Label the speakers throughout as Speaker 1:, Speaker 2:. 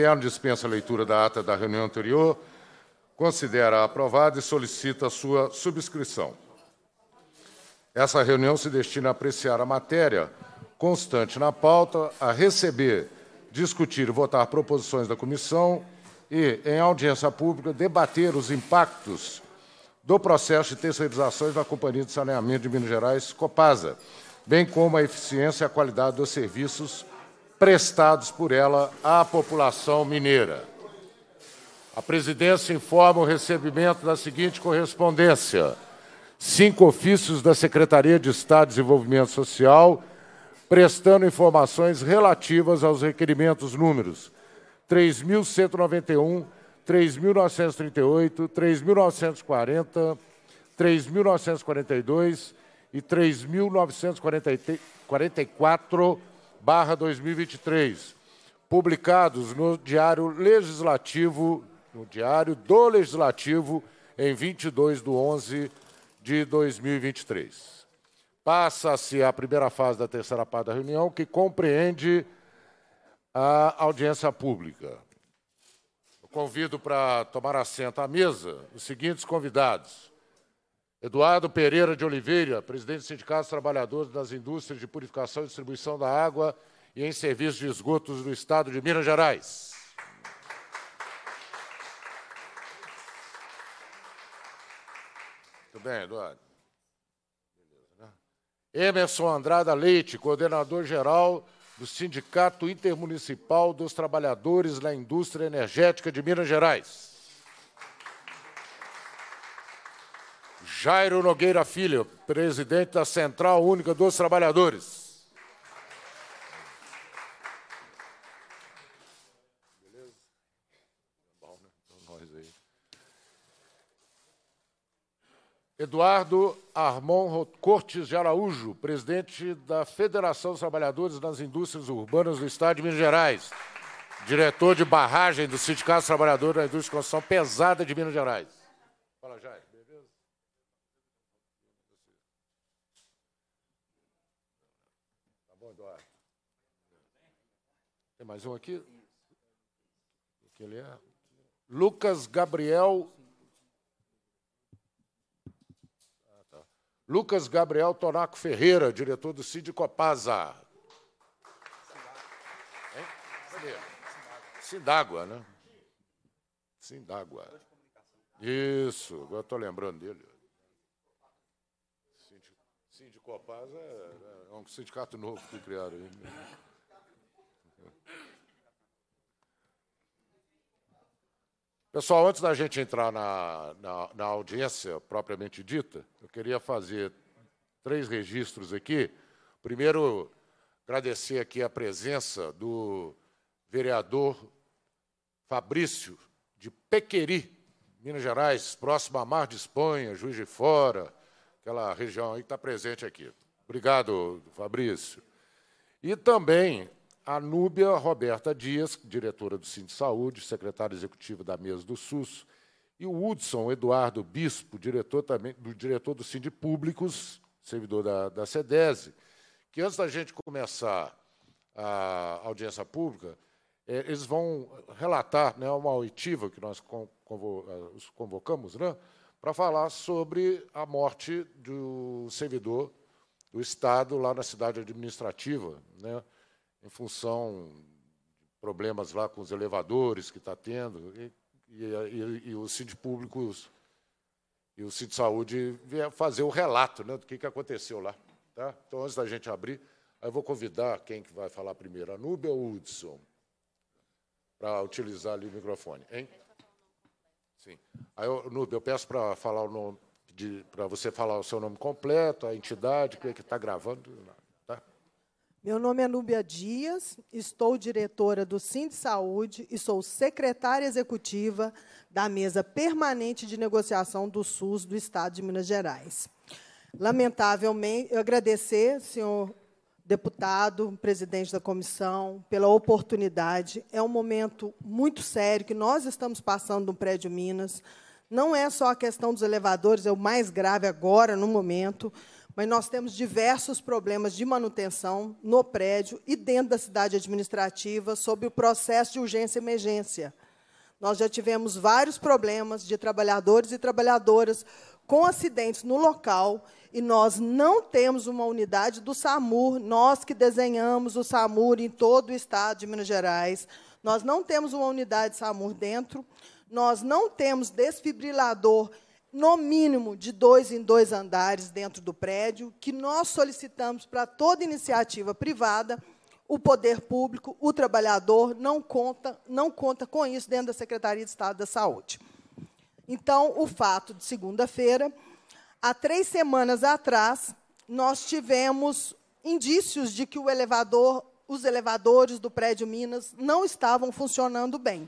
Speaker 1: interno dispensa a leitura da ata da reunião anterior, considera aprovada e solicita a sua subscrição. Essa reunião se destina a apreciar a matéria constante na pauta, a receber, discutir e votar proposições da comissão e, em audiência pública, debater os impactos do processo de terceirizações da Companhia de Saneamento de Minas Gerais, Copasa, bem como a eficiência e a qualidade dos serviços prestados por ela à população mineira. A presidência informa o recebimento da seguinte correspondência: cinco ofícios da Secretaria de Estado de Desenvolvimento Social, prestando informações relativas aos requerimentos números 3.191, 3.938, 3.940, 3.942 e 3.944 barra 2023, publicados no Diário Legislativo, no Diário do Legislativo, em 22 de 11 de 2023. Passa-se a primeira fase da terceira parte da reunião, que compreende a audiência pública. Eu convido para tomar assento à mesa os seguintes convidados. Eduardo Pereira de Oliveira, presidente do Sindicato dos Trabalhadores das Indústrias de Purificação e Distribuição da Água e em Serviços de Esgotos do Estado de Minas Gerais. Muito bem, Eduardo. Né? Emerson Andrada Leite, coordenador-geral do Sindicato Intermunicipal dos Trabalhadores na Indústria Energética de Minas Gerais. Jairo Nogueira Filho, presidente da Central Única dos Trabalhadores. Eduardo Armon Cortes de Araújo, presidente da Federação dos Trabalhadores nas Indústrias Urbanas do Estado de Minas Gerais, diretor de barragem do Sindicato dos Trabalhadores da Indústria de Construção Pesada de Minas Gerais. Fala, Jair. mais um aqui? Que ele é. Lucas Gabriel. Ah, tá. Lucas Gabriel Tonaco Ferreira, diretor do Cid Copasa. Sindágua, né? Sindágua. Isso, agora estou lembrando dele. Sindicopasa é, é um sindicato novo que criaram aí. Pessoal, antes da gente entrar na, na, na audiência propriamente dita, eu queria fazer três registros aqui. Primeiro, agradecer aqui a presença do vereador Fabrício de Pequeri, Minas Gerais, próximo a Mar de Espanha, Juiz de Fora, aquela região aí que está presente aqui. Obrigado, Fabrício. E também a Núbia Roberta Dias, diretora do Sindicato de Saúde, secretária executiva da mesa do SUS, e o Hudson Eduardo Bispo, diretor também do diretor do Sindicato Públicos, servidor da, da SEDESE, que antes da gente começar a audiência pública, é, eles vão relatar né, uma oitiva que nós convo eh, os convocamos né, para falar sobre a morte do servidor do Estado lá na cidade administrativa, né, em função de problemas lá com os elevadores que está tendo, e, e, e, e o CID Público e o CID Saúde fazer o relato né, do que, que aconteceu lá. Tá? Então, antes da gente abrir, eu vou convidar quem que vai falar primeiro, a Núbia ou Hudson, para utilizar ali o microfone. Hein? Sim. Aí, eu, Núbia, eu peço para falar o nome, para você falar o seu nome completo, a entidade, quem é que está gravando. Não. Né?
Speaker 2: Meu nome é Núbia Dias, estou diretora do Sim de Saúde e sou secretária executiva da Mesa Permanente de Negociação do SUS do Estado de Minas Gerais. Lamentavelmente, eu agradecer, senhor deputado, presidente da comissão, pela oportunidade. É um momento muito sério que nós estamos passando no Prédio Minas. Não é só a questão dos elevadores, é o mais grave agora, no momento mas nós temos diversos problemas de manutenção no prédio e dentro da cidade administrativa sobre o processo de urgência e emergência. Nós já tivemos vários problemas de trabalhadores e trabalhadoras com acidentes no local e nós não temos uma unidade do SAMUR, nós que desenhamos o SAMUR em todo o estado de Minas Gerais, nós não temos uma unidade SAMUR dentro, nós não temos desfibrilador no mínimo de dois em dois andares dentro do prédio, que nós solicitamos para toda iniciativa privada, o poder público, o trabalhador não conta, não conta com isso dentro da Secretaria de Estado da Saúde. Então, o fato de segunda-feira, há três semanas atrás, nós tivemos indícios de que elevador, os elevadores do prédio Minas não estavam funcionando bem.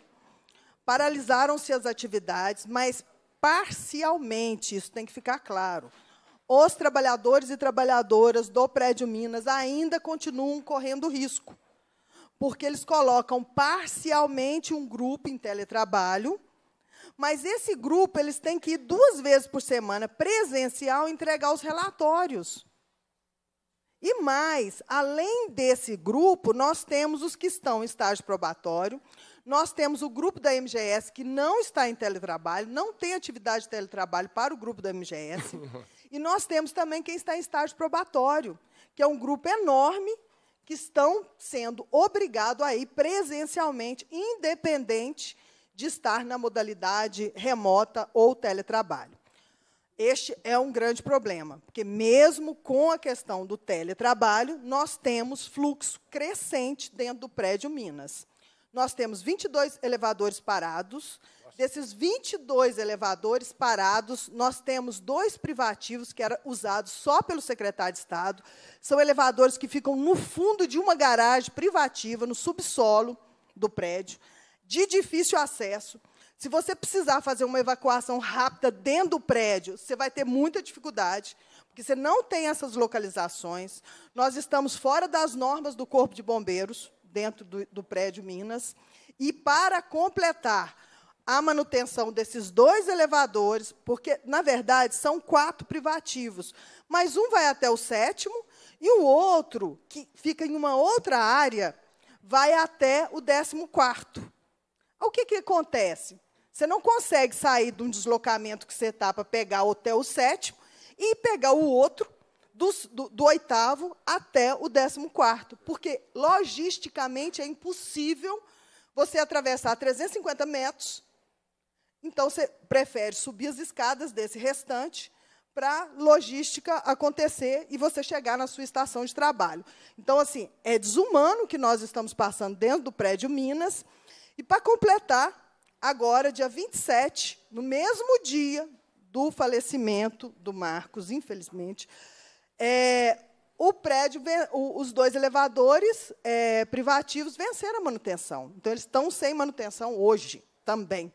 Speaker 2: Paralisaram-se as atividades, mas parcialmente, isso tem que ficar claro. Os trabalhadores e trabalhadoras do Prédio Minas ainda continuam correndo risco, porque eles colocam parcialmente um grupo em teletrabalho, mas esse grupo eles têm que ir duas vezes por semana presencial entregar os relatórios. E mais, além desse grupo, nós temos os que estão em estágio probatório, nós temos o grupo da MGS que não está em teletrabalho, não tem atividade de teletrabalho para o grupo da MGS. e nós temos também quem está em estágio probatório, que é um grupo enorme que estão sendo obrigados a ir presencialmente, independente de estar na modalidade remota ou teletrabalho. Este é um grande problema, porque mesmo com a questão do teletrabalho, nós temos fluxo crescente dentro do prédio Minas. Nós temos 22 elevadores parados. Nossa. Desses 22 elevadores parados, nós temos dois privativos que eram usados só pelo secretário de Estado. São elevadores que ficam no fundo de uma garagem privativa, no subsolo do prédio, de difícil acesso. Se você precisar fazer uma evacuação rápida dentro do prédio, você vai ter muita dificuldade, porque você não tem essas localizações. Nós estamos fora das normas do Corpo de Bombeiros dentro do, do prédio Minas. E para completar a manutenção desses dois elevadores, porque, na verdade, são quatro privativos, mas um vai até o sétimo e o outro, que fica em uma outra área, vai até o décimo quarto. O que, que acontece? Você não consegue sair de um deslocamento que você está para pegar até o sétimo e pegar o outro do, do, do oitavo até o décimo quarto, porque logisticamente é impossível você atravessar 350 metros, então você prefere subir as escadas desse restante para logística acontecer e você chegar na sua estação de trabalho. Então, assim, é desumano que nós estamos passando dentro do prédio Minas. E para completar, agora, dia 27, no mesmo dia do falecimento do Marcos, infelizmente, é, o prédio, os dois elevadores é, privativos venceram a manutenção. Então, eles estão sem manutenção hoje também.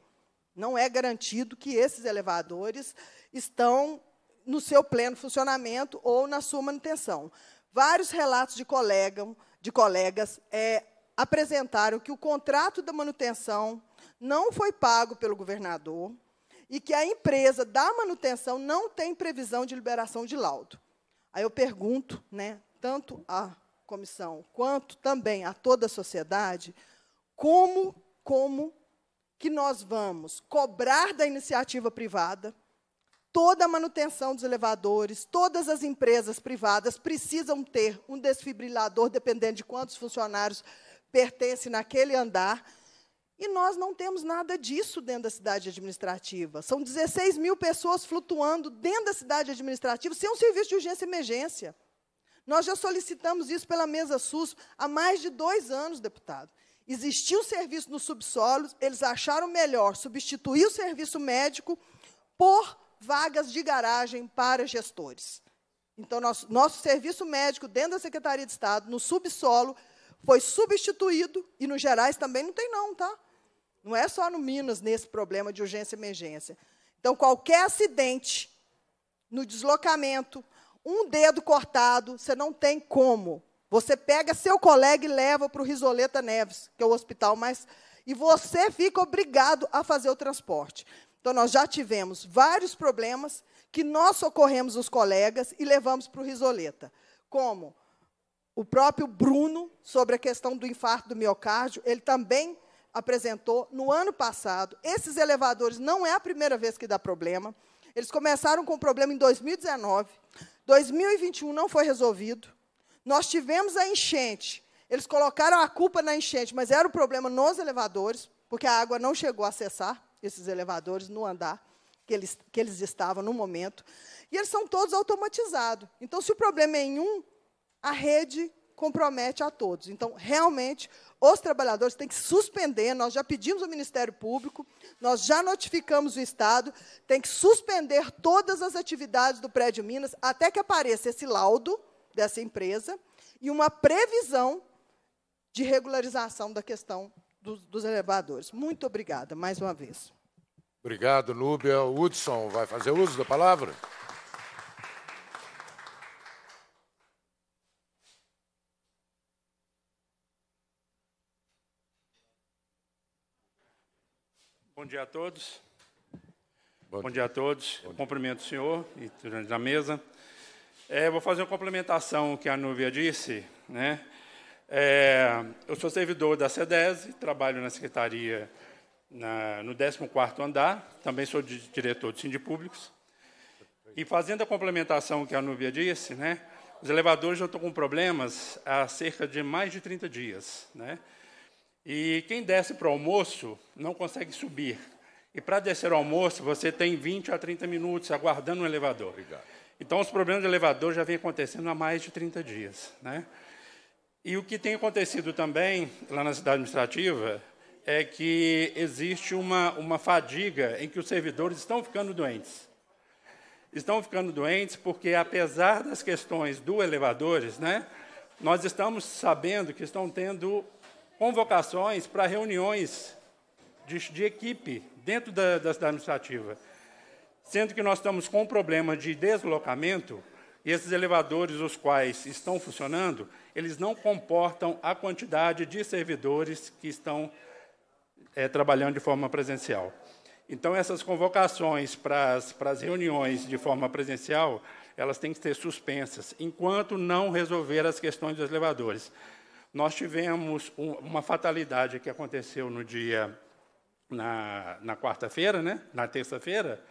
Speaker 2: Não é garantido que esses elevadores estão no seu pleno funcionamento ou na sua manutenção. Vários relatos de, colega, de colegas é, apresentaram que o contrato da manutenção não foi pago pelo governador e que a empresa da manutenção não tem previsão de liberação de laudo. Aí eu pergunto, né, tanto à comissão quanto também a toda a sociedade, como, como que nós vamos cobrar da iniciativa privada toda a manutenção dos elevadores, todas as empresas privadas precisam ter um desfibrilador, dependendo de quantos funcionários pertencem naquele andar, e nós não temos nada disso dentro da cidade administrativa. São 16 mil pessoas flutuando dentro da cidade administrativa sem um serviço de urgência e emergência. Nós já solicitamos isso pela mesa SUS há mais de dois anos, deputado. Existiu serviço no subsolo, eles acharam melhor substituir o serviço médico por vagas de garagem para gestores. Então, nosso, nosso serviço médico dentro da Secretaria de Estado, no subsolo, foi substituído, e no Gerais também não tem não, tá? Não é só no Minas nesse problema de urgência e emergência. Então, qualquer acidente no deslocamento, um dedo cortado, você não tem como. Você pega seu colega e leva para o Risoleta Neves, que é o hospital mais. E você fica obrigado a fazer o transporte. Então, nós já tivemos vários problemas que nós socorremos os colegas e levamos para o Risoleta. Como? O próprio Bruno, sobre a questão do infarto do miocárdio, ele também apresentou no ano passado. Esses elevadores não é a primeira vez que dá problema. Eles começaram com o problema em 2019. 2021 não foi resolvido. Nós tivemos a enchente. Eles colocaram a culpa na enchente, mas era o problema nos elevadores, porque a água não chegou a acessar esses elevadores no andar que eles, que eles estavam no momento. E eles são todos automatizados. Então, se o problema é em um, a rede compromete a todos. Então, realmente, os trabalhadores têm que suspender. Nós já pedimos ao Ministério Público, nós já notificamos o Estado, tem que suspender todas as atividades do Prédio Minas até que apareça esse laudo dessa empresa e uma previsão de regularização da questão dos, dos elevadores. Muito obrigada, mais uma vez.
Speaker 1: Obrigado, Núbia. Hudson vai fazer uso da palavra?
Speaker 3: Bom dia a todos. Bom, Bom dia. dia. a todos. Dia. Cumprimento o senhor e durante a mesa. É, vou fazer uma complementação que a Núbia disse. Né? É, eu sou servidor da CEDES, trabalho na secretaria na, no 14º andar, também sou de, diretor de Sindicatos Públicos. E fazendo a complementação que a Núbia disse, né, os elevadores já estão com problemas há cerca de mais de 30 dias. Né? E quem desce para o almoço não consegue subir. E para descer ao almoço, você tem 20 a 30 minutos aguardando o elevador. Obrigado. Então, os problemas de elevador já vêm acontecendo há mais de 30 dias. Né? E o que tem acontecido também lá na cidade administrativa é que existe uma, uma fadiga em que os servidores estão ficando doentes. Estão ficando doentes porque, apesar das questões do elevadores, né, nós estamos sabendo que estão tendo convocações para reuniões de, de, equipe dentro da, da cidade administrativa. Sendo que nós estamos com um problema de deslocamento, e esses elevadores, os quais estão funcionando, eles não comportam a quantidade de servidores que estão é, trabalhando de forma presencial. Então, essas convocações para as, para as reuniões de forma presencial, elas têm que ser suspensas, enquanto não resolver as questões dos elevadores nós tivemos um, uma fatalidade que aconteceu no dia na, na quarta-feira, né? Na terça-feira,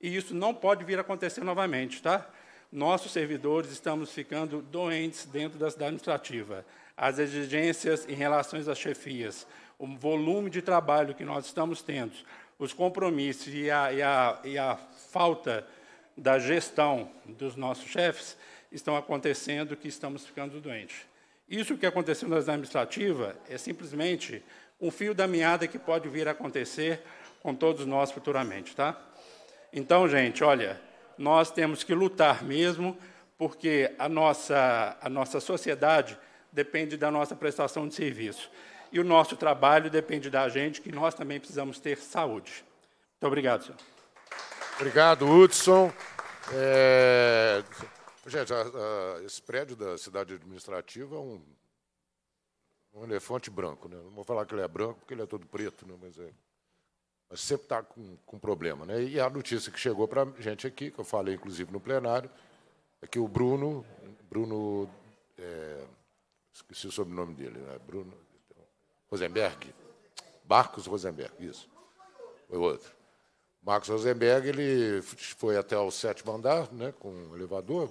Speaker 3: e isso não pode vir a acontecer novamente, tá? Nossos servidores estamos ficando doentes dentro da cidade administrativa. As exigências em relação às chefias, o volume de trabalho que nós estamos tendo, os compromissos e a, e a, e a falta da gestão dos nossos chefes estão acontecendo que estamos ficando doentes. Isso que aconteceu na administrativa é simplesmente um fio da meada que pode vir a acontecer com todos nós futuramente, tá? Então, gente, olha, nós temos que lutar mesmo, porque a nossa, a nossa sociedade depende da nossa prestação de serviço. E o nosso trabalho depende da gente, que nós também precisamos ter saúde. Muito obrigado, senhor.
Speaker 1: Obrigado, Hudson. É... Gente, a, a, esse prédio da cidade administrativa é um, um elefante branco. Né? Não vou falar que ele é branco, porque ele é todo preto, né? mas, é, mas sempre está com, com problema. Né? E a notícia que chegou para a gente aqui, que eu falei inclusive no plenário, é que o Bruno, Bruno é, esqueci o sobrenome dele, né? Bruno Rosenberg, Marcos Rosenberg, isso, foi outro. Marcos Rosenberg ele foi até o sétimo andar, né, com o elevador,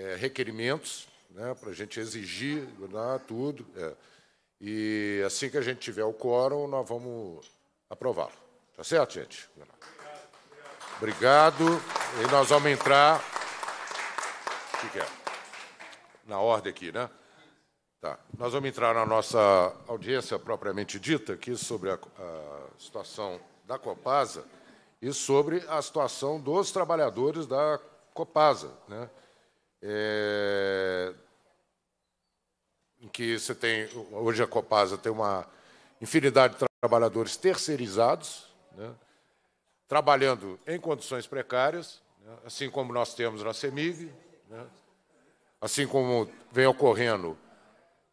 Speaker 1: é, requerimentos né, para a gente exigir né, tudo. É. E assim que a gente tiver o quórum, nós vamos aprová-lo. Tá certo, gente? Obrigado. E nós vamos entrar. O que, que é? Na ordem aqui, né? Tá. Nós vamos entrar na nossa audiência propriamente dita aqui sobre a, a situação da Copasa e sobre a situação dos trabalhadores da Copasa. Né? é, em que você tem, hoje a Copasa tem uma infinidade de trabalhadores terceirizados, né, trabalhando em condições precárias, né, assim como nós temos na CEMIG, né, assim como vem ocorrendo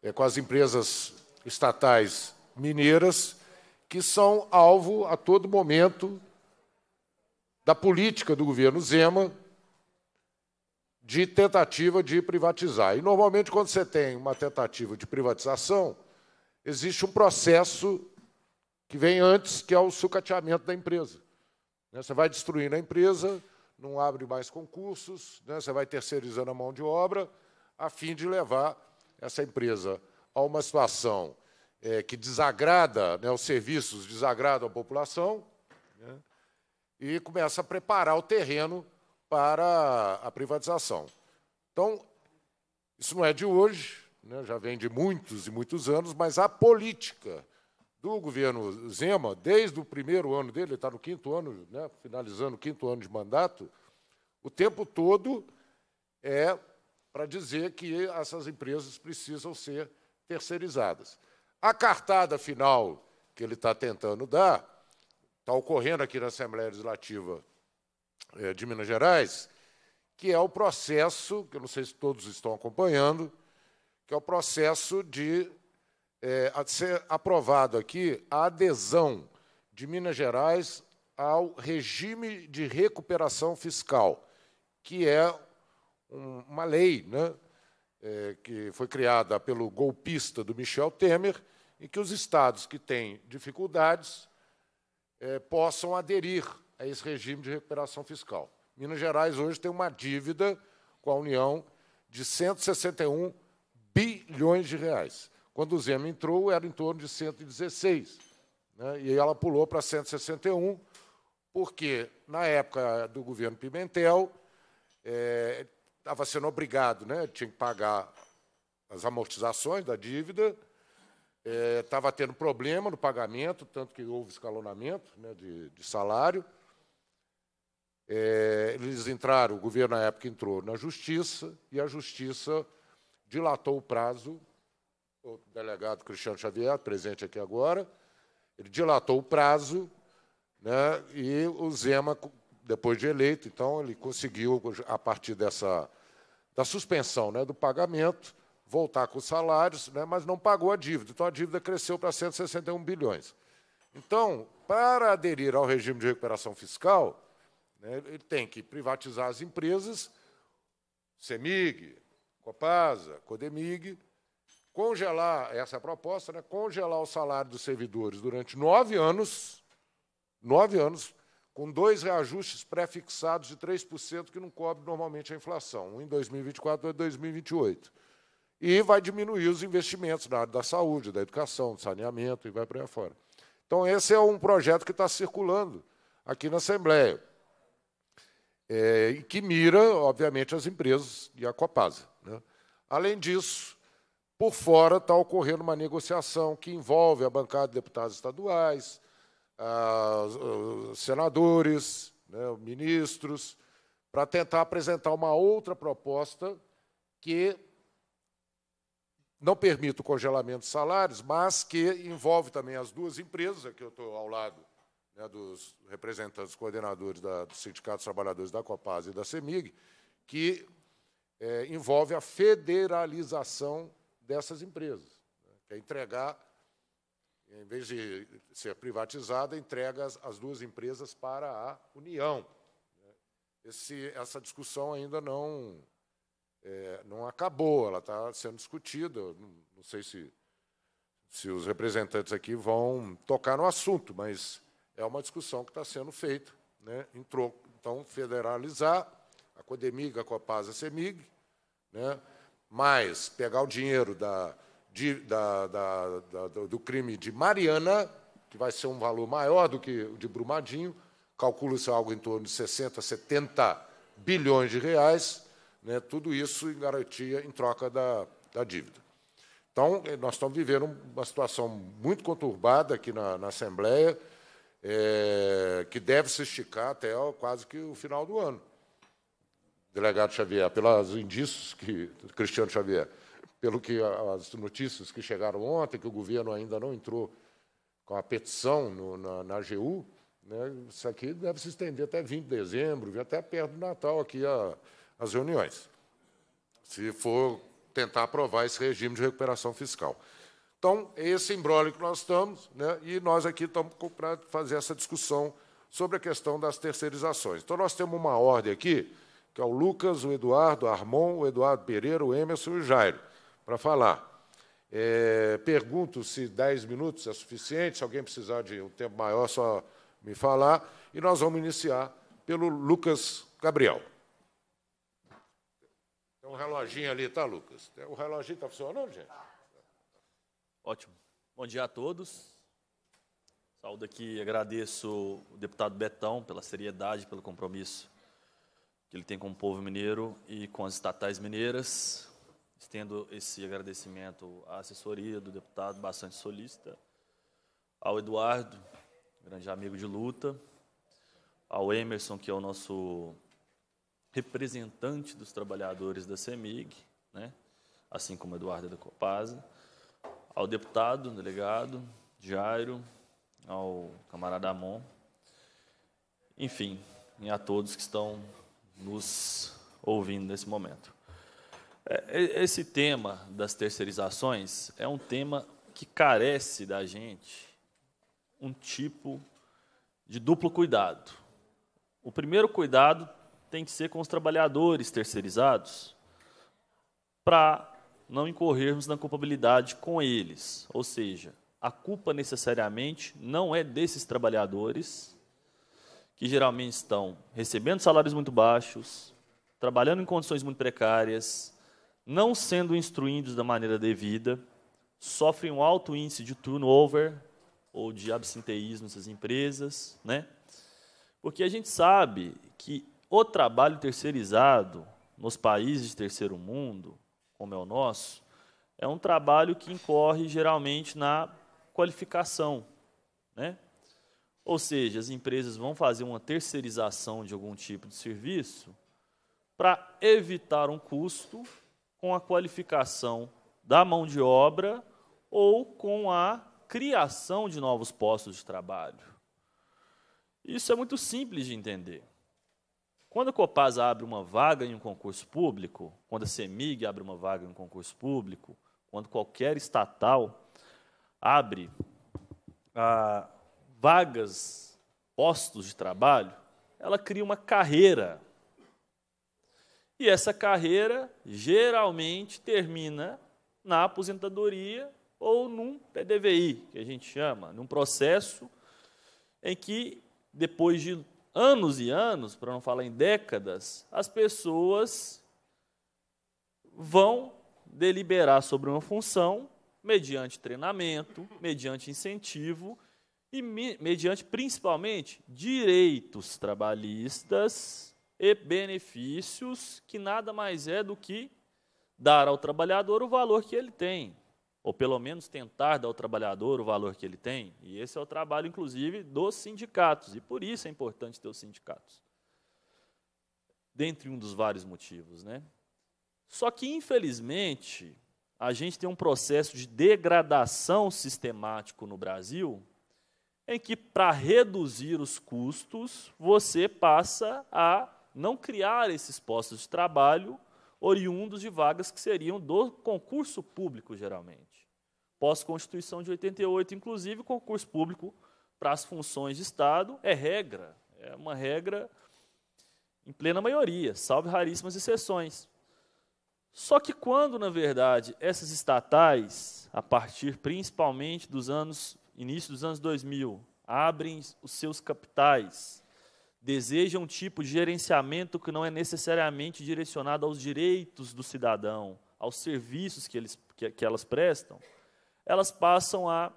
Speaker 1: é, com as empresas estatais mineiras, que são alvo a todo momento da política do governo Zema, de tentativa de privatizar. E, normalmente, quando você tem uma tentativa de privatização, existe um processo que vem antes, que é o sucateamento da empresa. Né, você vai destruindo a empresa, não abre mais concursos, né, você vai terceirizando a mão de obra, a fim de levar essa empresa a uma situação é, que desagrada, né, os serviços desagradam a população, e começa a preparar o terreno para a privatização. Então, isso não é de hoje, né, já vem de muitos e muitos anos, mas a política do governo Zema, desde o primeiro ano dele, ele está no quinto ano, né, finalizando o quinto ano de mandato, o tempo todo é para dizer que essas empresas precisam ser terceirizadas. A cartada final que ele está tentando dar, está ocorrendo aqui na Assembleia Legislativa é, de Minas Gerais, que é o processo, que eu não sei se todos estão acompanhando, que é o processo de é, ser aprovado aqui a adesão de Minas Gerais ao regime de recuperação fiscal, que é um, uma lei né, é, que foi criada pelo golpista do Michel Temer, e que os estados que têm dificuldades é, possam aderir a esse regime de recuperação fiscal. Minas Gerais hoje tem uma dívida com a União de 161 bilhões de reais. Quando o Zema entrou, era em torno de 116. Né? E ela pulou para 161, porque, na época do governo Pimentel, estava é, sendo obrigado, né? tinha que pagar as amortizações da dívida, estava é, tendo problema no pagamento, tanto que houve escalonamento né, de, de salário. É, eles entraram, o governo na época entrou na justiça e a justiça dilatou o prazo. O delegado Cristiano Xavier, presente aqui agora, ele dilatou o prazo né, e o Zema, depois de eleito, então, ele conseguiu, a partir dessa da suspensão né, do pagamento, voltar com os salários, né, mas não pagou a dívida. Então, a dívida cresceu para 161 bilhões. Então, para aderir ao regime de recuperação fiscal, né? Ele tem que privatizar as empresas, CEMIG, Copasa, Codemig, congelar essa é proposta, né, congelar o salário dos servidores durante nove anos, nove anos, com dois reajustes pré-fixados de 3% que não cobre normalmente a inflação, um em 2024 e outro em 2028. E vai diminuir os investimentos na área da saúde, da educação, do saneamento e vai para aí fora. Então, esse é um projeto que está circulando aqui na Assembleia é, que mira, obviamente, as empresas e a Copasa. Né? Além disso, por fora está ocorrendo uma negociação que envolve a bancada de deputados estaduais, a, senadores, né, ministros, para tentar apresentar uma outra proposta que não permita o congelamento de salários, mas que envolve também as duas empresas, aqui eu estou ao lado né, dos representantes coordenadores da, sindicatos Trabalhadores da Copasa e da CEMIG, que é, envolve a federalização dessas empresas, né, que é entregar, em vez de ser privatizada, entrega as, as duas empresas para a União. Né. Esse, essa discussão ainda não, é, não acabou, ela está sendo discutida, não, não sei se se os representantes aqui vão tocar no assunto, mas é uma discussão que está sendo feita né, em Então, federalizar a Codemig, a Copasa, a Semig, né, mas pegar o dinheiro da, de, da, da, da, do crime de Mariana, que vai ser um valor maior do que o de Brumadinho, calcula-se algo em torno de 60, 70 bilhões de reais, né, tudo isso em garantia, em troca da, da dívida. Então, eh, nós estamos vivendo uma situação muito conturbada aqui na, na Assembleia, é, que deve se esticar até quase que o final do ano. Delegado Xavier, pelos indícios que. Cristiano Xavier, pelo que as notícias que chegaram ontem, que o governo ainda não entrou com a petição no, na, na AGU, né, isso aqui deve se estender até 20 de dezembro, até perto do Natal aqui a, as reuniões. Se for tentar aprovar esse regime de recuperação fiscal. Então, é esse embrólio que nós estamos, né? e nós aqui estamos para fazer essa discussão sobre a questão das terceirizações. Então, nós temos uma ordem aqui, que é o Lucas, o Eduardo, o Armon, o Eduardo Pereira, o Emerson e o Jairo, para falar. É, pergunto se 10 minutos é suficiente, se alguém precisar de um tempo maior, só me falar. E nós vamos iniciar pelo Lucas Gabriel. Tem um reloginho ali, tá, Lucas? O reloginho está funcionando, gente? Ótimo.
Speaker 4: Bom dia a todos. Saúdo aqui, agradeço o deputado Betão pela seriedade, pelo compromisso que ele tem com o povo mineiro e com as estatais mineiras. Estendo esse agradecimento à assessoria do deputado, bastante solista, ao Eduardo, grande amigo de luta, ao Emerson, que é o nosso representante dos trabalhadores da CEMIG, né? assim como o Eduardo da Copasa, ao deputado, delegado, Jairo, ao camarada Amon, enfim, e a todos que estão nos ouvindo nesse momento. É, esse tema das terceirizações é um tema que carece da gente um tipo de duplo cuidado. O primeiro cuidado tem que ser com os trabalhadores terceirizados para não incorrermos na culpabilidade com eles. Ou seja, a culpa necessariamente não é desses trabalhadores, que geralmente estão recebendo salários muito baixos, trabalhando em condições muito precárias, não sendo instruídos da maneira devida, sofrem um alto índice de turnover ou de absenteísmo nessas empresas, né? Porque a gente sabe que o trabalho terceirizado nos países de terceiro mundo como é o nosso, é um trabalho que incorre geralmente na qualificação. Né? Ou seja, as empresas vão fazer uma terceirização de algum tipo de serviço para evitar um custo com a qualificação da mão de obra ou com a criação de novos postos de trabalho. Isso é muito simples de entender. Quando a Copasa abre uma vaga em um concurso público, quando a CEMIG abre uma vaga em um concurso público, quando qualquer estatal abre ah, vagas, postos de trabalho, ela cria uma carreira. E essa carreira geralmente termina na aposentadoria ou num PDVI, que a gente chama, num processo em que, depois de anos e anos, para não falar em décadas, as pessoas vão deliberar sobre uma função mediante treinamento, mediante incentivo e mediante principalmente direitos trabalhistas e benefícios que nada mais é do que dar ao trabalhador o valor que ele tem ou pelo menos tentar dar ao trabalhador o valor que ele tem. E esse é o trabalho, inclusive, dos sindicatos, e por isso é importante ter os sindicatos. Dentre um dos vários motivos. Né? Só que, infelizmente, a gente tem um processo de degradação sistemático no Brasil, em que, para reduzir os custos, você passa a não criar esses postos de trabalho oriundos de vagas que seriam do concurso público, geralmente. Pós-Constituição de 88, inclusive, concurso público para as funções de Estado é regra, é uma regra em plena maioria, salvo raríssimas exceções. Só que quando, na verdade, essas estatais, a partir principalmente dos anos início dos anos 2000, abrem os seus capitais, desejam um tipo de gerenciamento que não é necessariamente direcionado aos direitos do cidadão, aos serviços que, eles, que, que elas prestam, elas passam a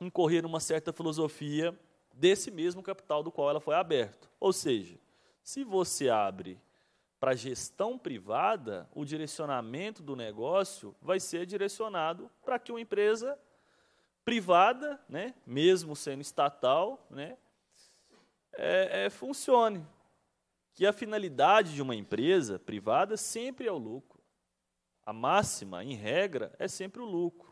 Speaker 4: incorrer numa certa filosofia desse mesmo capital do qual ela foi aberta. Ou seja, se você abre para gestão privada, o direcionamento do negócio vai ser direcionado para que uma empresa privada, né, mesmo sendo estatal, né, é, é, funcione. Que a finalidade de uma empresa privada sempre é o lucro. A máxima, em regra, é sempre o lucro.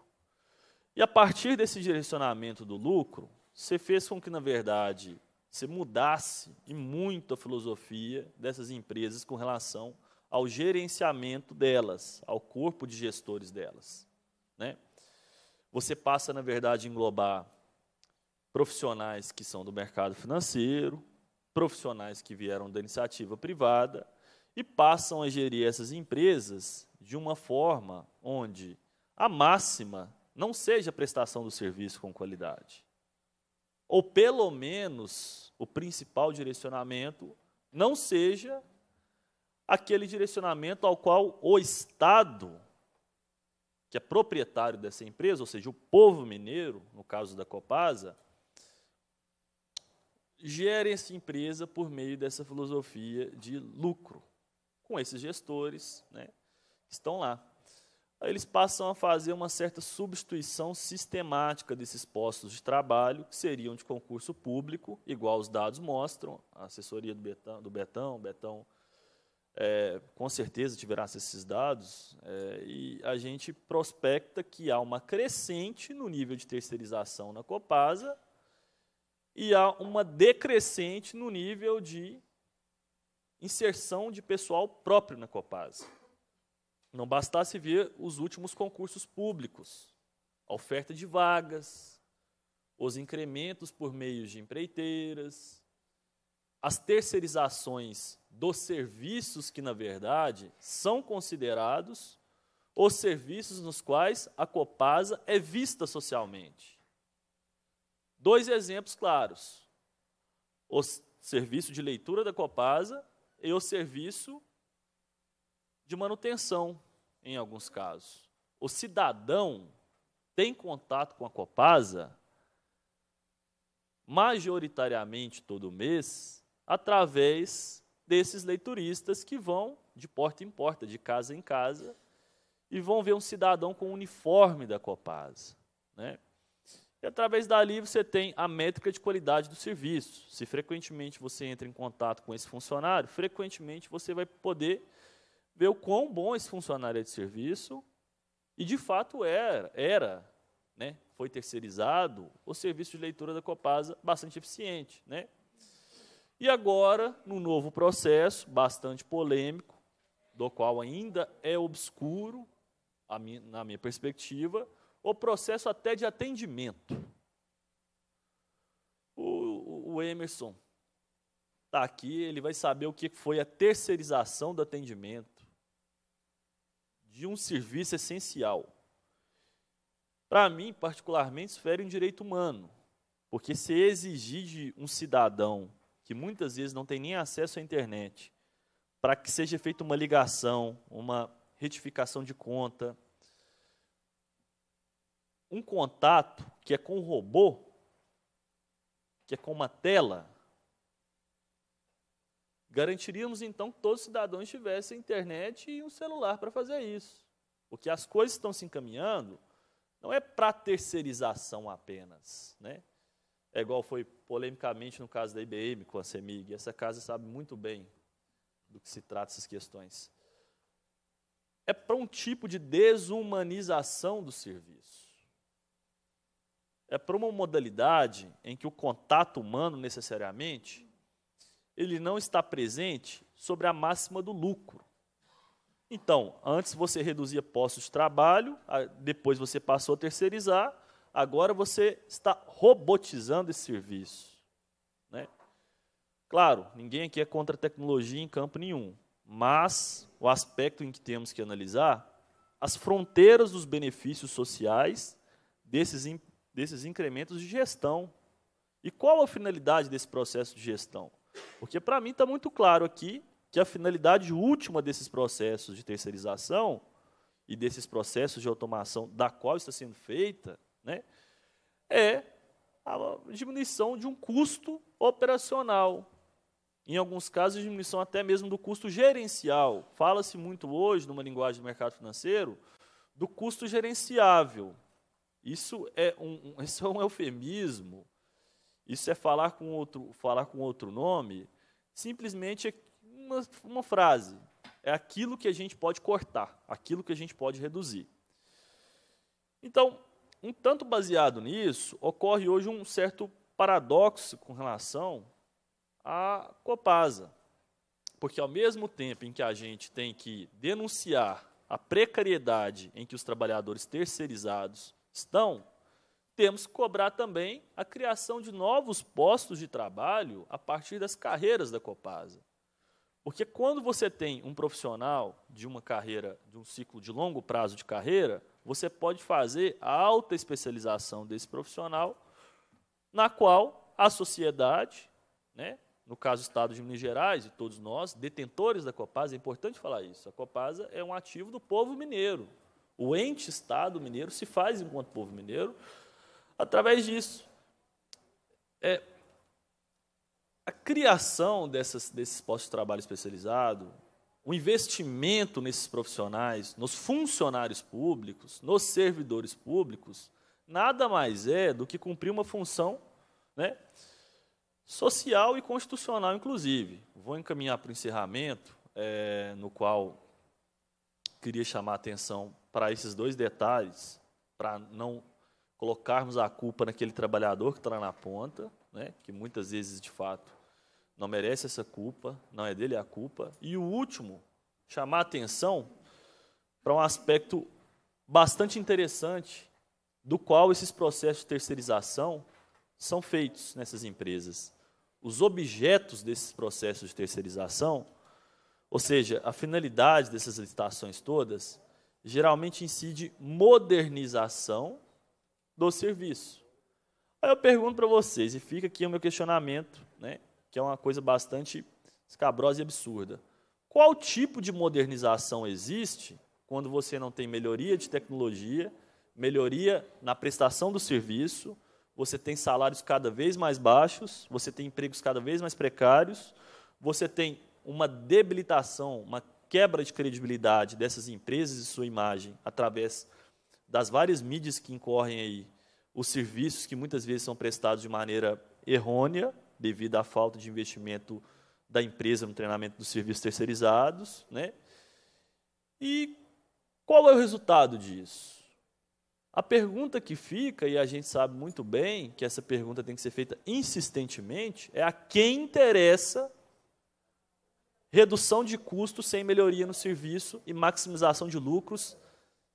Speaker 4: E a partir desse direcionamento do lucro, você fez com que, na verdade, você mudasse e muito a filosofia dessas empresas com relação ao gerenciamento delas, ao corpo de gestores delas. Né? Você passa, na verdade, a englobar profissionais que são do mercado financeiro, profissionais que vieram da iniciativa privada e passam a gerir essas empresas de uma forma onde a máxima não seja a prestação do serviço com qualidade. Ou pelo menos o principal direcionamento não seja aquele direcionamento ao qual o Estado, que é proprietário dessa empresa, ou seja, o povo mineiro, no caso da Copasa, gere essa empresa por meio dessa filosofia de lucro, com esses gestores né, que estão lá. Aí eles passam a fazer uma certa substituição sistemática desses postos de trabalho, que seriam de concurso público, igual os dados mostram, a assessoria do Betão, do Betão, Betão é, com certeza tiverá esses dados, é, e a gente prospecta que há uma crescente no nível de terceirização na Copasa e há uma decrescente no nível de inserção de pessoal próprio na Copasa. Não bastasse ver os últimos concursos públicos, a oferta de vagas, os incrementos por meio de empreiteiras, as terceirizações dos serviços que, na verdade, são considerados os serviços nos quais a Copasa é vista socialmente. Dois exemplos claros: o serviço de leitura da Copasa e o serviço de manutenção em alguns casos. O cidadão tem contato com a Copasa majoritariamente todo mês através desses leituristas que vão de porta em porta, de casa em casa, e vão ver um cidadão com o uniforme da Copasa. Né? E através dali você tem a métrica de qualidade do serviço. Se frequentemente você entra em contato com esse funcionário, frequentemente você vai poder ver o quão bom esse funcionário é de serviço, e de fato era, era né, foi terceirizado o serviço de leitura da Copasa bastante eficiente. Né? E agora, no novo processo, bastante polêmico, do qual ainda é obscuro, minha, na minha perspectiva, o processo até de atendimento. O, o Emerson está aqui, ele vai saber o que foi a terceirização do atendimento, de um serviço essencial. Para mim, particularmente, isso fere um direito humano, porque se exigir de um cidadão que muitas vezes não tem nem acesso à internet, para que seja feita uma ligação, uma retificação de conta, um contato que é com o robô, que é com uma tela, Garantiríamos então que todos os cidadãos tivessem internet e um celular para fazer isso. Porque as coisas estão se encaminhando, não é para terceirização apenas. Né? É igual foi polemicamente no caso da IBM com a CEMIG. Essa casa sabe muito bem do que se trata essas questões. É para um tipo de desumanização do serviço. É para uma modalidade em que o contato humano necessariamente ele não está presente sobre a máxima do lucro. Então, antes você reduzia postos de trabalho, depois você passou a terceirizar, agora você está robotizando esse serviço. Né? Claro, ninguém aqui é contra a tecnologia em campo nenhum, mas o aspecto em que temos que analisar as fronteiras dos benefícios sociais desses, desses incrementos de gestão. E qual a finalidade desse processo de gestão? Porque para mim está muito claro aqui que a finalidade última desses processos de terceirização e desses processos de automação da qual está sendo feita, né, é a diminuição de um custo operacional. Em alguns casos, diminuição até mesmo do custo gerencial. Fala-se muito hoje, numa linguagem do mercado financeiro, do custo gerenciável. Isso é um, isso é um eufemismo isso é falar com outro, falar com outro nome, simplesmente é uma, uma frase. É aquilo que a gente pode cortar, aquilo que a gente pode reduzir. Então, um tanto baseado nisso, ocorre hoje um certo paradoxo com relação à Copasa. Porque ao mesmo tempo em que a gente tem que denunciar a precariedade em que os trabalhadores terceirizados estão, temos que cobrar também a criação de novos postos de trabalho a partir das carreiras da Copasa. Porque quando você tem um profissional de uma carreira, de um ciclo de longo prazo de carreira, você pode fazer a alta especialização desse profissional, na qual a sociedade, né, no caso o Estado de Minas Gerais e todos nós, detentores da Copasa, é importante falar isso, a Copasa é um ativo do povo mineiro. O ente Estado mineiro se faz enquanto povo mineiro, através disso. É, a criação dessas, desses postos de trabalho especializado, o investimento nesses profissionais, nos funcionários públicos, nos servidores públicos, nada mais é do que cumprir uma função né, social e constitucional, inclusive. Vou encaminhar para o encerramento, é, no qual queria chamar a atenção para esses dois detalhes, para não colocarmos a culpa naquele trabalhador que está lá na ponta, né, que muitas vezes, de fato, não merece essa culpa, não é dele a culpa. E o último, chamar atenção para um aspecto bastante interessante do qual esses processos de terceirização são feitos nessas empresas. Os objetos desses processos de terceirização, ou seja, a finalidade dessas licitações todas, geralmente incide modernização do serviço. Aí eu pergunto para vocês, e fica aqui o meu questionamento, né, que é uma coisa bastante escabrosa e absurda. Qual tipo de modernização existe quando você não tem melhoria de tecnologia, melhoria na prestação do serviço, você tem salários cada vez mais baixos, você tem empregos cada vez mais precários, você tem uma debilitação, uma quebra de credibilidade dessas empresas e sua imagem através das várias mídias que incorrem aí, os serviços que muitas vezes são prestados de maneira errônea, devido à falta de investimento da empresa no treinamento dos serviços terceirizados. Né? E qual é o resultado disso? A pergunta que fica, e a gente sabe muito bem que essa pergunta tem que ser feita insistentemente, é a quem interessa redução de custos sem melhoria no serviço e maximização de lucros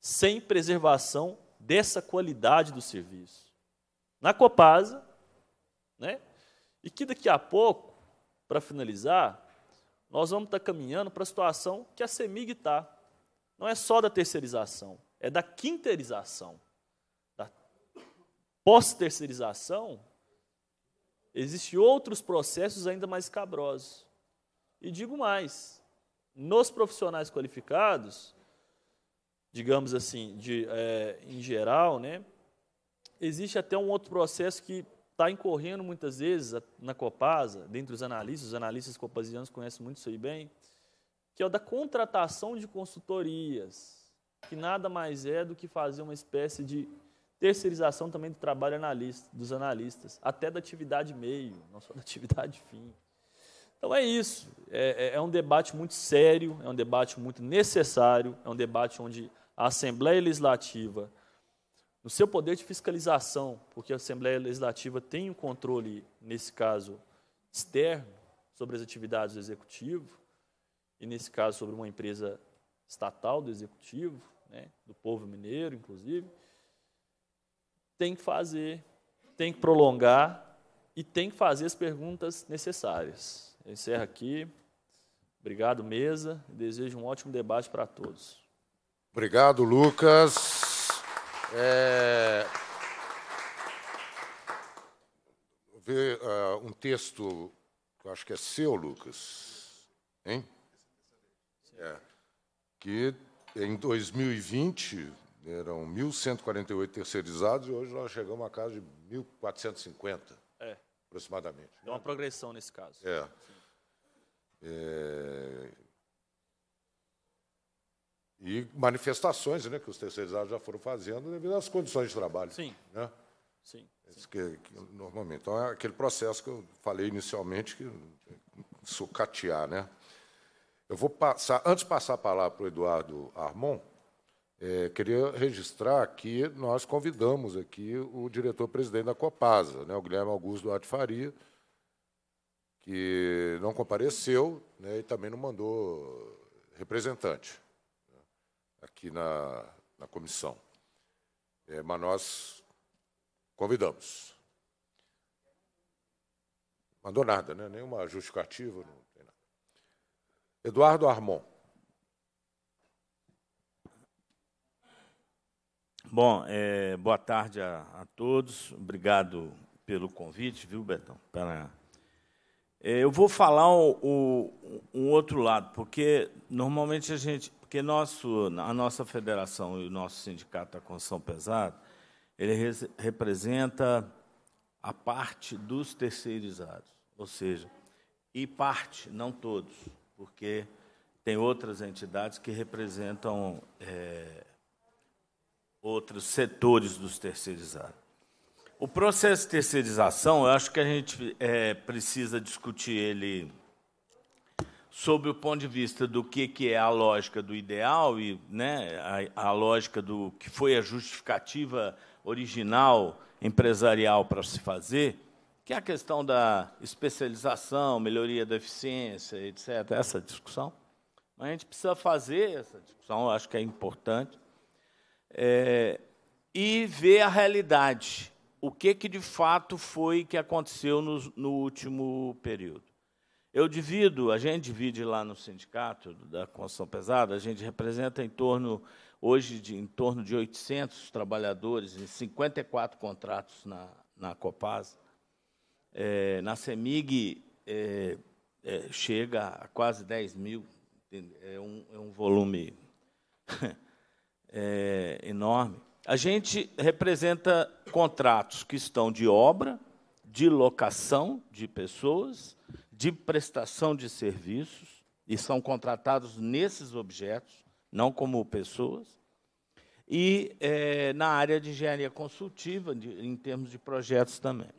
Speaker 4: sem preservação dessa qualidade do serviço. Na Copasa, né? E que daqui a pouco, para finalizar, nós vamos estar tá caminhando para a situação que a Semig está. Não é só da terceirização, é da quinterização. Da pós-terceirização, existem outros processos ainda mais cabrosos. E digo mais, nos profissionais qualificados, digamos assim, de, é, em geral, né, existe até um outro processo que está incorrendo muitas vezes na Copasa, dentre os analistas, os analistas copasianos conhecem muito isso aí bem, que é o da contratação de consultorias, que nada mais é do que fazer uma espécie de terceirização também do trabalho analista, dos analistas, até da atividade meio, não só da atividade fim. Então é isso. É, é, é, um debate muito sério, é um debate muito necessário, é um debate onde a Assembleia Legislativa, no seu poder de fiscalização, porque a Assembleia Legislativa tem o um controle, nesse caso, externo, sobre as atividades do Executivo, e nesse caso sobre uma empresa estatal do Executivo, né, do povo mineiro, inclusive, tem que fazer, tem que prolongar e tem que fazer as perguntas necessárias. Eu encerro aqui. Obrigado, mesa. Desejo um ótimo debate para todos.
Speaker 1: Obrigado, Lucas. É... Ver uh, um texto que eu acho que é seu, Lucas, hein? É. Que em 2020 eram 1.148 terceirizados e hoje nós chegamos a casa de 1.450, é. aproximadamente. Deu uma
Speaker 4: progressão nesse caso. É.
Speaker 1: é... E manifestações né, que os terceirizados já foram fazendo devido às condições de trabalho. Sim. Né? Sim. sim. Que, que, normalmente. Então, é aquele processo que eu falei inicialmente, que sucatear. Né? Eu vou passar, antes de passar a palavra para o Eduardo Armon, é, queria registrar que nós convidamos aqui o diretor-presidente da Copasa, né, o Guilherme Augusto Duarte Faria, que não compareceu né, e também não mandou representante aqui na, na comissão. É, mas nós convidamos. Mandou nada, né? nenhuma justificativa. Não tem nada. Eduardo Armon.
Speaker 5: Bom, é, boa tarde a, a, todos. Obrigado pelo convite, viu, Betão? É, eu vou falar o, o, um outro lado, porque normalmente a gente porque nosso, a nossa federação e o nosso sindicato da construção pesada, ele re representa a parte dos terceirizados, ou seja, e parte, não todos, porque tem outras entidades que representam é, outros setores dos terceirizados. O processo de terceirização, eu acho que a gente é, precisa discutir ele sobre o ponto de vista do que, que é a lógica do ideal e né, a, a lógica do que foi a justificativa original empresarial para se fazer, que é a questão da especialização, melhoria da eficiência, etc., essa discussão. Mas a gente precisa fazer essa discussão, acho que é importante, é, e ver a realidade. O que, que de fato foi que aconteceu no, no último período. Eu divido, a gente divide lá no sindicato da construção pesada, a gente representa em torno, hoje, de, em torno de 800 trabalhadores, em 54 contratos na, na Copasa. É, na CEMIG, é, é, chega a quase 10 mil, é um, é um volume é, enorme. A gente representa contratos que estão de obra, de locação de pessoas, de prestação de serviços e são contratados nesses objetos, não como pessoas. E é, na área de engenharia consultiva, de, em termos de projetos também.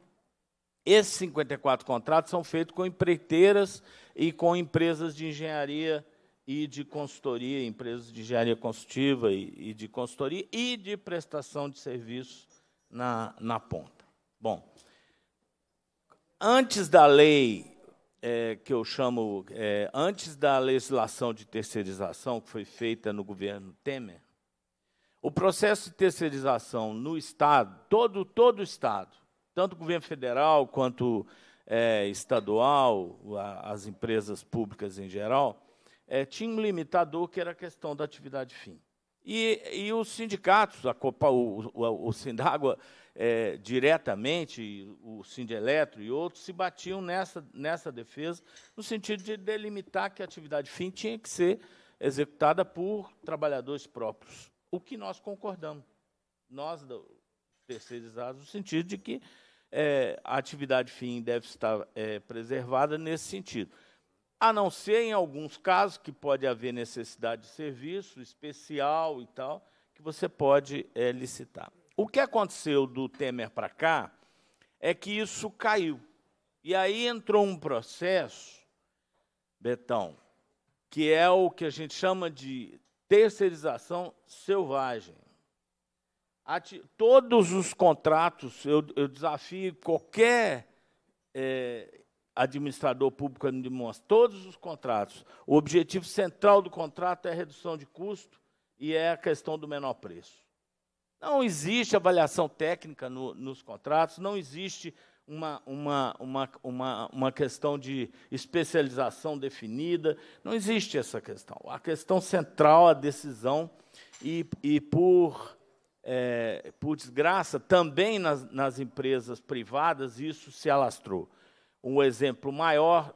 Speaker 5: Esses 54 contratos são feitos com empreiteiras e com empresas de engenharia e de consultoria, empresas de engenharia consultiva e, e de consultoria e de prestação de serviços na, na ponta. Bom, antes da lei é, que eu chamo, é, antes da legislação de terceirização que foi feita no governo Temer, o processo de terceirização no Estado, todo, todo o Estado, tanto o governo federal quanto é, estadual, as empresas públicas em geral, é, tinha um limitador que era a questão da atividade fim. E, e os sindicatos, a Copa, o, o, o Sindágua, é, diretamente, o Sindeletro e outros, se batiam nessa, nessa defesa, no sentido de delimitar que a atividade fim tinha que ser executada por trabalhadores próprios. O que nós concordamos, nós terceirizados, no sentido de que é, a atividade fim deve estar é, preservada nesse sentido a não ser em alguns casos que pode haver necessidade de serviço especial e tal, que você pode é, licitar o que aconteceu do Temer para cá é que isso caiu. E aí entrou um processo, Betão, que é o que a gente chama de terceirização selvagem. Ati todos os contratos, eu, eu desafio qualquer é, administrador público me demonstrar todos os contratos, o objetivo central do contrato é a redução de custo e é a questão do menor preço. Não existe avaliação técnica no, nos contratos, não existe uma, uma, uma, uma, uma questão de especialização definida, não existe essa questão. A questão central, a decisão, e, e por, é, por desgraça, também nas, nas empresas privadas isso se alastrou. Um exemplo maior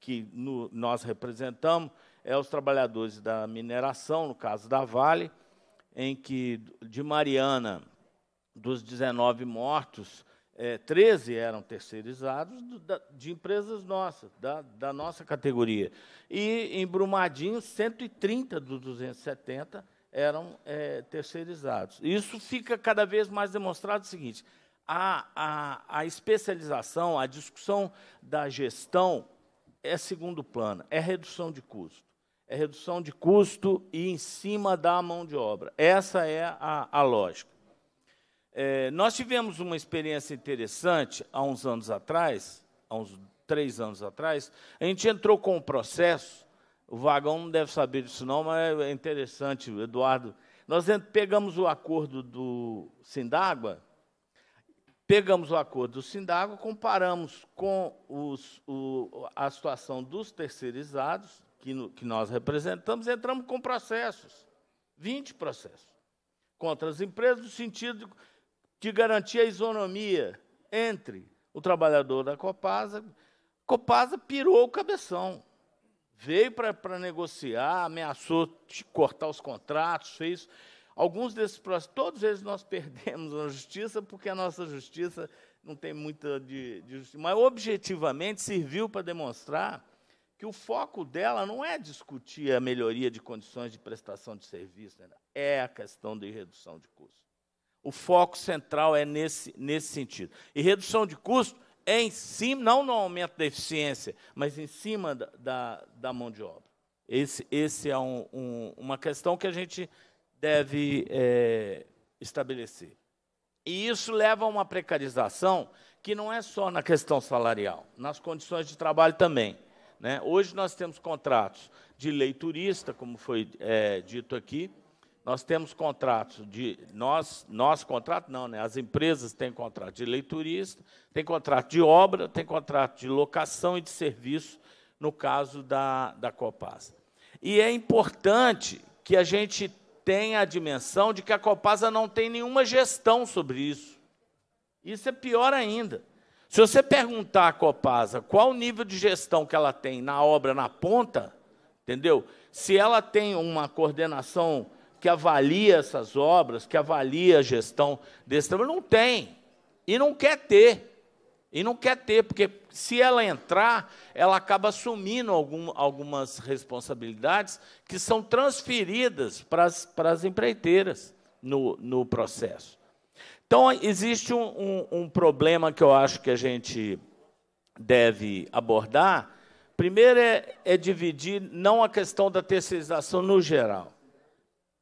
Speaker 5: que no, nós representamos é os trabalhadores da mineração, no caso da Vale, em que de Mariana, dos 19 mortos, é, 13 eram terceirizados de empresas nossas, da, da, nossa categoria. E em Brumadinho, 130 dos 270 eram é, terceirizados. Isso fica cada vez mais demonstrado o seguinte: a, a, a especialização, a discussão da gestão é segundo plano, é redução de custo é redução de custo e em cima da mão de obra. Essa é a, a lógica. É, nós tivemos uma experiência interessante há uns anos atrás, há uns três anos atrás, a gente entrou com um processo, o Vagão não deve saber disso não, mas é interessante, Eduardo. Nós pegamos o acordo do Sindágua, pegamos o acordo do Sindágua, comparamos com os, o, a situação dos terceirizados, que, no, que nós representamos, entramos com processos, 20 processos, contra as empresas no sentido de garantir a isonomia entre o trabalhador da Copasa. Copasa pirou o cabeção, veio para negociar, ameaçou de cortar os contratos, fez alguns desses processos, todos eles nós perdemos na justiça, porque a nossa justiça não tem muita de, de justiça. Mas, objetivamente, serviu para demonstrar que o foco dela não é discutir a melhoria de condições de prestação de serviço, né? é a questão de redução de custo. O foco central é nesse, nesse sentido. E redução de custo é em cima, não no aumento da eficiência, mas em cima da, da, da mão de obra. Esse, esse é um, um, uma questão que a gente deve é, estabelecer. E isso leva a uma precarização que não é só na questão salarial, nas condições de trabalho também. Né? Hoje nós temos contratos de leiturista, como foi é, dito aqui, nós temos contratos de nós, nós contrato não, né? As empresas têm contrato de leiturista, tem contrato de obra, tem contrato de locação e de serviço no caso da da Copasa. E é importante que a gente tenha a dimensão de que a Copasa não tem nenhuma gestão sobre isso. Isso é pior ainda. Se você perguntar à Copasa qual o nível de gestão que ela tem na obra na ponta, entendeu? Se ela tem uma coordenação que avalia essas obras, que avalia a gestão desse trabalho, não tem. E não quer ter. E não quer ter, porque se ela entrar, ela acaba assumindo algum, algumas responsabilidades que são transferidas para as, para as empreiteiras no, no processo. Então, existe um, um, um problema que eu acho que a gente deve abordar. Primeiro é, é dividir não a questão da terceirização no geral.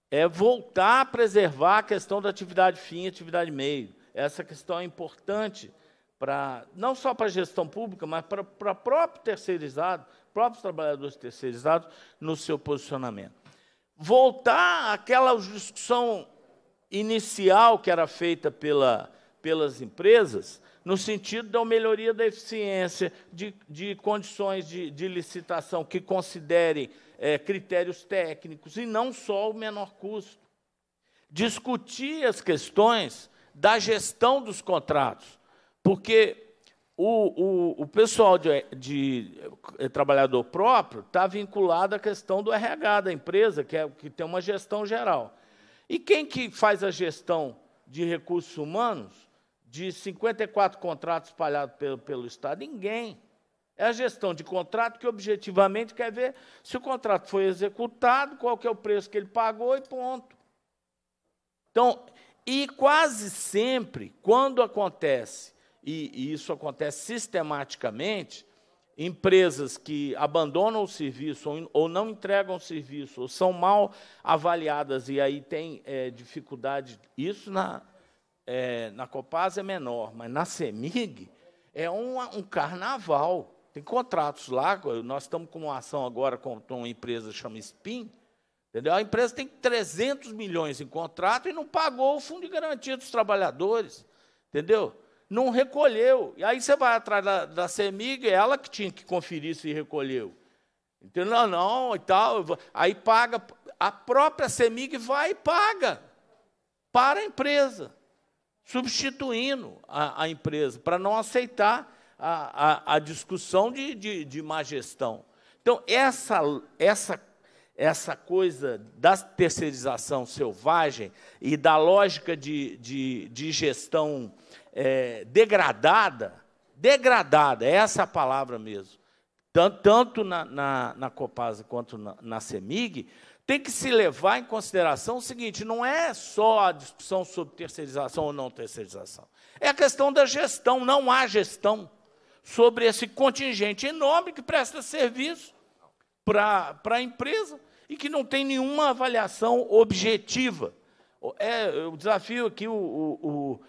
Speaker 5: É voltar a preservar a questão da atividade fim e atividade meio. Essa questão é importante para não só para a gestão pública, mas para, o próprio terceirizado, próprios trabalhadores terceirizados no seu posicionamento. Voltar àquela discussão inicial que era feita pela, pelas empresas, no sentido da melhoria da eficiência, de, de condições de, de licitação que considerem é, critérios técnicos e não só o menor custo. Discutir as questões da gestão dos contratos, porque o, o, o pessoal de, de, é, trabalhador próprio está vinculado à questão do RH da empresa, que, é, que tem uma gestão geral. E quem que faz a gestão de recursos humanos de 54 contratos espalhados pelo, pelo Estado? Ninguém. É a gestão de contrato que objetivamente quer ver se o contrato foi executado, qual que é o preço que ele pagou e ponto. Então, e quase sempre, quando acontece, e, e isso acontece sistematicamente, empresas que abandonam o serviço ou, ou não entregam o serviço, ou são mal avaliadas e aí tem é, dificuldade, isso na, é, na Copasa é menor, mas na CEMIG é um, um carnaval. Tem contratos lá, nós estamos com uma ação agora com uma empresa que chama Spin, entendeu? A empresa tem 300 milhões em contrato e não pagou o fundo de garantia dos trabalhadores, entendeu? não recolheu. E aí você vai atrás da, da CEMIG, é ela que tinha que conferir se recolheu. Entendeu? Não, não, e tal. Aí paga. A própria CEMIG vai e paga para a empresa, substituindo a, a empresa, para não aceitar a, a, a discussão de, de, de má gestão. Então, essa, essa, essa coisa da terceirização selvagem e da lógica de, de, de gestão é, degradada, degradada, é essa a palavra mesmo, tanto, tanto na, na, na, Copasa quanto na, na CEMIG, tem que se levar em consideração o seguinte: não é só a discussão sobre terceirização ou não terceirização, é a questão da gestão, não há gestão sobre esse contingente enorme que presta serviço para a empresa e que não tem nenhuma avaliação objetiva. É, o desafio aqui o, o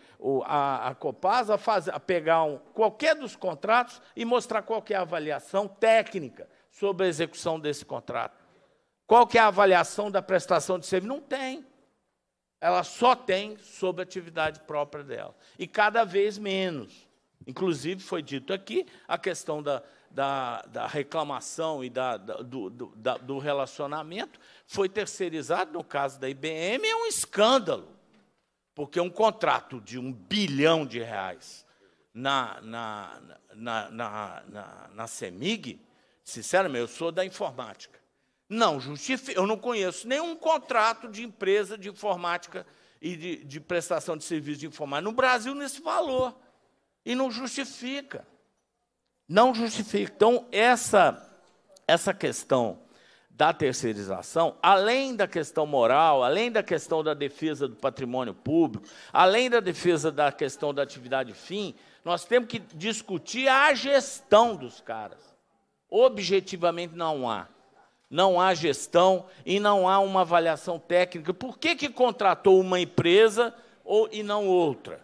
Speaker 5: a, a Copasa faz, a pegar um, qualquer dos contratos e mostrar qual é a avaliação técnica sobre a execução desse contrato. Qual é a avaliação da prestação de serviço? Não tem. Ela só tem sobre a atividade própria dela. E cada vez menos. Inclusive, foi dito aqui a questão da, da, da reclamação e da, da, do, do, da, do relacionamento foi terceirizado, no caso da IBM, é um escândalo porque um contrato de um bilhão de reais na, na, na, na, na, na CEMIG, sinceramente, eu sou da informática. Não justifica, eu não conheço nenhum contrato de empresa de informática e de, de prestação de serviço de informática no Brasil nesse valor. E não justifica. Não justifica. Então, essa, essa questão da terceirização, além da questão moral, além da questão da defesa do patrimônio público, além da defesa da questão da atividade fim, nós temos que discutir a gestão dos caras. Objetivamente não há. Não há gestão e não há uma avaliação técnica. Por que, que contratou uma empresa ou, e não outra?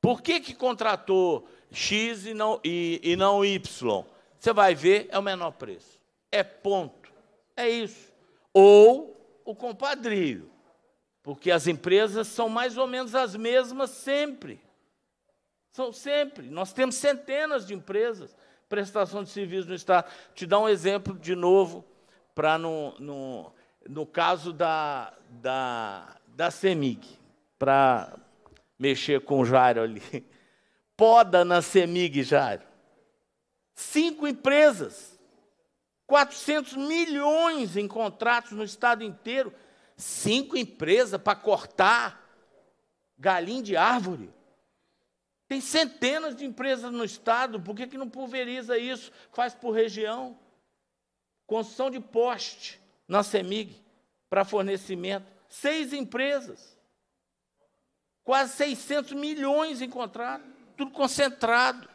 Speaker 5: Por que, que contratou X e não, e, e não Y? Você vai ver, é o menor preço. É ponto. É isso. Ou o compadrio, porque as empresas são mais ou menos as mesmas sempre. São sempre. Nós temos centenas de empresas, prestação de serviço no Estado. Te dar um exemplo de novo, para no, no, no caso da, da, da CEMIG, para mexer com o Jairo ali. Poda na CEMIG, Jairo. Cinco empresas 400 milhões em contratos no estado inteiro, cinco empresas para cortar galinha de árvore. Tem centenas de empresas no estado, por que, que não pulveriza isso? Faz por região. Construção de poste na CEMIG para fornecimento. Seis empresas. Quase 600 milhões em contrato, tudo concentrado.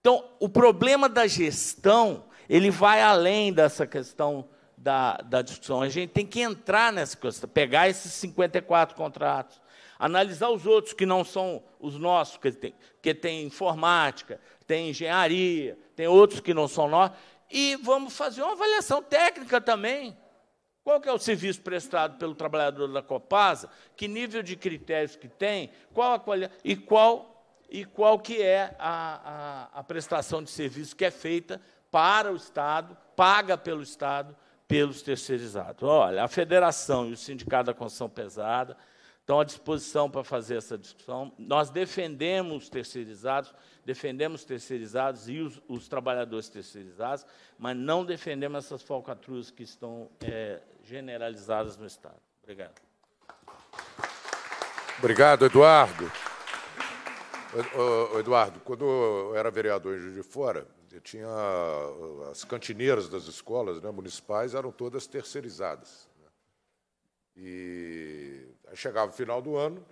Speaker 5: Então, o problema da gestão ele vai além dessa questão da, da discussão. A gente tem que entrar nessa questão, pegar esses 54 contratos, analisar os outros que não são os nossos, que tem, que tem informática, tem engenharia, tem outros que não são nossos, e vamos fazer uma avaliação técnica também. Qual que é o serviço prestado pelo trabalhador da Copasa? Que nível de critérios que tem? Qual a qualidade e qual e qual que é a, a, a prestação de serviço que é feita para o Estado, paga pelo Estado, pelos terceirizados. Olha, a federação e o sindicato da construção pesada estão à disposição para fazer essa discussão. Nós defendemos os terceirizados, defendemos os terceirizados e os, os trabalhadores terceirizados, mas não defendemos essas falcatruas que estão é, generalizadas no Estado. Obrigado.
Speaker 1: Obrigado, Eduardo. Eduardo, quando eu era vereador em Juiz de Fora, eu tinha ah, as cantineiras das escolas né, municipais eram todas terceirizadas. Né? E aí chegava o final do ano,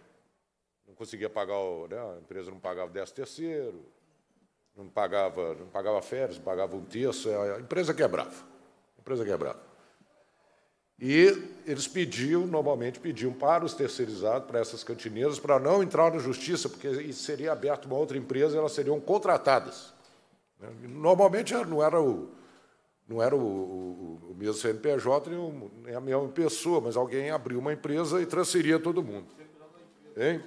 Speaker 1: não conseguia pagar, o, né, a empresa não pagava 10 terceiro, não pagava, não pagava férias, pagava um terço, é, a empresa quebrava. A empresa quebrava. E eles pediam, normalmente pediam para os terceirizados, para essas cantineiras, para não entrar na justiça, porque seria aberta uma outra empresa, elas seriam contratadas. Né? Normalmente é, não era o, não era o, o, o mesmo CNPJ nem, a mesma pessoa, mas alguém abriu uma empresa e transferia todo mundo. Hein?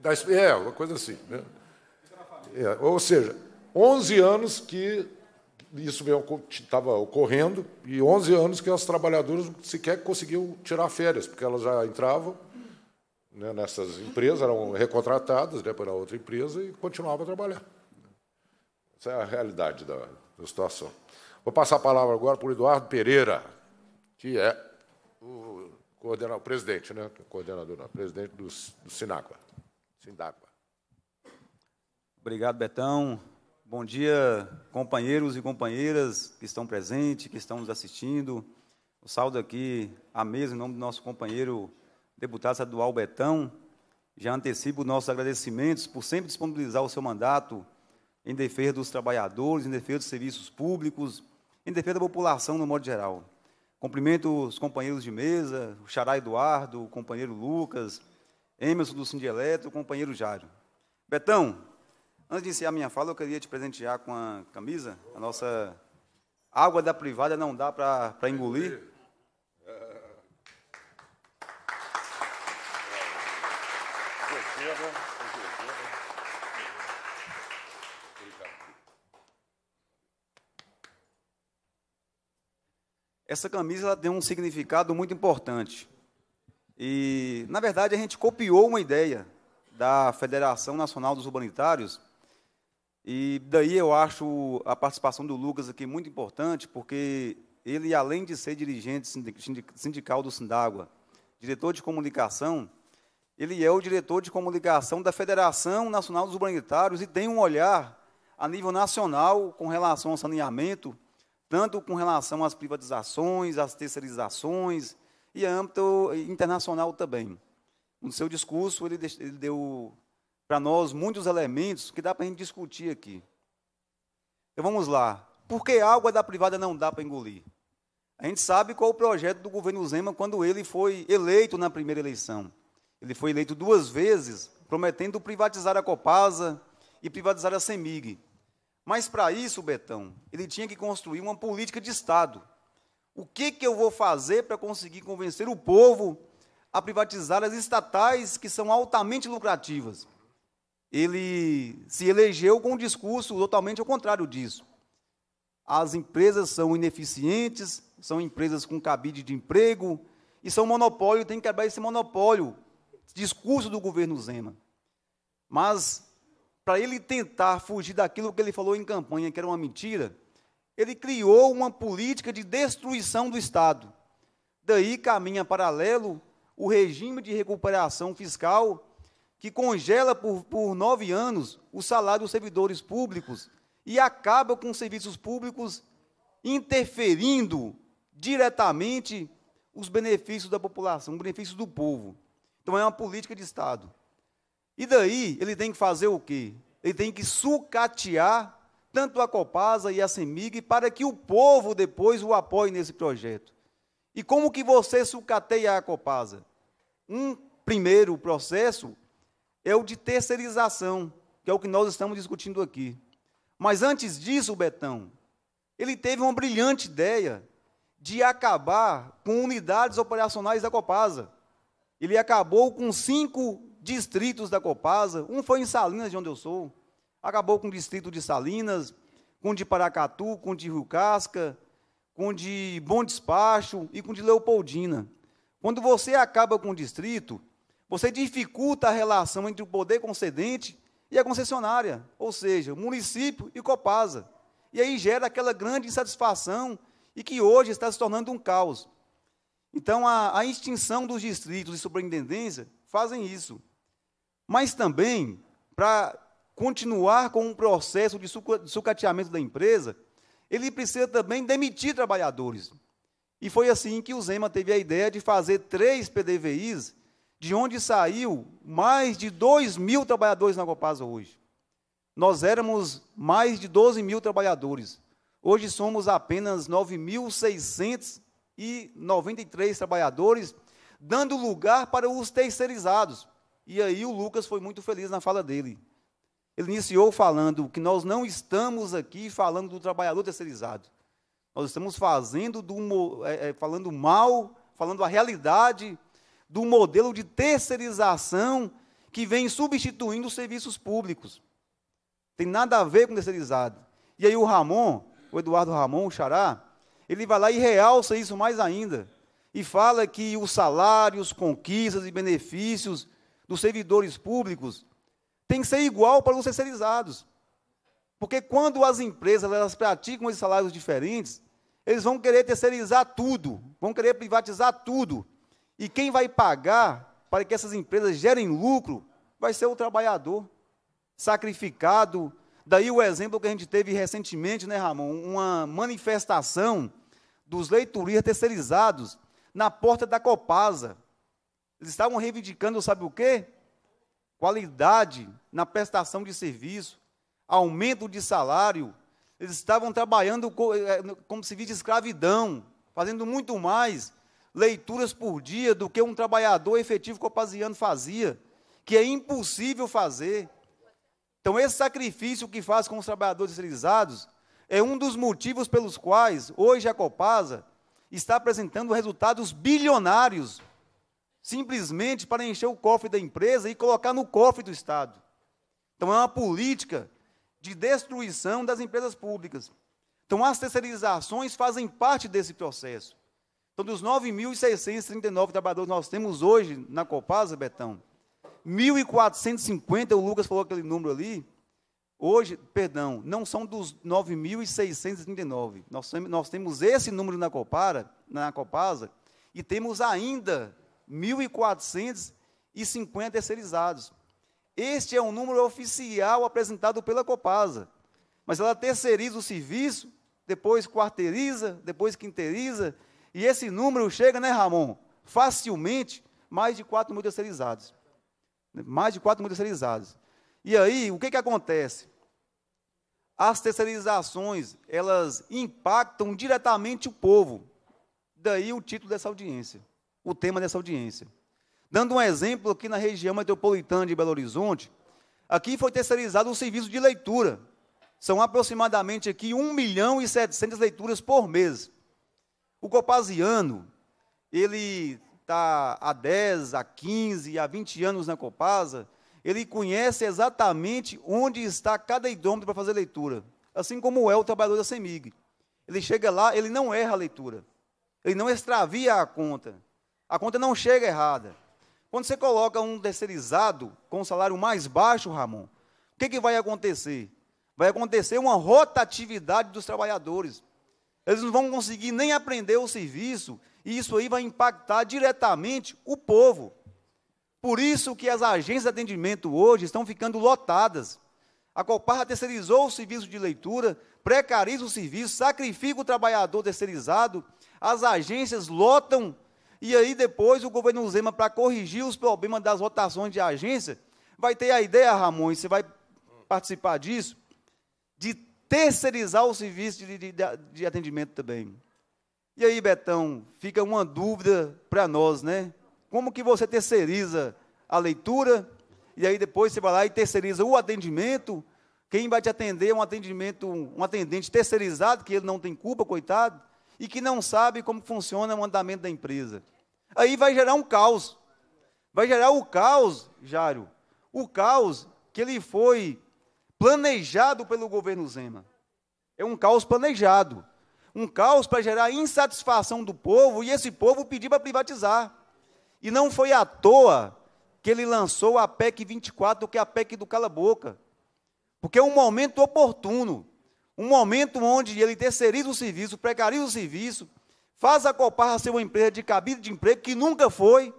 Speaker 1: Da, é, uma coisa assim. Né? É, ou seja, 11 anos que isso estava ocorrendo, e 11 anos que as trabalhadoras sequer conseguiam tirar férias, porque elas já entravam né, nessas empresas, eram recontratadas né, para outra empresa e continuavam a trabalhar. Essa é a realidade da, da situação. Vou passar a palavra agora para o Eduardo Pereira, que é o coordenador, presidente, né? Coordenador, não, presidente do, do Sinagua. Sindagua. Obrigado, Betão. Bom dia, companheiros
Speaker 6: e companheiras que estão presentes, que estão nos assistindo. O saldo aqui à mesa em nome do nosso companheiro deputado estadual Betão, já antecipo nossos agradecimentos por sempre disponibilizar o seu mandato em defesa dos trabalhadores, em defesa dos serviços públicos, em defesa da população no modo geral. Cumprimento os companheiros de mesa, o Xará Eduardo, o companheiro Lucas, Emerson do Sindieletro, o companheiro Jário. Betão, antes de iniciar minha fala, eu queria te presentear com a camisa, a nossa água da privada não dá para engolir. Essa camisa ela tem um significado muito importante. E, na verdade, a gente copiou uma ideia da Federação Nacional dos Urbanitários. E daí eu acho a participação do Lucas aqui muito importante, porque ele, além de ser dirigente sindical do Sindágua, diretor de comunicação, ele é o diretor de comunicação da Federação Nacional dos Urbanitários e tem um olhar a nível nacional com relação ao saneamento tanto com relação às privatizações, às terceirizações e a âmbito internacional também. No seu discurso, ele, deu para nós muitos elementos que dá para a gente discutir aqui. Então vamos lá. Por que água da privada não dá para engolir? A gente sabe qual o projeto do governo Zema quando ele foi eleito na primeira eleição. Ele foi eleito duas vezes, prometendo privatizar a Copasa e privatizar a Semig. Mas para isso, Betão, ele tinha que construir uma política de Estado. O que, que eu vou fazer para conseguir convencer o povo a privatizar as estatais que são altamente lucrativas? Ele se elegeu com um discurso totalmente ao contrário disso. As empresas são ineficientes, são empresas com cabide de emprego e são monopólio, tem que quebrar esse monopólio. Discurso do governo Zema. Mas para ele tentar fugir daquilo que ele falou em campanha, que era uma mentira, ele criou uma política de destruição do Estado. Daí caminha paralelo o regime de recuperação fiscal, que congela por, por nove anos o salário dos servidores públicos e acaba com os serviços públicos interferindo diretamente os benefícios da população, os benefícios do povo. Então é uma política de Estado. E daí ele tem que fazer o quê? Ele tem que sucatear tanto a Copasa e a Semig para que o povo depois o apoie nesse projeto. E como que você sucateia a Copasa? Um primeiro processo é o de terceirização, que é o que nós estamos discutindo aqui. Mas antes disso, Betão, ele teve uma brilhante ideia de acabar com unidades operacionais da Copasa. Ele acabou com cinco distritos da Copasa. Um foi em Salinas, de onde eu sou. Acabou com o distrito de Salinas, com o de Paracatu, com o de Rio Casca, com o de Bom Despacho e com o de Leopoldina. Quando você acaba com o distrito, você dificulta a relação entre o poder concedente e a concessionária, ou seja, o município e Copasa. E aí gera aquela grande insatisfação e que hoje está se tornando um caos. Então, a, a extinção dos distritos de superintendência fazem isso mas também para continuar com um processo de sucateamento da empresa, ele precisa também demitir trabalhadores. E foi assim que o Zema teve a ideia de fazer três PDVIs, de onde saiu mais de 2 mil trabalhadores na Copasa hoje. Nós éramos mais de 12 mil trabalhadores. Hoje somos apenas 9.693 trabalhadores, dando lugar para os terceirizados. E aí o Lucas foi muito feliz na fala dele. Ele iniciou falando que nós não estamos aqui falando do trabalhador terceirizado. Nós estamos fazendo do, é, é, falando mal, falando a realidade do modelo de terceirização que vem substituindo os serviços públicos. Tem nada a ver com terceirizado. E aí o Ramon, o Eduardo Ramon, o Xará, ele vai lá e realça isso mais ainda. E fala que os salários, conquistas e benefícios dos servidores públicos tem que ser igual para os terceirizados. Porque quando as empresas elas praticam esses salários diferentes, eles vão querer terceirizar tudo, vão querer privatizar tudo. E quem vai pagar para que essas empresas gerem lucro vai ser o trabalhador sacrificado. Daí o exemplo que a gente teve recentemente, né, Ramon? Uma manifestação dos leituristas terceirizados na porta da Copasa. Eles estavam reivindicando, sabe o quê? Qualidade na prestação de serviço, aumento de salário. Eles estavam trabalhando eh, eh, como se vive de escravidão, fazendo muito mais leituras por dia do que um trabalhador efetivo copasiano fazia, que é impossível fazer. Então, esse sacrifício que faz com os trabalhadores esterilizados é um dos motivos pelos quais hoje a Copasa está apresentando resultados bilionários simplesmente para encher o cofre da empresa e colocar no cofre do Estado. Então, é uma política de destruição das empresas públicas. Então, as terceirizações fazem parte desse processo. Então, dos 9.639 trabalhadores que nós temos hoje na Copasa, Betão, 1.450, o Lucas falou aquele número ali, hoje, perdão, não são dos 9.639. Nós, nós temos esse número na Copara, na Copasa, e temos ainda 1.450 terceirizados. Este é um número oficial apresentado pela Copasa. Mas ela terceiriza o serviço, depois quarteiriza, depois quinteiriza, e esse número chega, né, Ramon? Facilmente, mais de 4 mil terceirizados. Mais de 4 mil terceirizados. E aí, o que, que acontece? As terceirizações, elas impactam diretamente o povo. Daí o título dessa audiência o tema dessa audiência. Dando um exemplo aqui na região metropolitana de Belo Horizonte, aqui foi terceirizado o serviço de leitura. São aproximadamente aqui 1 milhão e 700 leituras por mês. O Copasiano, ele está há 10, há 15, há 20 anos na Copasa, ele conhece exatamente onde está cada hidrômetro para fazer leitura. Assim como é o trabalhador da CEMIG. Ele chega lá, ele não erra a leitura. Ele não extravia a conta. A conta não chega errada. Quando você coloca um terceirizado com um salário mais baixo, Ramon, o que, que vai acontecer? Vai acontecer uma rotatividade dos trabalhadores. Eles não vão conseguir nem aprender o serviço, e isso aí vai impactar diretamente o povo. Por isso que as agências de atendimento hoje estão ficando lotadas. A Coparra terceirizou o serviço de leitura, precariza o serviço, sacrifica o trabalhador terceirizado. As agências lotam e aí depois o governo Zema, para corrigir os problemas das rotações de agência, vai ter a ideia, Ramon, e você vai participar disso, de terceirizar o serviço de, de, de atendimento também. E aí, Betão, fica uma dúvida para nós, né? Como que você terceiriza a leitura? E aí depois você vai lá e terceiriza o atendimento. Quem vai te atender é um atendimento, um atendente terceirizado, que ele não tem culpa, coitado e que não sabe como funciona o andamento da empresa. Aí vai gerar um caos. Vai gerar o caos, Jário, o caos que ele foi planejado pelo governo Zema. É um caos planejado. Um caos para gerar insatisfação do povo e esse povo pedir para privatizar. E não foi à toa que ele lançou a PEC 24, que é a PEC do cala-boca. Porque é um momento oportuno. Um momento onde ele terceiriza o serviço, precariza o serviço, faz a Coparra ser uma empresa de cabide de emprego que nunca foi,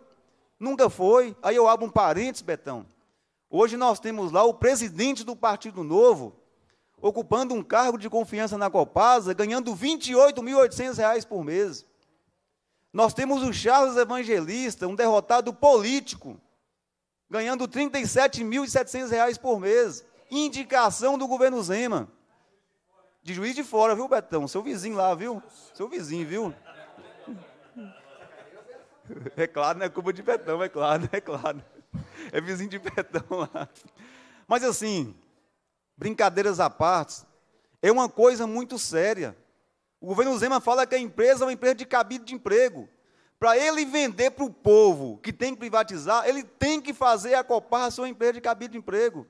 Speaker 6: nunca foi. Aí eu abro um parênteses, Betão. Hoje nós temos lá o presidente do Partido Novo ocupando um cargo de confiança na Copasa, ganhando R$ 28.800 por mês. Nós temos o Charles Evangelista, um derrotado político, ganhando R$ 37.700 por mês. Indicação do governo Zema. De juiz de fora, viu, Betão? Seu vizinho lá, viu? Seu vizinho, viu? É claro, não é culpa de Betão, é claro, é claro. É vizinho de Betão lá. Mas assim, brincadeiras à parte, é uma coisa muito séria. O governo Zema fala que a empresa é uma empresa de cabide de emprego. Para ele vender para o povo que tem que privatizar, ele tem que fazer a Copar a sua empresa de cabide de emprego.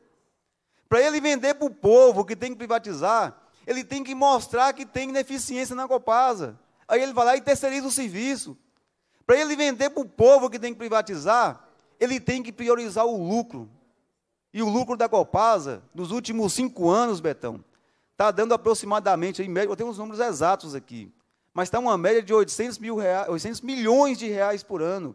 Speaker 6: Para ele vender para o povo que tem que privatizar, ele tem que mostrar que tem ineficiência na Copasa. Aí ele vai lá e terceiriza o serviço. Para ele vender para o povo que tem que privatizar, ele tem que priorizar o lucro. E o lucro da Copasa, nos últimos cinco anos, Betão, está dando aproximadamente, em média, eu tenho os números exatos aqui, mas está uma média de 800, mil reais, 800 milhões de reais por ano.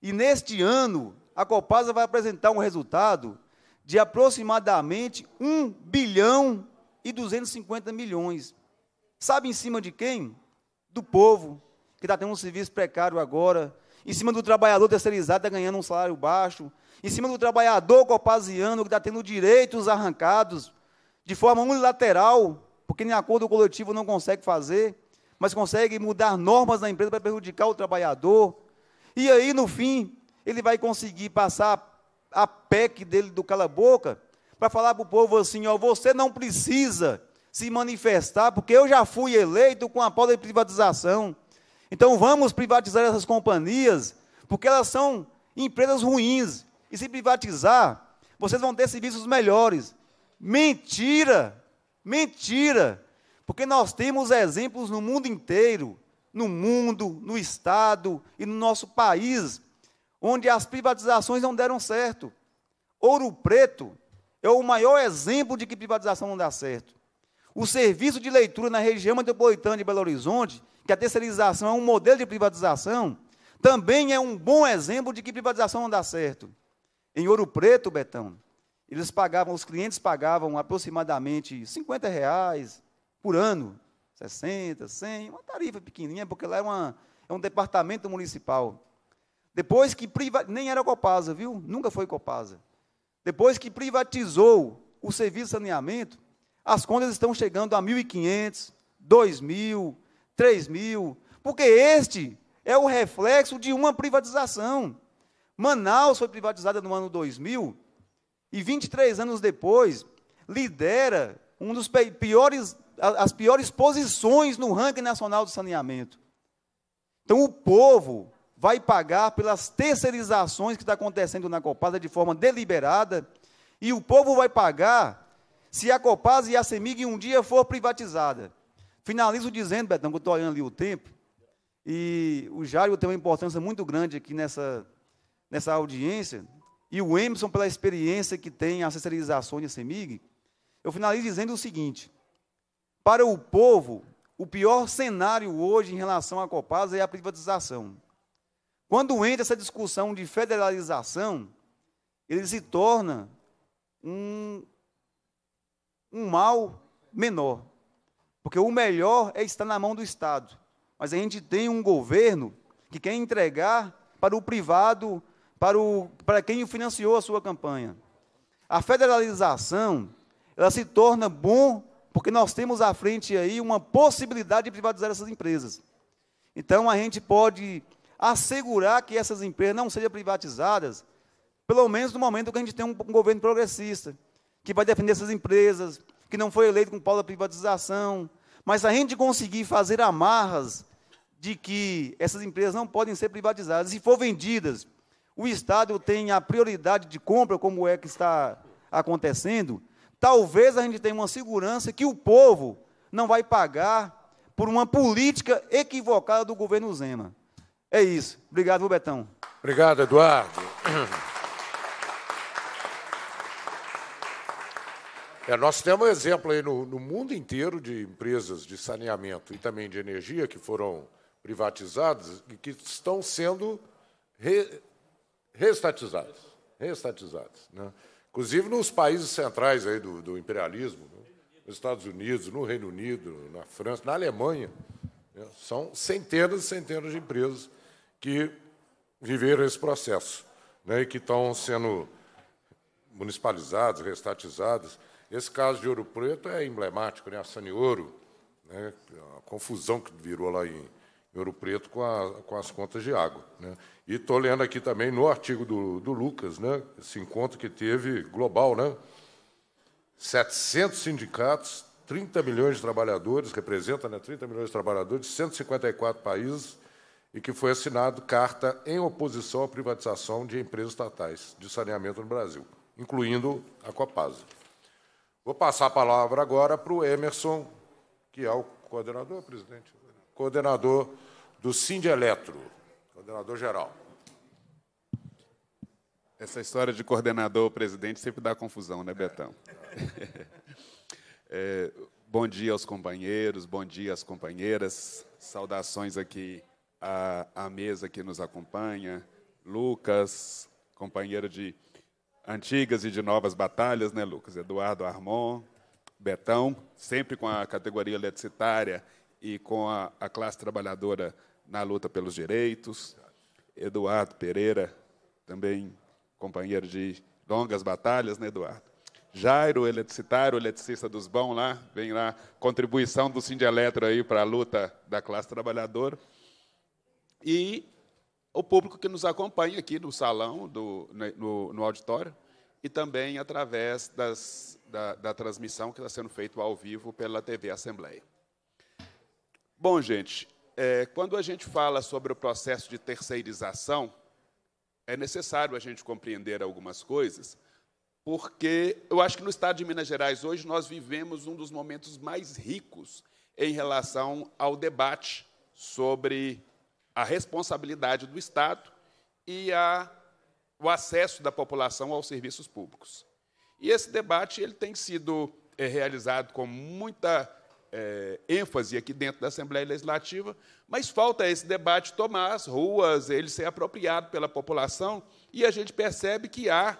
Speaker 6: E neste ano, a Copasa vai apresentar um resultado de aproximadamente 1 bilhão e 250 milhões. Sabe em cima de quem? Do povo, que está tendo um serviço precário agora, em cima do trabalhador terceirizado que está ganhando um salário baixo, em cima do trabalhador copasiano que está tendo direitos arrancados de forma unilateral, porque nem acordo coletivo não consegue fazer, mas consegue mudar normas na empresa para prejudicar o trabalhador. E aí, no fim, ele vai conseguir passar a PEC dele do cala-boca para falar para o povo assim: ó, você não precisa se manifestar, porque eu já fui eleito com a pauta de privatização. Então vamos privatizar essas companhias, porque elas são empresas ruins. E se privatizar, vocês vão ter serviços melhores. Mentira! Mentira! Porque nós temos exemplos no mundo inteiro, no mundo, no Estado e no nosso país, onde as privatizações não deram certo. Ouro Preto é o maior exemplo de que privatização não dá certo. O serviço de leitura na região metropolitana de Belo Horizonte, que a terceirização é um modelo de privatização, também é um bom exemplo de que privatização não dá certo. Em Ouro Preto, Betão, eles pagavam, os clientes pagavam aproximadamente 50 reais por ano, 60, 100, uma tarifa pequenininha, porque lá é, uma, é um departamento municipal. Depois que priva... nem era Copasa, viu? Nunca foi Copasa. Depois que privatizou o serviço de saneamento, as contas estão chegando a 1.500, 2.000, 3.000, porque este é o reflexo de uma privatização. Manaus foi privatizada no ano 2000 e 23 anos depois lidera um dos piores as piores posições no ranking nacional do saneamento. Então o povo vai pagar pelas terceirizações que está acontecendo na Copasa de forma deliberada, e o povo vai pagar se a Copasa e a Semig um dia for privatizada. Finalizo dizendo, Betão, que eu estou olhando ali o tempo, e o Jairo tem uma importância muito grande aqui nessa, nessa audiência, e o Emerson pela experiência que tem as terceirização e a Semig, eu finalizo dizendo o seguinte, para o povo, o pior cenário hoje em relação à Copasa é a privatização. Quando entra essa discussão de federalização, ele se torna um, um mal menor. Porque o melhor é estar na mão do Estado. Mas a gente tem um governo que quer entregar para o privado, para, o, para quem financiou a sua campanha. A federalização, ela se torna bom porque nós temos à frente aí uma possibilidade de privatizar essas empresas. Então a gente pode assegurar que essas empresas não sejam privatizadas, pelo menos no momento que a gente tem um, governo progressista, que vai defender essas empresas, que não foi eleito com pau da privatização. Mas a gente conseguir fazer amarras de que essas empresas não podem ser privatizadas, se for vendidas, o Estado tem a prioridade de compra, como é que está acontecendo, talvez a gente tenha uma segurança que o povo não vai pagar por uma política equivocada do governo Zema. É isso. Obrigado, Rubetão.
Speaker 1: Obrigado, Eduardo. É, nós temos um exemplo aí no, no, mundo inteiro de empresas de saneamento e também de energia que foram privatizadas e que estão sendo re, restatizadas, né? Inclusive nos países centrais aí do, do imperialismo, né? nos Estados Unidos, no Reino Unido, na França, na Alemanha. Né? São centenas e centenas de empresas que viveram esse processo né, e que estão sendo municipalizados, restatizados. Esse caso de Ouro Preto é emblemático, né, a Sani Ouro, né, a confusão que virou lá em, em Ouro Preto com, a, com, as contas de água. Né. E estou lendo aqui também no artigo do, do Lucas, né, esse encontro que teve global, né, 700 sindicatos, 30 milhões de trabalhadores, representa né, 30 milhões de trabalhadores de 154 países, e que foi assinado carta em oposição à privatização de empresas estatais de saneamento no Brasil, incluindo a Copasa. Vou passar a palavra agora para o Emerson, que é o coordenador, presidente, coordenador do Sind Eletro, coordenador geral.
Speaker 7: Essa história de coordenador presidente sempre dá confusão, né, Betão? É. É, bom dia aos companheiros, bom dia às companheiras. Saudações aqui a, a mesa que nos acompanha, Lucas, companheiro de antigas e de novas batalhas, né, Lucas? Eduardo Armon, Betão, sempre com a categoria eletricitária e com a, a classe trabalhadora na luta pelos direitos. Eduardo Pereira, também companheiro de longas batalhas, né, Eduardo? Jairo, eletricitário, eletricista dos bons lá, vem lá, contribuição do Sindieletra aí para a luta da classe trabalhadora e o público que nos acompanha aqui no salão, do, né, no, no auditório, e também através das, da, da transmissão que está sendo feita ao vivo pela TV Assembleia. Bom, gente, é, quando a gente fala sobre o processo de terceirização, é necessário a gente compreender algumas coisas, porque eu acho que no estado de Minas Gerais hoje nós vivemos um dos momentos mais ricos em relação ao debate sobre a responsabilidade do Estado e a, o acesso da população aos serviços públicos. E esse debate ele tem sido é, realizado com muita é, ênfase aqui dentro da Assembleia Legislativa, mas falta esse debate tomar as ruas, ele ser apropriado pela população, e a gente percebe que há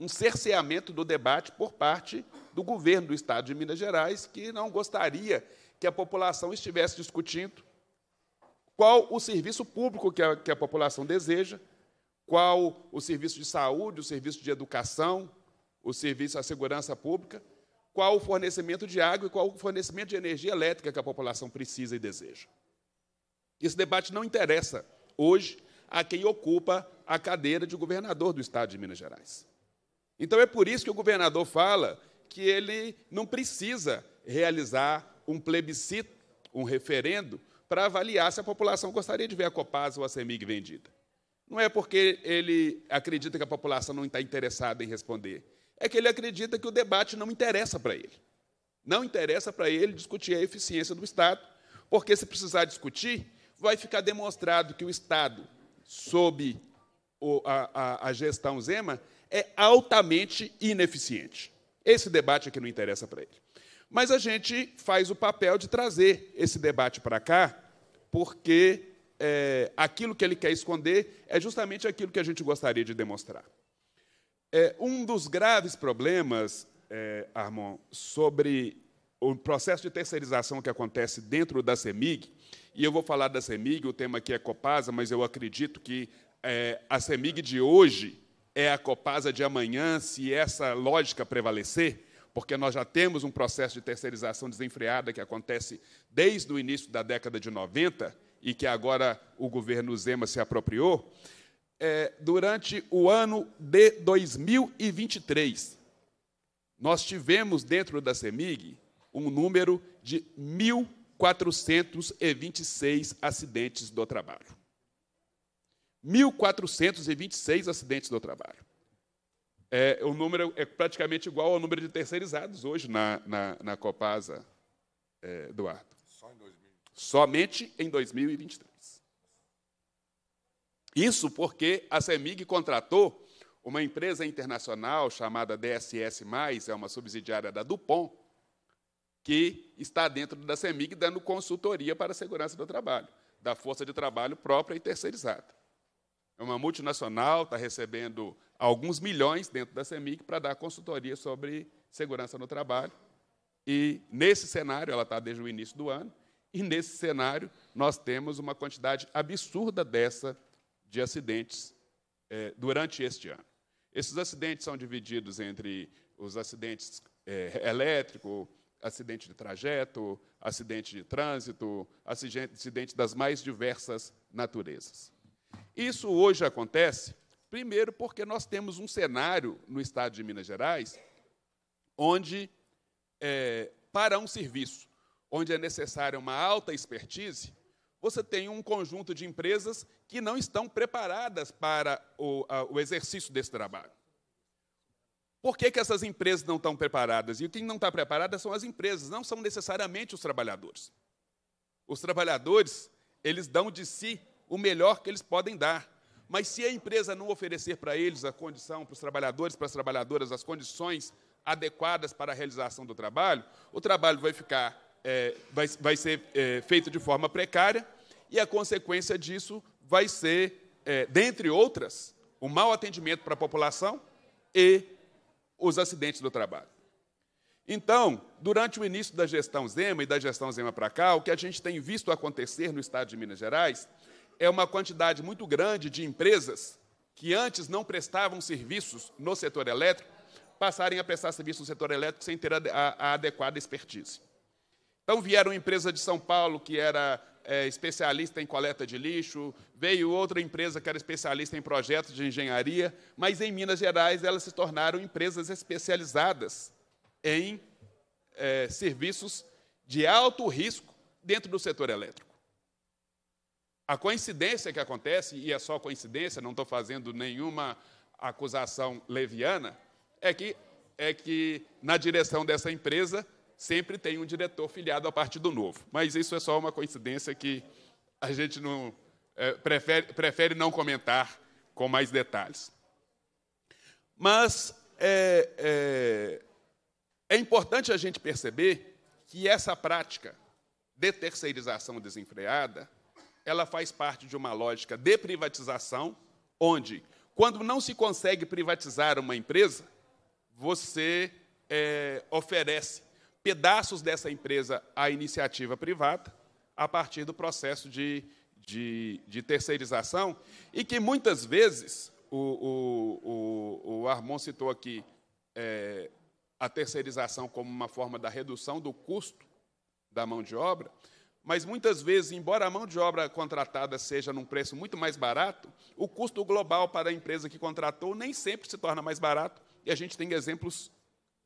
Speaker 7: um cerceamento do debate por parte do governo do Estado de Minas Gerais, que não gostaria que a população estivesse discutindo qual o serviço público que a, que a população deseja, qual o serviço de saúde, o serviço de educação, o serviço à segurança pública, qual o fornecimento de água e qual o fornecimento de energia elétrica que a população precisa e deseja. Esse debate não interessa hoje a quem ocupa a cadeira de governador do Estado de Minas Gerais. Então é por isso que o governador fala que ele não precisa realizar um plebiscito, um referendo, para avaliar se a população gostaria de ver a Copasa ou a CEMIG vendida. Não é porque ele acredita que a população não está interessada em responder, é que ele acredita que o debate não interessa para ele. Não interessa para ele discutir a eficiência do Estado, porque se precisar discutir, vai ficar demonstrado que o Estado, sob a, a, a gestão Zema, é altamente ineficiente. Esse debate aqui é não interessa para ele. Mas a gente faz o papel de trazer esse debate para cá, porque é, aquilo que ele quer esconder é justamente aquilo que a gente gostaria de demonstrar. É, um dos graves problemas, é, Armand, sobre o processo de terceirização que acontece dentro da CEMIG, e eu vou falar da CEMIG, o tema aqui é Copasa, mas eu acredito que é, a CEMIG de hoje é a Copasa de amanhã, se essa lógica prevalecer, porque nós já temos um processo de terceirização desenfreada que acontece desde o início da década de 90 e que agora o governo Zema se apropriou, é, durante o ano de 2023, nós tivemos dentro da CEMIG um número de 1.426 acidentes do trabalho. 1.426 acidentes do trabalho é, o número é praticamente igual ao número de terceirizados hoje na, na, na Copasa, é, Eduardo.
Speaker 1: Só em 2023.
Speaker 7: Somente em 2023. Isso porque a CEMIG contratou uma empresa internacional chamada DSS, é uma subsidiária da Dupont, que está dentro da CEMIG dando consultoria para a segurança do trabalho, da força de trabalho própria e terceirizada. É uma multinacional, está recebendo alguns milhões dentro da CEMIC para dar consultoria sobre segurança no trabalho. E nesse cenário, ela está desde o início do ano, e nesse cenário nós temos uma quantidade absurda dessa de acidentes é, durante este ano. Esses acidentes são divididos entre os acidentes eh, é, elétricos, acidente de trajeto, acidente de trânsito, acidente das mais diversas naturezas. Isso hoje acontece, primeiro, porque nós temos um cenário no estado de Minas Gerais onde, é, para um serviço onde é necessária uma alta expertise, você tem um conjunto de empresas que não estão preparadas para o, a, o exercício desse trabalho. Por que, que essas empresas não estão preparadas? E quem não está preparada são as empresas, não são necessariamente os trabalhadores. Os trabalhadores, eles dão de si o melhor que eles podem dar. Mas se a empresa não oferecer para eles a condição, para os trabalhadores, para as trabalhadoras, as condições adequadas para a realização do trabalho, o trabalho vai ficar, é, vai, vai ser é, feito de forma precária e a consequência disso vai ser, é, dentre outras, o mau atendimento para a população e os acidentes do trabalho. Então, durante o início da gestão Zema e da gestão Zema para cá, o que a gente tem visto acontecer no estado de Minas Gerais é uma quantidade muito grande de empresas que antes não prestavam serviços no setor elétrico passarem a prestar serviço no setor elétrico sem ter a, a, a adequada expertise. Então vieram uma empresa de São Paulo que era é, especialista em coleta de lixo, veio outra empresa que era especialista em projetos de engenharia, mas em Minas Gerais elas se tornaram empresas especializadas em é, serviços de alto risco dentro do setor elétrico. A coincidência que acontece, e é só coincidência, não estou fazendo nenhuma acusação leviana, é que, é que na direção dessa empresa sempre tem um diretor filiado ao Partido Novo. Mas isso é só uma coincidência que a gente não é, prefere, prefere não comentar com mais detalhes. Mas é, é, é importante a gente perceber que essa prática de terceirização desenfreada ela faz parte de uma lógica de privatização, onde, quando não se consegue privatizar uma empresa, você é, oferece pedaços dessa empresa à iniciativa privada, a partir do processo de, de, de terceirização, e que muitas vezes, o, o, o, o Armon citou aqui é, a terceirização como uma forma da redução do custo da mão de obra, mas muitas vezes, embora a mão de obra contratada seja num preço muito mais barato, o custo global para a empresa que contratou nem sempre se torna mais barato, e a gente tem exemplos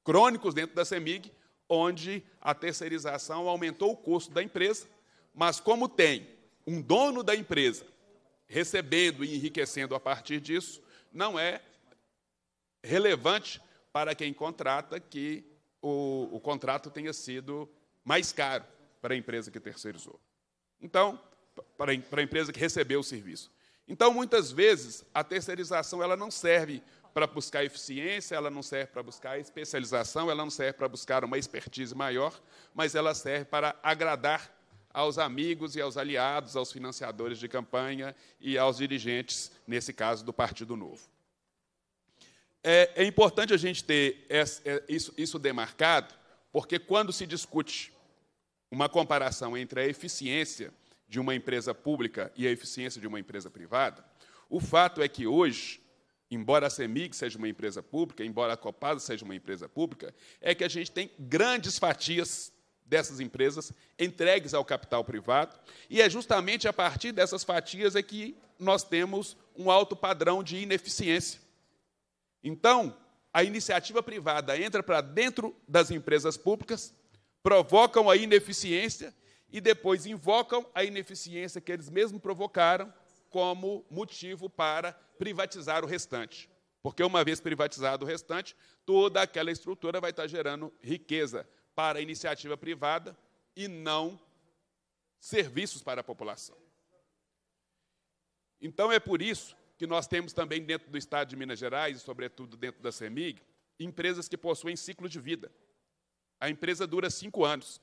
Speaker 7: crônicos dentro da CEMIG, onde a terceirização aumentou o custo da empresa, mas como tem um dono da empresa recebendo e enriquecendo a partir disso, não é relevante para quem contrata que o, o contrato tenha sido mais caro para a empresa que terceirizou. Então, para a empresa que recebeu o serviço. Então, muitas vezes, a terceirização ela não serve para buscar eficiência, ela não serve para buscar especialização, ela não serve para buscar uma expertise maior, mas ela serve para agradar aos amigos e aos aliados, aos financiadores de campanha e aos dirigentes, nesse caso, do Partido Novo. É, é importante a gente ter é, isso, isso demarcado, porque quando se discute uma comparação entre a eficiência de uma empresa pública e a eficiência de uma empresa privada, o fato é que hoje, embora a CEMIG seja uma empresa pública, embora a Copasa seja uma empresa pública, é que a gente tem grandes fatias dessas empresas entregues ao capital privado, e é justamente a partir dessas fatias é que nós temos um alto padrão de ineficiência. Então, a iniciativa privada entra para dentro das empresas públicas provocam a ineficiência e depois invocam a ineficiência que eles mesmos provocaram como motivo para privatizar o restante. Porque uma vez privatizado o restante, toda aquela estrutura vai estar gerando riqueza para a iniciativa privada e não serviços para a população. Então é por isso que nós temos também dentro do estado de Minas Gerais e sobretudo dentro da CEMIG, empresas que possuem ciclo de vida. A empresa dura cinco anos.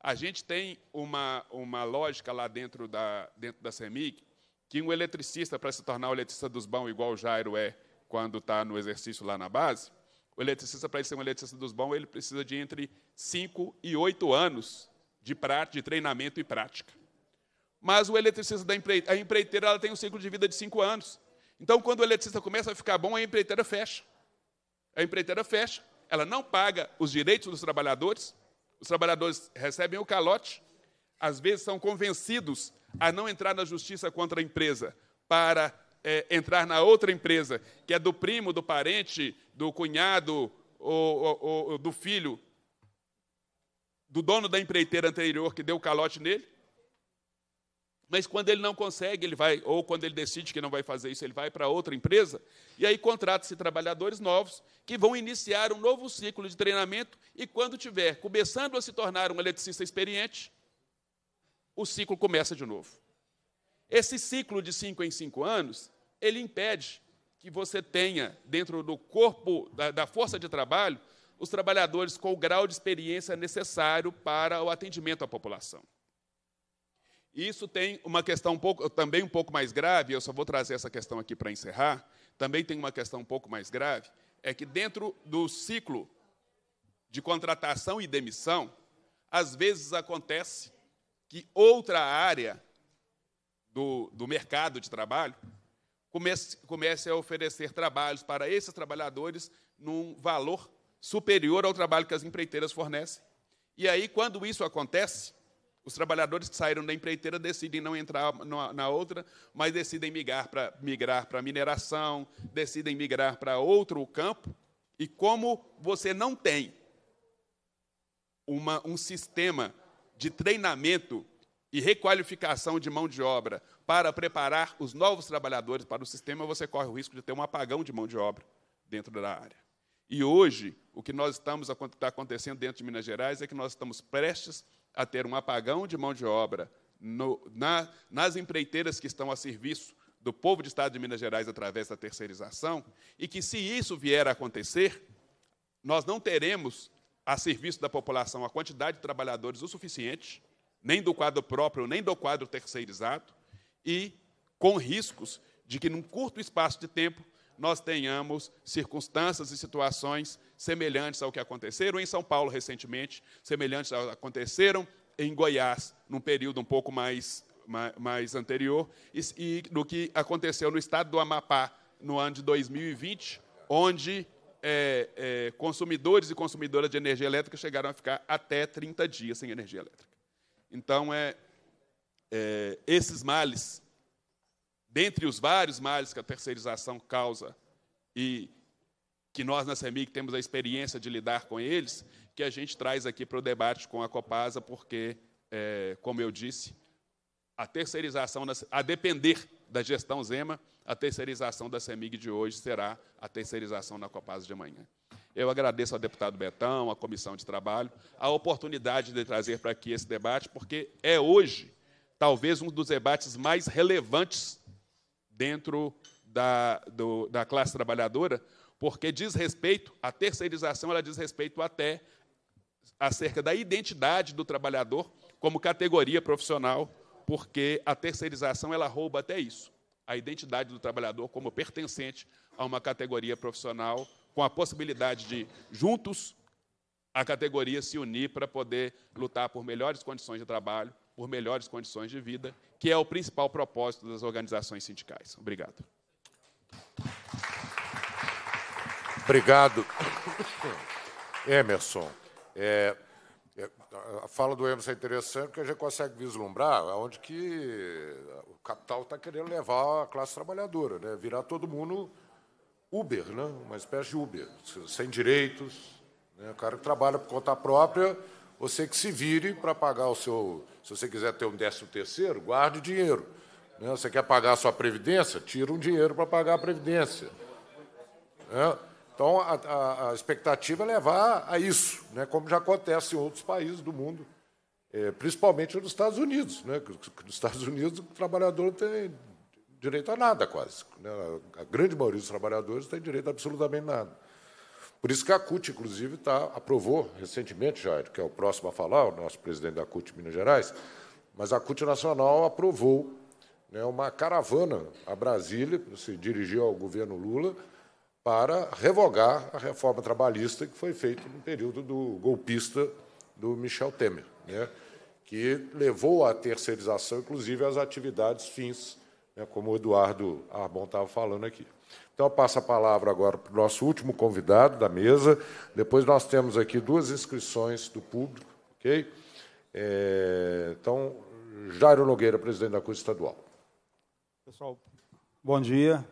Speaker 7: A gente tem uma, uma lógica lá dentro da, dentro da CEMIG que um eletricista, para se tornar o eletricista dos bons, igual o Jairo é quando está no exercício lá na base, o eletricista, para ele ser um eletricista dos bons, ele precisa de entre cinco e oito anos de, prática, de treinamento e prática. Mas o eletricista da empreiteira, a empreiteira ela tem um ciclo de vida de cinco anos. Então, quando o eletricista começa a ficar bom, a empreiteira fecha. A empreiteira fecha ela não paga os direitos dos trabalhadores, os trabalhadores recebem o calote, às vezes são convencidos a não entrar na justiça contra a empresa, para é, entrar na outra empresa, que é do primo, do parente, do cunhado ou, ou, ou do filho do dono da empreiteira anterior que deu o calote nele. Mas quando ele não consegue, ele vai, ou quando ele decide que não vai fazer isso, ele vai para outra empresa, e aí contrata-se trabalhadores novos que vão iniciar um novo ciclo de treinamento, e quando tiver começando a se tornar um eletricista experiente, o ciclo começa de novo. Esse ciclo de cinco em cinco anos, ele impede que você tenha, dentro do corpo, da, da força de trabalho, os trabalhadores com o grau de experiência necessário para o atendimento à população. Isso tem uma questão um pouco, também um pouco mais grave, eu só vou trazer essa questão aqui para encerrar. Também tem uma questão um pouco mais grave, é que dentro do ciclo de contratação e demissão, às vezes acontece que outra área do, do mercado de trabalho comece, comece a oferecer trabalhos para esses trabalhadores num valor superior ao trabalho que as empreiteiras fornecem. E aí, quando isso acontece, os trabalhadores que saíram da empreiteira decidem não entrar na outra, mas decidem migrar para migrar para mineração, decidem migrar para outro campo. E como você não tem uma, um sistema de treinamento e requalificação de mão de obra para preparar os novos trabalhadores para o sistema, você corre o risco de ter um apagão de mão de obra dentro da área. E hoje, o que nós estamos está acontecendo dentro de Minas Gerais é que nós estamos prestes a ter um apagão de mão de obra no, na, nas empreiteiras que estão a serviço do povo do Estado de Minas Gerais através da terceirização, e que, se isso vier a acontecer, nós não teremos a serviço da população a quantidade de trabalhadores o suficiente, nem do quadro próprio, nem do quadro terceirizado, e com riscos de que, num curto espaço de tempo, nós tenhamos circunstâncias e situações semelhantes ao que aconteceram em São Paulo recentemente, semelhantes ao que aconteceram em Goiás, num período um pouco mais, mais, mais anterior, e, e que aconteceu no estado do Amapá no ano de 2020, onde é, é, consumidores e consumidoras de energia elétrica chegaram a ficar até 30 dias sem energia elétrica. Então, é, é esses males dentre os vários males que a terceirização causa e que nós na CEMIG temos a experiência de lidar com eles, que a gente traz aqui para o debate com a Copasa, porque, é, como eu disse, a terceirização, a depender da gestão Zema, a terceirização da CEMIG de hoje será a terceirização na Copasa de amanhã. Eu agradeço ao deputado Betão, à comissão de trabalho, a oportunidade de trazer para aqui esse debate, porque é hoje talvez um dos debates mais relevantes dentro da, do, da classe trabalhadora, porque diz respeito, a terceirização ela diz respeito até acerca da identidade do trabalhador como categoria profissional, porque a terceirização ela rouba até isso, a identidade do trabalhador como pertencente a uma categoria profissional, com a possibilidade de juntos a categoria se unir para poder lutar por melhores condições de trabalho, por melhores condições de vida que é o principal propósito das organizações sindicais. Obrigado.
Speaker 1: Obrigado, Emerson. É, é, a fala do Emerson é interessante porque a gente consegue vislumbrar aonde que o capital está querendo levar a classe trabalhadora, né? virar todo mundo Uber, né? uma espécie de Uber, sem direitos. Né? O cara que trabalha por conta própria você que se vire para pagar o seu. Se você quiser ter um décimo terceiro, guarde dinheiro. Né? Você quer pagar a sua previdência? Tira um dinheiro para pagar a previdência. Né? Então, a, a, a, expectativa é levar a isso, né? como já acontece em outros países do mundo, é, principalmente nos Estados Unidos. Né? Nos Estados Unidos, o trabalhador não tem direito a nada, quase. Né? A grande maioria dos trabalhadores não tem direito a absolutamente nada. Por isso que a CUT, inclusive, tá, aprovou recentemente, Jair, que é o próximo a falar, o nosso presidente da CUT Minas Gerais, mas a CUT Nacional aprovou né, uma caravana a Brasília, se dirigiu ao governo Lula, para revogar a reforma trabalhista que foi feita no período do golpista do Michel Temer, né, que levou à terceirização, inclusive, as atividades fins, né, como o Eduardo Arbon estava falando aqui. Então, eu passo a palavra agora para o nosso último convidado da mesa. Depois nós temos aqui duas inscrições do público, ok? É, então, Jairo Nogueira, presidente da corte Estadual. Pessoal, bom dia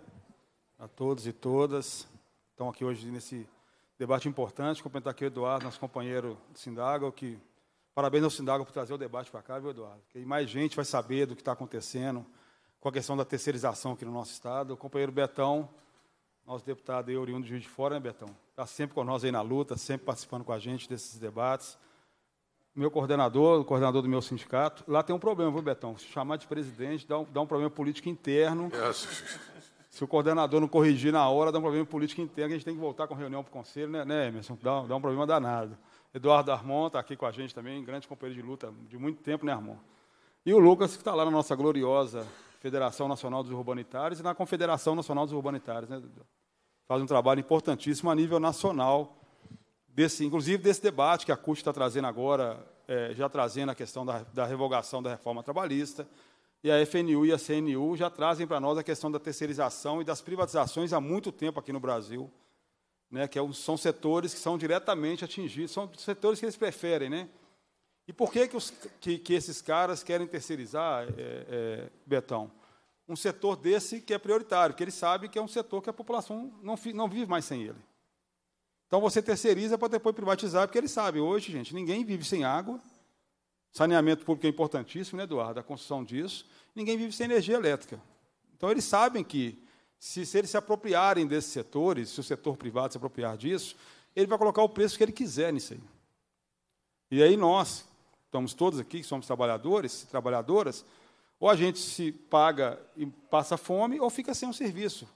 Speaker 8: a todos e todas. Estão aqui hoje nesse debate importante. Cumprimentar aqui o Eduardo, nosso companheiro do Sindago, que parabéns ao Sindago por trazer o debate para cá, viu, Eduardo? Porque mais gente vai saber do que está acontecendo com a questão da terceirização aqui no nosso estado. O companheiro Betão nosso deputado aí, oriundo do Juiz de Fora, né, Betão? Está sempre com nós aí na luta, sempre participando com a gente desses debates. Meu coordenador, o coordenador do meu sindicato. Lá tem um problema, viu, Betão? Se chamar de presidente, dá um, dá um problema político interno. É assim. Se o coordenador não corrigir na hora, dá um problema político interno. A gente tem que voltar com reunião para o conselho, né, né Emerson? Dá, dá um problema danado. Eduardo Armon está aqui com a gente também, grande companheiro de luta de muito tempo, né, Armon? E o Lucas, que está lá na nossa gloriosa Federação Nacional dos Urbanitários e na Confederação Nacional dos Urbanitários. Né? Faz um trabalho importantíssimo a nível nacional, desse, inclusive desse debate que a CUT está trazendo agora, é, já trazendo a questão da, da revogação da reforma trabalhista, e a FNU e a CNU já trazem para nós a questão da terceirização e das privatizações há muito tempo aqui no Brasil, né, que é são setores que são diretamente atingidos, são setores que eles preferem, né? E por que, que, os, que, que esses caras querem terceirizar, é, é, Betão? Um setor desse que é prioritário, que ele sabe que é um setor que a população não, não vive mais sem ele. Então você terceiriza para depois privatizar, porque ele sabe, hoje, gente, ninguém vive sem água. Saneamento público é importantíssimo, né, Eduardo? A construção disso. Ninguém vive sem energia elétrica. Então eles sabem que, se, se eles se apropriarem desses setores, se o setor privado se apropriar disso, ele vai colocar o preço que ele quiser nisso aí. E aí nós, estamos todos aqui, somos trabalhadores, trabalhadoras, ou a gente se paga e passa fome, ou fica sem um serviço.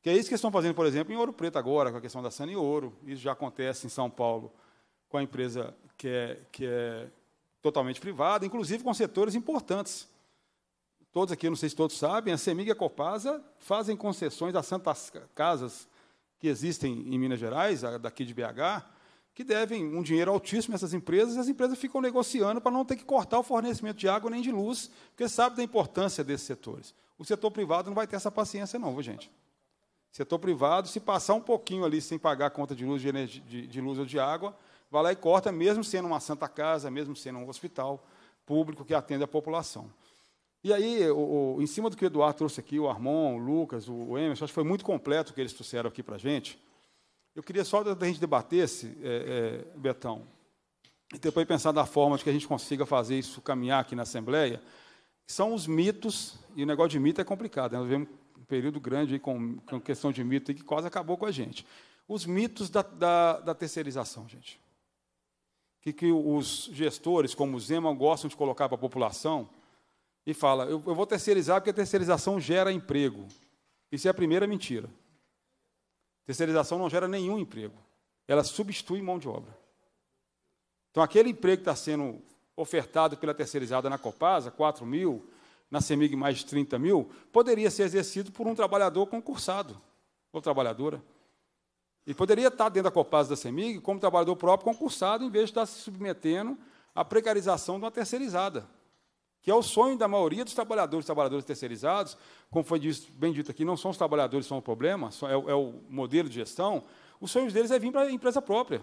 Speaker 8: Que é isso que estão fazendo, por exemplo, em Ouro Preto agora, com a questão da e Ouro. Isso já acontece em São Paulo, com a empresa que é, que é totalmente privada, inclusive com setores importantes. Todos aqui, não sei se todos sabem, a Semig e a Copasa fazem concessões às santas casas que existem em Minas Gerais, daqui de BH, que devem um dinheiro altíssimo a essas empresas, e as empresas ficam negociando para não ter que cortar o fornecimento de água nem de luz, porque sabe da importância desses setores. O setor privado não vai ter essa paciência, não, gente? Setor privado, se passar um pouquinho ali sem pagar a conta de luz, de, de, de luz ou de água, vai lá e corta, mesmo sendo uma santa casa, mesmo sendo um hospital público que atende a população. E aí, o, o, em cima do que o Eduardo trouxe aqui, o Armon, o Lucas, o Emerson, acho que foi muito completo o que eles trouxeram aqui para a gente. Eu queria só que a gente debatesse, é, é, Betão, e depois pensar da forma de que a gente consiga fazer isso caminhar aqui na Assembleia, são os mitos, e o negócio de mito é complicado, né? nós vivemos um período grande com, com, questão de mito que quase acabou com a gente. Os mitos da, da, da terceirização, gente. Que, que os gestores, como o Zeman, gostam de colocar para a população e fala, eu, eu vou terceirizar porque a terceirização gera emprego. Isso é a primeira mentira. Terceirização não gera nenhum emprego. Ela substitui mão de obra. Então, aquele emprego que está sendo ofertado pela terceirizada na Copasa, 4 mil, na CEMIG mais de 30 mil, poderia ser exercido por um trabalhador concursado ou trabalhadora. E poderia estar dentro da Copasa da CEMIG como trabalhador próprio concursado, em vez de estar se submetendo à precarização de uma terceirizada que é o sonho da maioria dos trabalhadores, trabalhadores terceirizados, como foi dito, bem dito aqui, não são os trabalhadores que são o problema, é o, é o modelo de gestão, O sonho deles é vir para a empresa própria.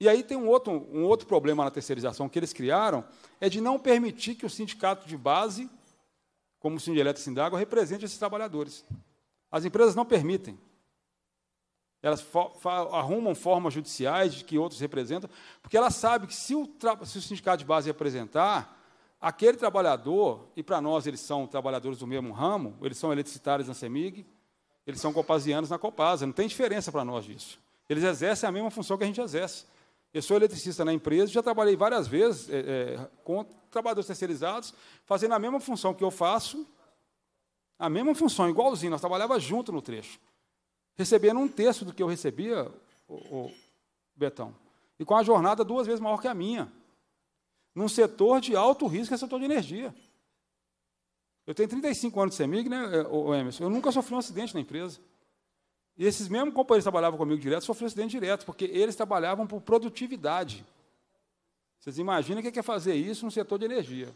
Speaker 8: E aí tem um outro, um outro problema na terceirização que eles criaram, é de não permitir que o sindicato de base, como o sindicato e Sindágua, represente esses trabalhadores. As empresas não permitem. Elas arrumam formas judiciais de que outros representam, porque elas sabem que se o, se o sindicato de base representar, aquele trabalhador, e para nós eles são trabalhadores do mesmo ramo, eles são eletricitários na CEMIG, eles são copasianos na Copasa, não tem diferença para nós disso. Eles exercem a mesma função que a gente exerce. Eu sou eletricista na empresa, já trabalhei várias vezes é, é, com trabalhadores terceirizados, fazendo a mesma função que eu faço, a mesma função, igualzinho, nós trabalhávamos junto no trecho recebendo um terço do que eu recebia, o, o Betão, e com a jornada duas vezes maior que a minha, num setor de alto risco, que é o setor de energia. Eu tenho 35 anos de CEMIG, né, é, o Emerson? Eu nunca sofri um acidente na empresa. E esses mesmos companheiros que trabalhavam comigo direto sofriam acidente direto, porque eles trabalhavam por produtividade. Vocês imaginam o que é, é fazer isso no setor de energia?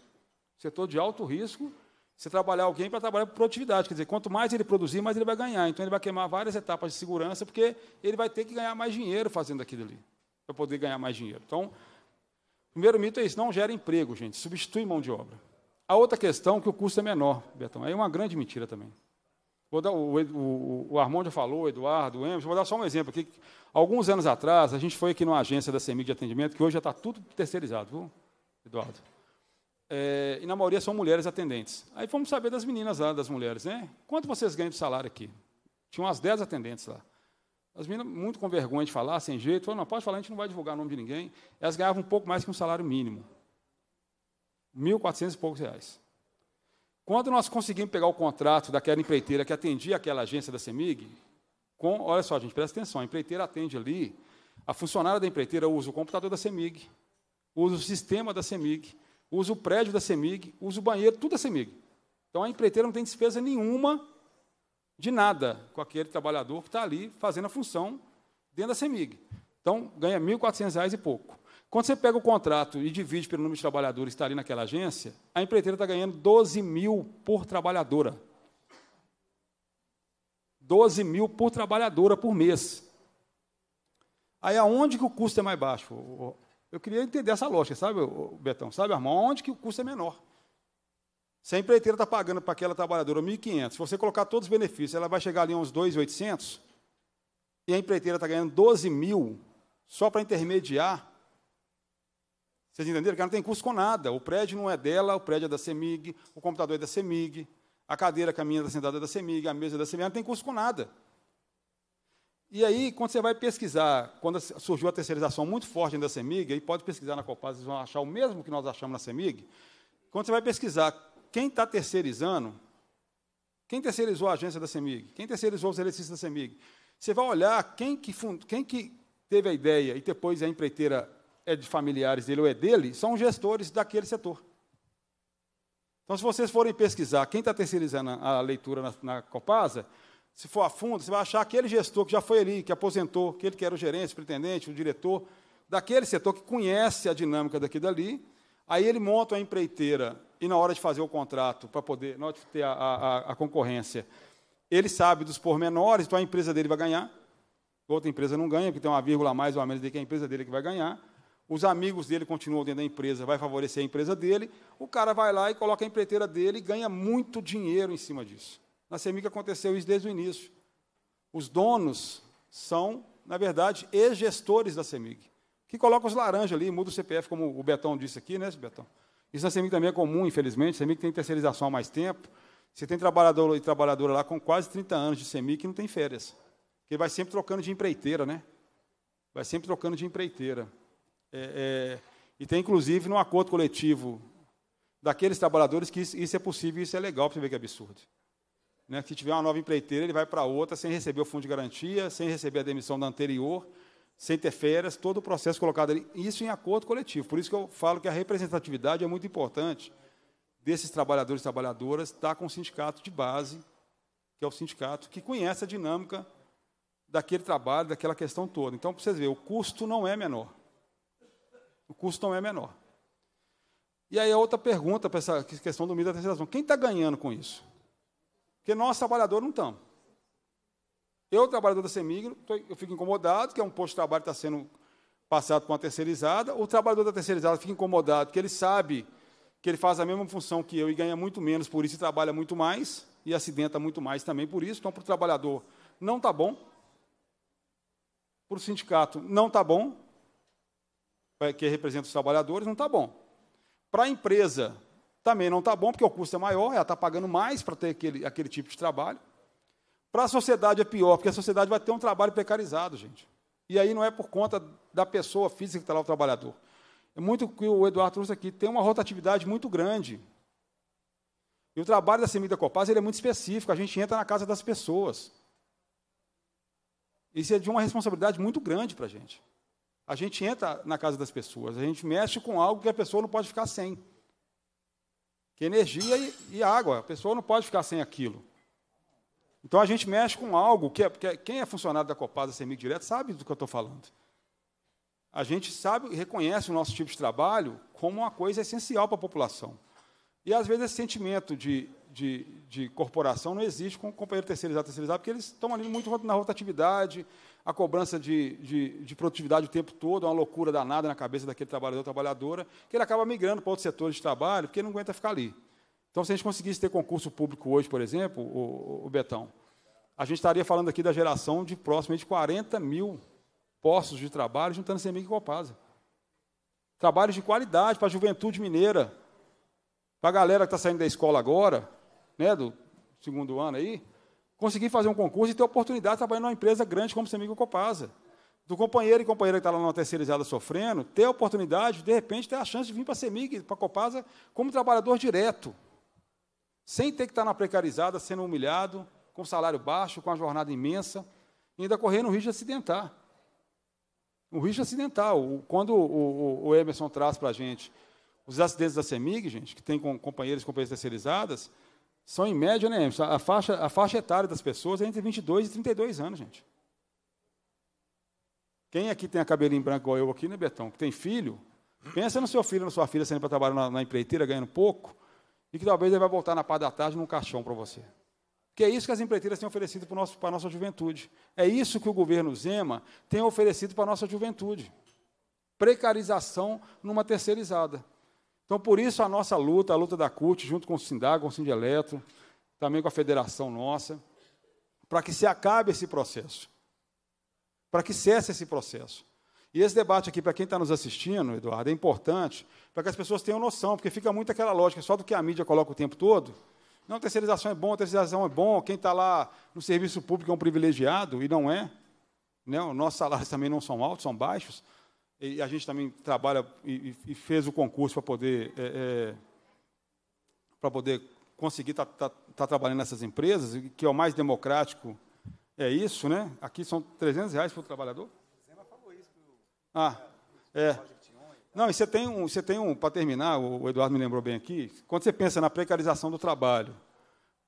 Speaker 8: Setor de alto risco, você trabalhar alguém para trabalhar por produtividade, quer dizer, quanto mais ele produzir, mais ele vai ganhar. Então ele vai queimar várias etapas de segurança, porque ele vai ter que ganhar mais dinheiro fazendo aquilo ali, para poder ganhar mais dinheiro. Então, o primeiro mito é isso: não gera emprego, gente, substitui mão de obra. A outra questão é que o custo é menor, Betão. Aí é uma grande mentira também. Vou dar, o, o, o Armando já falou, o Eduardo, o Emerson, vou dar só um exemplo aqui. Alguns anos atrás, a gente foi aqui numa agência da CEMIG de atendimento, que hoje já está tudo terceirizado, viu, Eduardo? É, e na maioria são mulheres atendentes. Aí fomos saber das meninas lá, das mulheres, né? Quanto vocês ganham de salário aqui? Tinham umas 10 atendentes lá. As meninas, muito com vergonha de falar, sem jeito, falaram, não, pode falar, a gente não vai divulgar o nome de ninguém. Elas ganhavam um pouco mais que um salário mínimo. 1.400 e poucos reais. Quando nós conseguimos pegar o contrato daquela empreiteira que atendia aquela agência da CEMIG, com, olha só, gente, presta atenção, a empreiteira atende ali, a funcionária da empreiteira usa o computador da CEMIG, usa o sistema da CEMIG, usa o prédio da CEMIG, usa o banheiro, tudo da CEMIG. Então a empreiteira não tem despesa nenhuma de nada com aquele trabalhador que está ali fazendo a função dentro da CEMIG. Então ganha R$ 1.400 e pouco. Quando você pega o contrato e divide pelo número de trabalhadores que está ali naquela agência, a empreiteira está ganhando 12 mil por trabalhadora. 12 mil por trabalhadora por mês. Aí aonde que o custo é mais baixo? Eu queria entender essa lógica, sabe, Betão? Sabe, irmão, onde que o custo é menor? Se a empreiteira está pagando para aquela trabalhadora 1.500, se você colocar todos os benefícios, ela vai chegar ali a uns 2.800, e a empreiteira está ganhando 12 mil só para intermediar. Vocês entenderam que ela não tem custo com nada. O prédio não é dela, o prédio é da CEMIG, o computador é da CEMIG, a cadeira a minha está sentada é da CEMIG, a mesa é da CEMIG, ela não tem custo com nada. E aí, quando você vai pesquisar, quando surgiu a terceirização muito forte da CEMIG, aí pode pesquisar na Copasa, vocês vão achar o mesmo que nós achamos na CEMIG. Quando você vai pesquisar quem está terceirizando, quem terceirizou a agência da CEMIG, quem terceirizou os eletricistas da CEMIG, você vai olhar quem que, fund... quem que teve a ideia e depois a empreiteira é de familiares dele ou é dele, são gestores daquele setor. Então, se vocês forem pesquisar quem está terceirizando a leitura na, na Copasa, se for a fundo, você vai achar aquele gestor que já foi ali, que aposentou, aquele que era o gerente, o pretendente, o diretor, daquele setor que conhece a dinâmica daqui e dali, aí ele monta uma empreiteira e na hora de fazer o contrato, para poder, na hora de ter a, a, a, concorrência, ele sabe dos pormenores, então a empresa dele vai ganhar, outra empresa não ganha, porque tem uma vírgula a mais ou a menos de que é a empresa dele que vai ganhar, os amigos dele continuam dentro da empresa, vai favorecer a empresa dele, o cara vai lá e coloca a empreiteira dele e ganha muito dinheiro em cima disso. Na CEMIG aconteceu isso desde o início. Os donos são, na verdade, ex-gestores da CEMIG, que colocam os laranjas ali, muda o CPF, como o Betão disse aqui, né, Betão? Isso na CEMIG também é comum, infelizmente. A CEMIG tem terceirização há mais tempo. Você tem trabalhador e trabalhadora lá com quase 30 anos de CEMIG que não tem férias. Porque vai sempre trocando de empreiteira, né? Vai sempre trocando de empreiteira. É, é, e tem, inclusive, no acordo coletivo daqueles trabalhadores que isso, isso é possível e isso é legal, para você ver que é absurdo. Né, que tiver uma nova empreiteira, ele vai para outra sem receber o fundo de garantia, sem receber a demissão da anterior, sem ter férias, todo o processo colocado ali. Isso em acordo coletivo. Por isso que eu falo que a representatividade é muito importante desses trabalhadores e trabalhadoras estar tá com o sindicato de base, que é o sindicato que conhece a dinâmica daquele trabalho, daquela questão toda. Então, para vocês verem, o custo não é menor. O custo não é menor. E aí a outra pergunta para essa questão do meio da terceirização. Quem está ganhando com isso? Porque nós, trabalhadores, não estamos. Eu, trabalhador da Semigro, eu fico incomodado, que é um posto de trabalho que está sendo passado para uma terceirizada. O trabalhador da terceirizada fica incomodado, que ele sabe que ele faz a mesma função que eu e ganha muito menos por isso e trabalha muito mais e acidenta muito mais também por isso. Então, para o trabalhador, não está bom. Para o sindicato, não está bom. É, que representa os trabalhadores, não está bom. Para a empresa, também não está bom, porque o custo é maior, ela está pagando mais para ter aquele, aquele tipo de trabalho. Para a sociedade é pior, porque a sociedade vai ter um trabalho precarizado, gente. E aí não é por conta da pessoa física que está lá o trabalhador. É muito o que o Eduardo trouxe aqui, tem uma rotatividade muito grande. E o trabalho da Semida Copaz ele é muito específico, a gente entra na casa das pessoas. Isso é de uma responsabilidade muito grande para a gente. A gente entra na casa das pessoas, a gente mexe com algo que a pessoa não pode ficar sem que é energia e, e, água. A pessoa não pode ficar sem aquilo. Então a gente mexe com algo que, é, é quem é funcionário da Copasa Semic Direto sabe do que eu estou falando. A gente sabe, e reconhece o nosso tipo de trabalho como uma coisa essencial para a população. E às vezes esse sentimento de, de, de corporação não existe com o companheiro terceirizado, terceirizado, porque eles estão ali muito na rotatividade, a cobrança de, de, de, produtividade o tempo todo, é uma loucura danada na cabeça daquele trabalhador ou trabalhadora, que ele acaba migrando para outro setor de trabalho, porque ele não aguenta ficar ali. Então, se a gente conseguisse ter concurso público hoje, por exemplo, o, o Betão, a gente estaria falando aqui da geração de próximamente 40 mil postos de trabalho juntando com e Copasa. Trabalhos de qualidade para a juventude mineira, para a galera que está saindo da escola agora, né, do segundo ano aí, conseguir fazer um concurso e ter oportunidade de trabalhar numa empresa grande como a Copasa. Do companheiro e companheira que está lá na terceirizada sofrendo, ter a oportunidade, de repente, ter a chance de vir para a Semig, para a Copasa, como trabalhador direto. Sem ter que estar tá na precarizada, sendo humilhado, com salário baixo, com a jornada imensa, e ainda correndo o risco de acidentar. O risco acidental. Quando o, o, o Emerson traz para a gente os acidentes da Semig, gente, que tem com companheiros e companheiras terceirizadas, são, em média, né, a faixa, a faixa etária das pessoas é entre 22 e 32 anos, gente. Quem aqui tem a cabelinho branco igual eu aqui, né, Betão? Que tem filho, pensa no seu filho, na sua filha, saindo para trabalhar na, na, empreiteira, ganhando pouco, e que talvez ele vai voltar na parte da tarde num caixão para você. Que é isso que as empreiteiras têm oferecido para, a nossa juventude. É isso que o governo Zema tem oferecido para a nossa juventude. Precarização numa terceirizada. Então, por isso a nossa luta, a luta da CUT, junto com o Sindag, com o Sindieletro, também com a federação nossa, para que se acabe esse processo, para que cesse esse processo. E esse debate aqui, para quem está nos assistindo, Eduardo, é importante para que as pessoas tenham noção, porque fica muito aquela lógica só do que a mídia coloca o tempo todo. Não, terceirização é bom, terceirização é bom, quem está lá no serviço público é um privilegiado, e não é. Né? Os nossos salários também não são altos, são baixos, e a gente também trabalha e, e fez o concurso para poder, é, é, para poder conseguir estar tá, tá, tá trabalhando nessas empresas, que é o mais democrático, é isso, né? Aqui são 300 reais para o trabalhador? Ah, é. Não, e você tem um, você tem um para terminar, o Eduardo me lembrou bem aqui, quando você pensa na precarização do trabalho,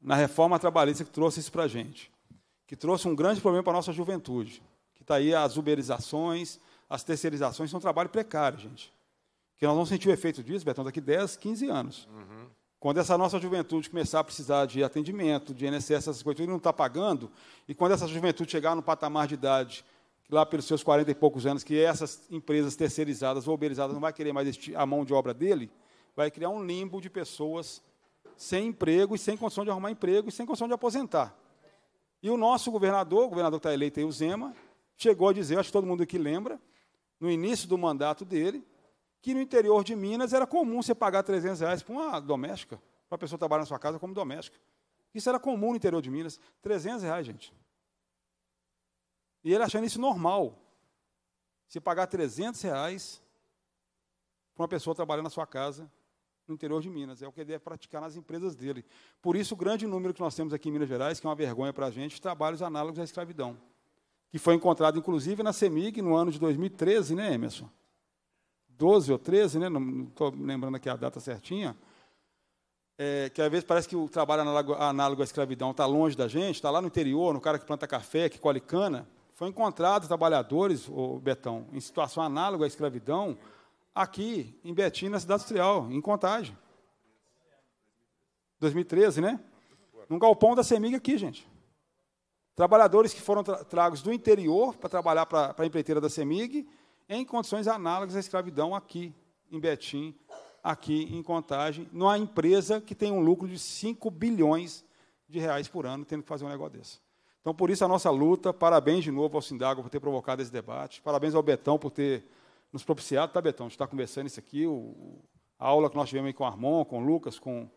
Speaker 8: na reforma trabalhista que trouxe isso para a gente, que trouxe um grande problema para a nossa juventude, que está aí as uberizações, as terceirizações são um trabalho precário, gente. Que nós vamos sentir o efeito disso, Betão, daqui 10, 15 anos. Uhum. Quando essa nossa juventude começar a precisar de atendimento, de INSS, essas coisas, ele não está pagando, e quando essa juventude chegar no patamar de idade, lá pelos seus 40 e poucos anos, que essas empresas terceirizadas ou uberizadas não vai querer mais a mão de obra dele, vai criar um limbo de pessoas sem emprego e sem condição de arrumar emprego e sem condição de aposentar. E o nosso governador, o governador que está eleito aí, o Zema, chegou a dizer, acho que todo mundo aqui lembra, no início do mandato dele, que no interior de Minas era comum você pagar 300 reais para uma doméstica, para uma pessoa trabalhar na sua casa como doméstica. Isso era comum no interior de Minas. 300 reais, gente. E ele achando isso normal. Se pagar 300 reais para uma pessoa trabalhar na sua casa no interior de Minas. É o que ele deve praticar nas empresas dele. Por isso, o grande número que nós temos aqui em Minas Gerais, que é uma vergonha para a gente, trabalhos análogos à escravidão que foi encontrado, inclusive, na CEMIG no ano de 2013, né, Emerson? 12 ou 13, né? Não estou lembrando aqui a data certinha. É, que às vezes parece que o trabalho análogo, à escravidão está longe da gente, está lá no interior, no cara que planta café, que colhe cana. Foi encontrado trabalhadores, ô, Betão, em situação análoga à escravidão, aqui em Betim, na cidade industrial, em Contagem. 2013, né? Num galpão da CEMIG aqui, gente. Trabalhadores que foram tra tragos do interior para trabalhar para a empreiteira da CEMIG, em condições análogas à escravidão aqui em Betim, aqui em Contagem, numa empresa que tem um lucro de 5 bilhões de reais por ano, tendo que fazer um negócio desse. Então, por isso a nossa luta. Parabéns de novo ao Sindago por ter provocado esse debate. Parabéns ao Betão por ter nos propiciado, tá, Betão? A gente está conversando isso aqui, o, a aula que nós tivemos aí com o Armon, com o Lucas, com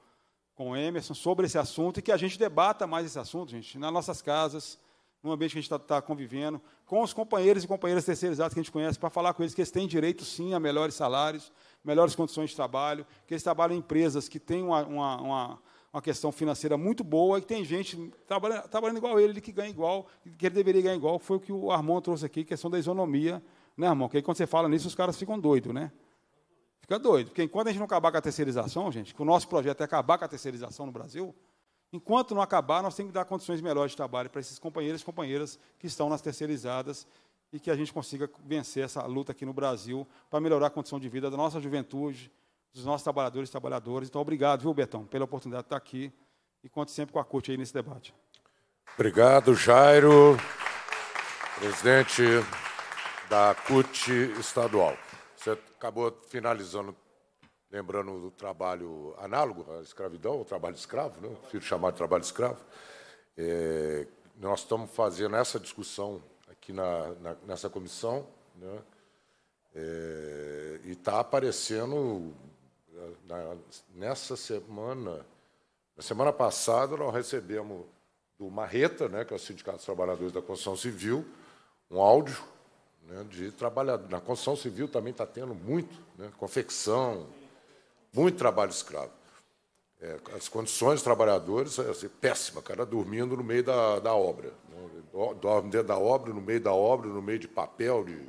Speaker 8: com o Emerson sobre esse assunto e que a gente debata mais esse assunto, gente, nas nossas casas, no ambiente que a gente está tá convivendo, com os companheiros e companheiras terceirizados que a gente conhece, para falar com eles que eles têm direito, sim, a melhores salários, melhores condições de trabalho, que eles trabalham em empresas que têm uma, uma, uma, uma questão financeira muito boa e que tem gente trabalhando, trabalhando igual ele, que ganha igual, que ele deveria ganhar igual, foi o que o Armand trouxe aqui, é questão da isonomia, né, Armon? Porque aí, quando você fala nisso, os caras ficam doidos, né? Fica doido, porque enquanto a gente não acabar com a terceirização, gente, que o nosso projeto é acabar com a terceirização no Brasil, enquanto não acabar, nós temos que dar condições melhores de trabalho para esses companheiros e companheiras que estão nas terceirizadas e que a gente consiga vencer essa luta aqui no Brasil para melhorar a condição de vida da nossa juventude, dos nossos trabalhadores e trabalhadoras. Então, obrigado, viu, Betão, pela oportunidade de estar aqui e conte sempre com a CUT aí nesse debate.
Speaker 1: Obrigado, Jairo, presidente da CUT estadual. Você acabou finalizando, lembrando do trabalho análogo à escravidão, o trabalho escravo, né? prefiro chamar de trabalho escravo. É, nós estamos fazendo essa discussão aqui na, na nessa comissão, né? É, e está aparecendo na, nessa semana, na semana passada nós recebemos do Marreta, né, que é o Sindicato dos Trabalhadores da Construção Civil, um áudio né, de trabalhador. Na construção civil também está tendo muito, né, confecção, muito trabalho escravo. É, as condições dos trabalhadores são é, assim, péssimas, cara dormindo no meio da, da obra. Né, dorme dentro da obra, no meio da obra, no meio de papel, de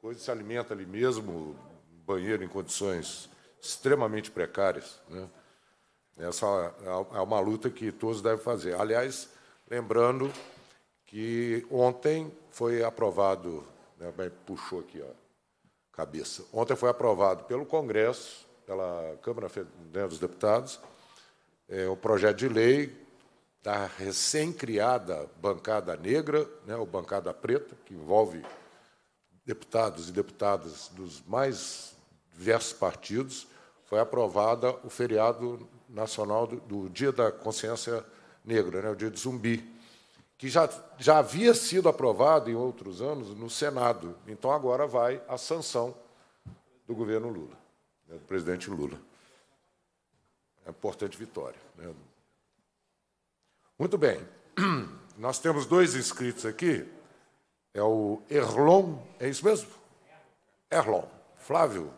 Speaker 1: coisa, se alimenta ali mesmo, banheiro em condições extremamente precárias. Né. Essa é, é uma luta que todos devem fazer. Aliás, lembrando que ontem foi aprovado, né, puxou aqui a cabeça, ontem foi aprovado pelo Congresso, pela Câmara né, dos Deputados, é, o projeto de lei da recém-criada bancada negra, né, ou bancada preta, que envolve deputados e deputadas dos mais diversos partidos, foi aprovada o feriado nacional do, do Dia da Consciência Negra, né, o Dia do Zumbi que já, já havia sido aprovado em outros anos no Senado. Então agora vai a sanção do governo Lula, né, do presidente Lula. É importante vitória. Né? Muito bem. Nós temos dois inscritos aqui. É o Erlon, é isso mesmo? Erlon. Flávio,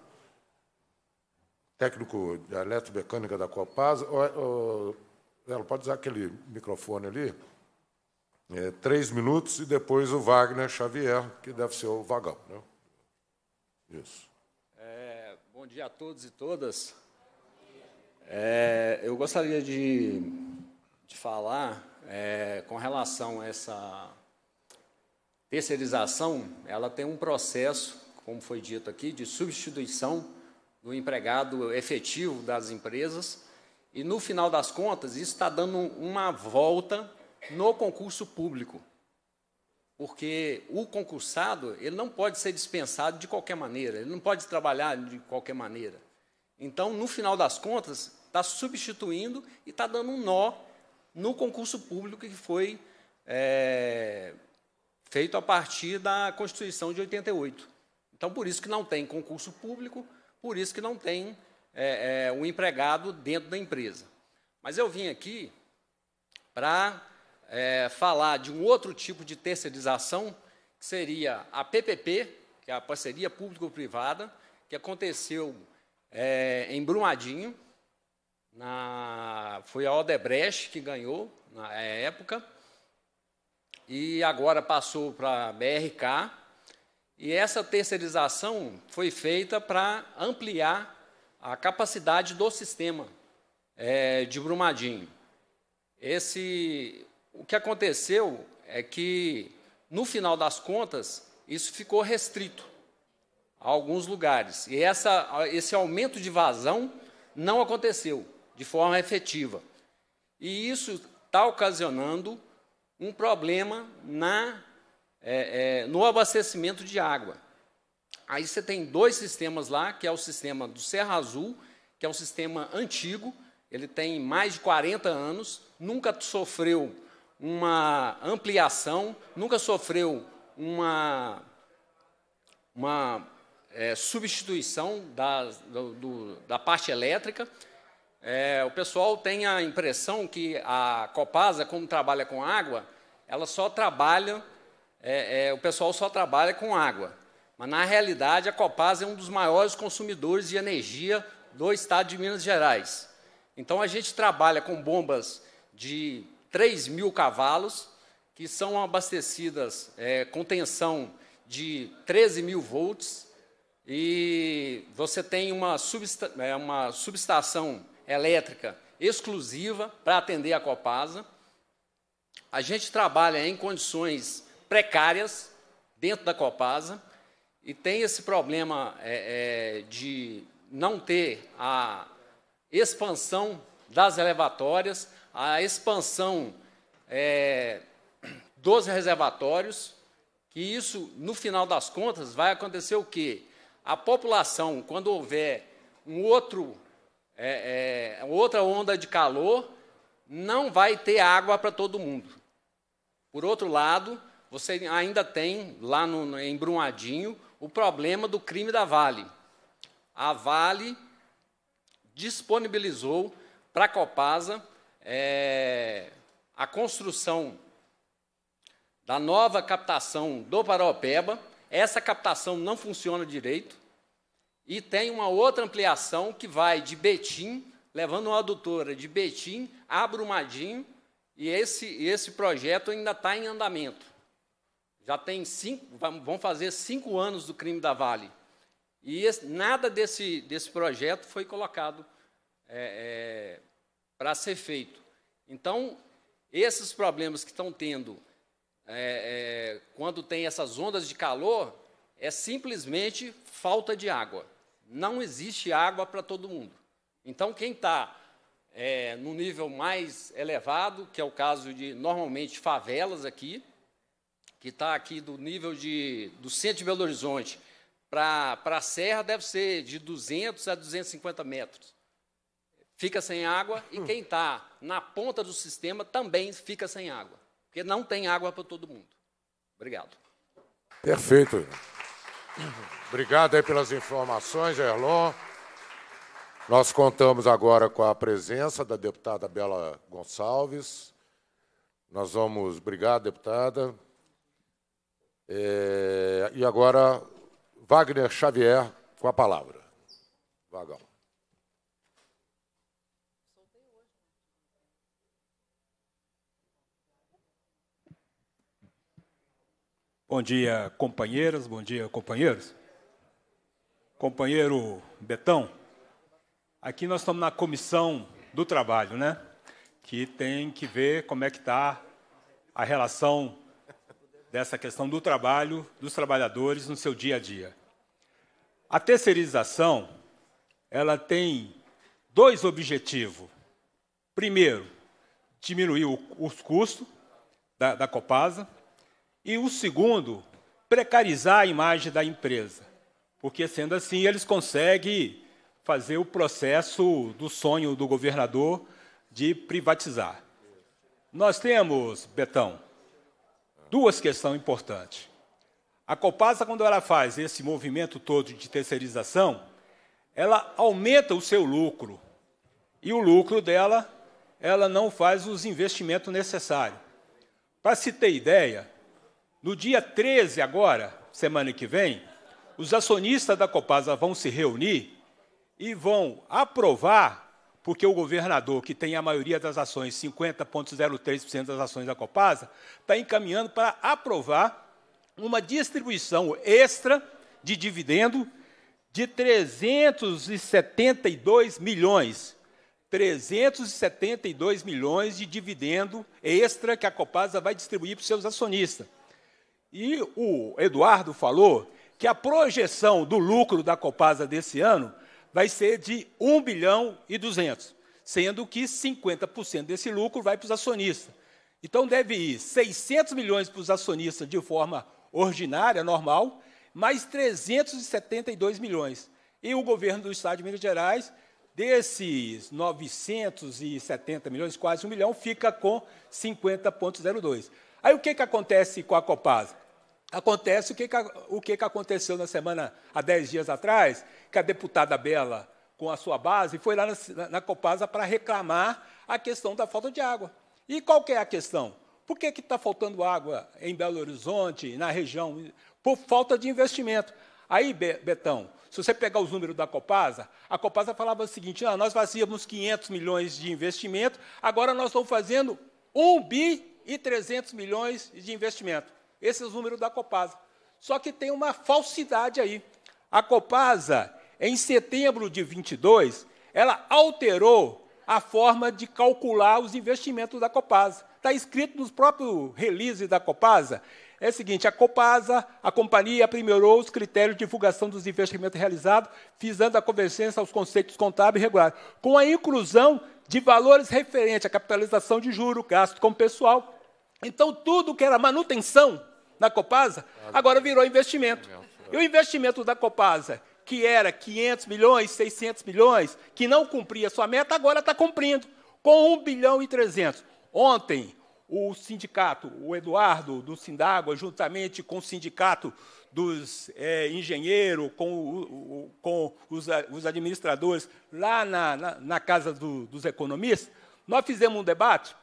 Speaker 1: técnico de eletromecânica da Copasa. Ela pode usar aquele microfone ali? é, três minutos e depois o Wagner Xavier, que deve ser o vagão. Né? Isso.
Speaker 9: É, bom dia a todos e todas. É, eu gostaria de, de falar é, com relação a essa terceirização, ela tem um processo, como foi dito aqui, de substituição do empregado efetivo das empresas, e no final das contas, isso está dando uma volta no concurso público. Porque o concursado, ele não pode ser dispensado de qualquer maneira, ele não pode trabalhar de qualquer maneira. Então, no final das contas, está substituindo e está dando um nó no concurso público que foi é, feito a partir da Constituição de 88. Então, por isso que não tem concurso público, por isso que não tem é, é, um empregado dentro da empresa. Mas eu vim aqui para é, falar de um outro tipo de terceirização, que seria a PPP, que é a parceria público-privada, que aconteceu é, em Brumadinho, na, foi a Odebrecht que ganhou na é, época, e agora passou para a BRK, e essa terceirização foi feita para ampliar a capacidade do sistema é, de Brumadinho. Esse, o que aconteceu é que, no final das contas, isso ficou restrito a alguns lugares. E essa, esse aumento de vazão não aconteceu de forma efetiva. E isso está ocasionando um problema na, é, é, no abastecimento de água. Aí você tem dois sistemas lá, que é o sistema do Serra Azul, que é um sistema antigo, ele tem mais de 40 anos, nunca sofreu uma ampliação, nunca sofreu uma, uma é, substituição da, do, do, da parte elétrica. É, o pessoal tem a impressão que a Copasa, como trabalha com água, ela só trabalha, é, é, o pessoal só trabalha com água. Mas, na realidade, a Copasa é um dos maiores consumidores de energia do estado de Minas Gerais. Então, a gente trabalha com bombas de 3 mil cavalos, que são abastecidas é, com tensão de 13 mil volts, e você tem uma, substa é, uma subestação elétrica exclusiva para atender a Copasa. A gente trabalha em condições precárias dentro da Copasa e tem esse problema é, é, de não ter a expansão das elevatórias, a expansão é, dos reservatórios, que isso, no final das contas, vai acontecer o quê? A população, quando houver um outro, é, é, outra onda de calor, não vai ter água para todo mundo. Por outro lado, você ainda tem, lá no, em Brumadinho, o problema do crime da Vale. A Vale disponibilizou para a Copasa é, a construção da nova captação do Paraopeba. Essa captação não funciona direito. E tem uma outra ampliação que vai de Betim, levando uma adutora de Betim a Brumadinho, e esse, esse projeto ainda está em andamento. Já tem cinco, vão fazer cinco anos do crime da Vale. E esse, nada desse, desse projeto foi colocado é, é, para ser feito. Então, esses problemas que estão tendo é, é, quando tem essas ondas de calor é simplesmente falta de água. Não existe água para todo mundo. Então, quem está é, no nível mais elevado, que é o caso de normalmente favelas aqui, que está aqui do nível de, do centro de Belo Horizonte para a serra, deve ser de 200 a 250 metros fica sem água e hum. quem está na ponta do sistema também fica sem água, porque não tem água para todo mundo. Obrigado.
Speaker 1: Perfeito. Obrigado aí pelas informações, Erlon. Nós contamos agora com a presença da deputada Bela Gonçalves. Nós vamos. Obrigado, deputada. É... E agora, Wagner Xavier, com a palavra. Vagão.
Speaker 10: Bom dia, companheiras, bom dia, companheiros. Companheiro Betão, aqui nós estamos na comissão do trabalho, né? Que tem que ver como é que está a relação dessa questão do trabalho, dos trabalhadores no seu dia a dia. A terceirização, ela tem dois objetivos. Primeiro, diminuir os custos da, da Copasa, e o segundo, precarizar a imagem da empresa. Porque, sendo assim, eles conseguem fazer o processo do sonho do governador de privatizar. Nós temos, Betão, duas questões importantes. A Copasa, quando ela faz esse movimento todo de terceirização, ela aumenta o seu lucro. E o lucro dela, ela não faz os investimentos necessários. Para se ter ideia, no dia 13, agora, semana que vem, os acionistas da Copasa vão se reunir e vão aprovar, porque o governador, que tem a maioria das ações, 50,03% das ações da Copasa, está encaminhando para aprovar uma distribuição extra de dividendo de 372 milhões. 372 milhões de dividendo extra que a Copasa vai distribuir para os seus acionistas. E o Eduardo falou que a projeção do lucro da Copasa desse ano vai ser de 1 bilhão e 200, sendo que 50% desse lucro vai para os acionistas. Então deve ir 600 milhões para os acionistas de forma ordinária, normal, mais 372 milhões. E o governo do estado de Minas Gerais, desses 970 milhões, quase um milhão, fica com 50,02. Aí o que, que acontece com a Copasa? acontece o que, o que aconteceu na semana, há 10 dias atrás, que a deputada Bela, com a sua base, foi lá na, na Copasa para reclamar a questão da falta de água. E qual que é a questão? Por que está faltando água em Belo Horizonte, na região? Por falta de investimento. Aí, Betão, se você pegar os números da Copasa, a Copasa falava o seguinte: ah, nós fazíamos 500 milhões de investimento, agora nós estamos fazendo 1 bi e 300 milhões de investimento esses é números da Copasa. Só que tem uma falsidade aí. A Copasa, em setembro de 22, ela alterou a forma de calcular os investimentos da Copasa. Está escrito nos próprios releases da Copasa. É o seguinte, a Copasa, a companhia, aprimorou os critérios de divulgação dos investimentos realizados, visando a convergência aos conceitos contábeis e regulares, com a inclusão de valores referentes à capitalização de juros, gasto com pessoal. Então, tudo que era manutenção da Copasa, agora virou investimento. É e o é. investimento da Copasa, que era 500 milhões, 600 milhões, que não cumpria sua meta, agora está cumprindo, com 1 bilhão e 300. Ontem, o sindicato, o Eduardo do Sindágua, juntamente com o sindicato dos é, engenheiros, com, o, o, com os, os, administradores, lá na, na, na casa do, dos economistas, nós fizemos um debate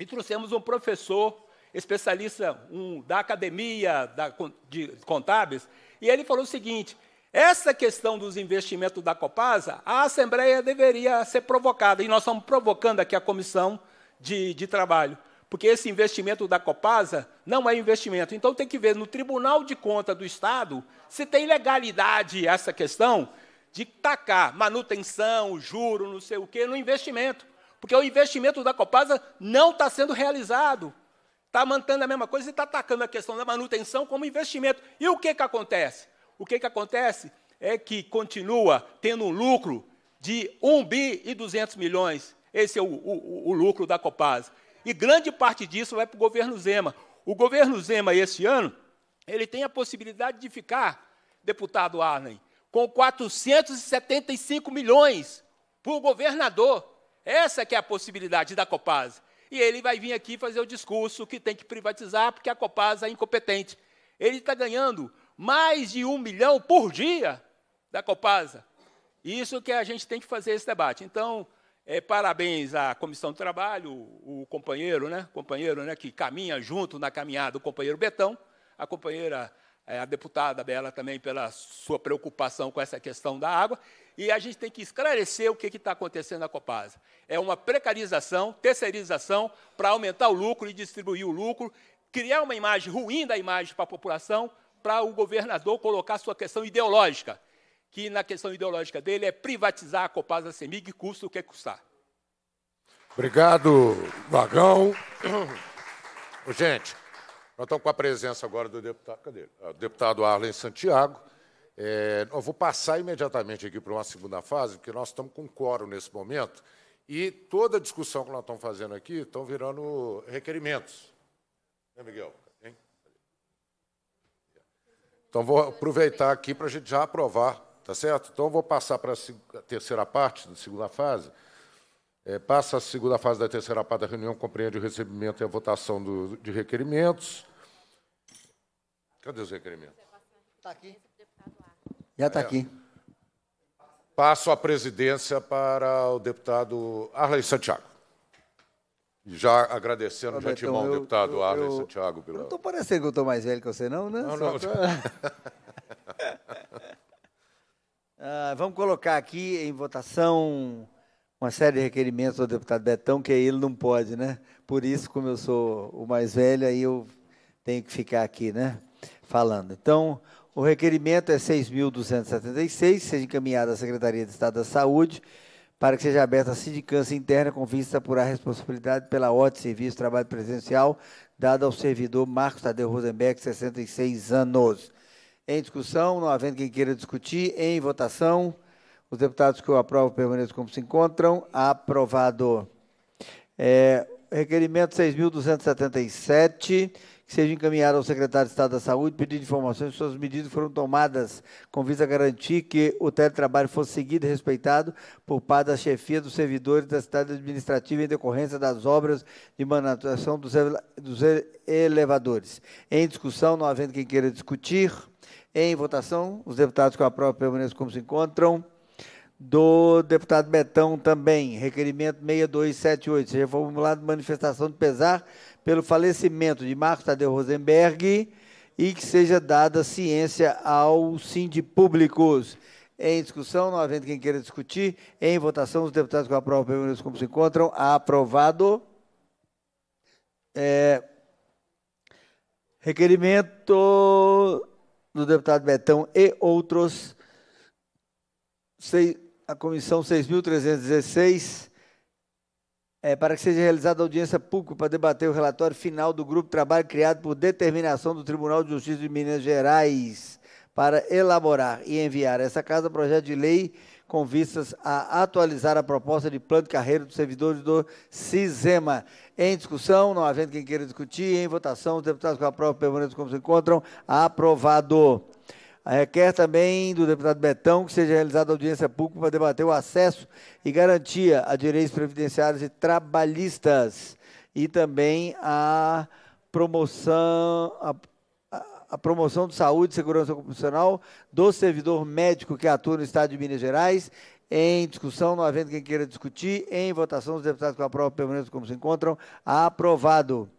Speaker 10: e trouxemos um professor especialista um, da academia da, de contábeis, e ele falou o seguinte: essa questão dos investimentos da Copasa, a Assembleia deveria ser provocada, e nós estamos provocando aqui a comissão de, de trabalho, porque esse investimento da Copasa não é investimento. Então tem que ver no Tribunal de Contas do Estado se tem legalidade essa questão de tacar manutenção, juro, não sei o quê, no investimento. Porque o investimento da Copasa não está sendo realizado. Está mantendo a mesma coisa e está atacando a questão da manutenção como investimento. E o que, que acontece? O que, que acontece é que continua tendo um lucro de 1 bi e 200 milhões. Esse é o, o, o lucro da Copasa. E grande parte disso vai para o governo Zema. O governo Zema, esse ano, ele tem a possibilidade de ficar, deputado Arlen, com 475 milhões por governador. Essa que é a possibilidade da Copasa e ele vai vir aqui fazer o discurso que tem que privatizar porque a Copasa é incompetente. Ele está ganhando mais de um milhão por dia da Copasa. Isso que a gente tem que fazer esse debate. Então, é, parabéns à Comissão do Trabalho, o, o companheiro, né, companheiro né, que caminha junto na caminhada, o companheiro Betão, a companheira é, a deputada Bela também pela sua preocupação com essa questão da água. E a gente tem que esclarecer o que está acontecendo na Copasa. É uma precarização, terceirização, para aumentar o lucro e distribuir o lucro, criar uma imagem ruim da imagem para a população, para o governador colocar sua questão ideológica, que na questão ideológica dele é privatizar a Copasa Semig, custa o que
Speaker 1: custar. Obrigado, Vagão. Gente, nós estamos com a presença agora do deputado, cadê ele? Ah, o deputado Arlen Santiago. É, eu vou passar imediatamente aqui para uma segunda fase, porque nós estamos com quórum nesse momento, e toda a discussão que nós estamos fazendo aqui estão virando requerimentos. Né, Miguel? Hein? Então, vou aproveitar aqui para a gente já aprovar, tá certo? Então, eu vou passar para a terceira parte, da segunda fase, é, passa a segunda fase da terceira parte da reunião, compreende o recebimento e a votação do, de requerimentos. Cadê os requerimentos? Está aqui. Já está é. aqui. Passo a presidência para o deputado Arley Santiago. Já agradecendo de então antemão o deputado eu, Arley Santiago. Pela... Não estou
Speaker 11: parecendo que eu estou mais velho que você, não, né? Não, não. Pra... ah, vamos colocar aqui em votação uma série de requerimentos ao deputado Betão, que ele não pode, né? Por isso, como eu sou o mais velho, aí eu tenho que ficar aqui, né? Falando. Então, o requerimento é 6.276, seja encaminhado à Secretaria de Estado da Saúde para que seja aberta a sindicância interna com vista a apurar a responsabilidade pela ordem de serviço trabalho presencial dada ao servidor Marcos Tadeu Rosenberg, 66 anos. Em discussão, não havendo quem queira discutir, em votação. Os deputados que o aprovam permaneçam como se encontram. Aprovado. É, requerimento 6.277, que seja encaminhado ao secretário de Estado da Saúde, pedindo informações se suas medidas foram tomadas com vista a garantir que o teletrabalho fosse seguido e respeitado por parte da chefia dos servidores da cidade administrativa em decorrência das obras de manutenção dos, dos elevadores. Em discussão, não havendo quem queira discutir. Em votação, os deputados que aprovam permaneçam como se encontram do deputado Betão também, requerimento 6278, seja formulado manifestação de pesar pelo falecimento de Marcos Tadeu Rosenberg e que seja dada ciência ao Sindi Públicos. Em discussão, não havendo quem queira discutir, em votação, os deputados que aprovam permaneçam como se encontram. Aprovado. É, requerimento do deputado Betão e outros. Sei, a comissão 6.316, é, para que seja realizada audiência pública para debater o relatório final do grupo de trabalho criado por determinação do Tribunal de Justiça de Minas Gerais, para elaborar e enviar a essa casa projeto de lei com vistas a atualizar a proposta de plano de carreira dos servidores do CISEMA. Em discussão, não havendo quem queira discutir, em votação, os deputados que aprovam permaneçam como se encontram. Aprovado. Requer também do deputado Betão que seja realizada audiência pública para debater o acesso e garantia a direitos previdenciários e trabalhistas e também a promoção a, a promoção de saúde e segurança ocupacional do servidor médico que atua no estado de Minas Gerais em discussão, não havendo quem queira discutir, em votação, os deputados com a prova permanente como se encontram, aprovado.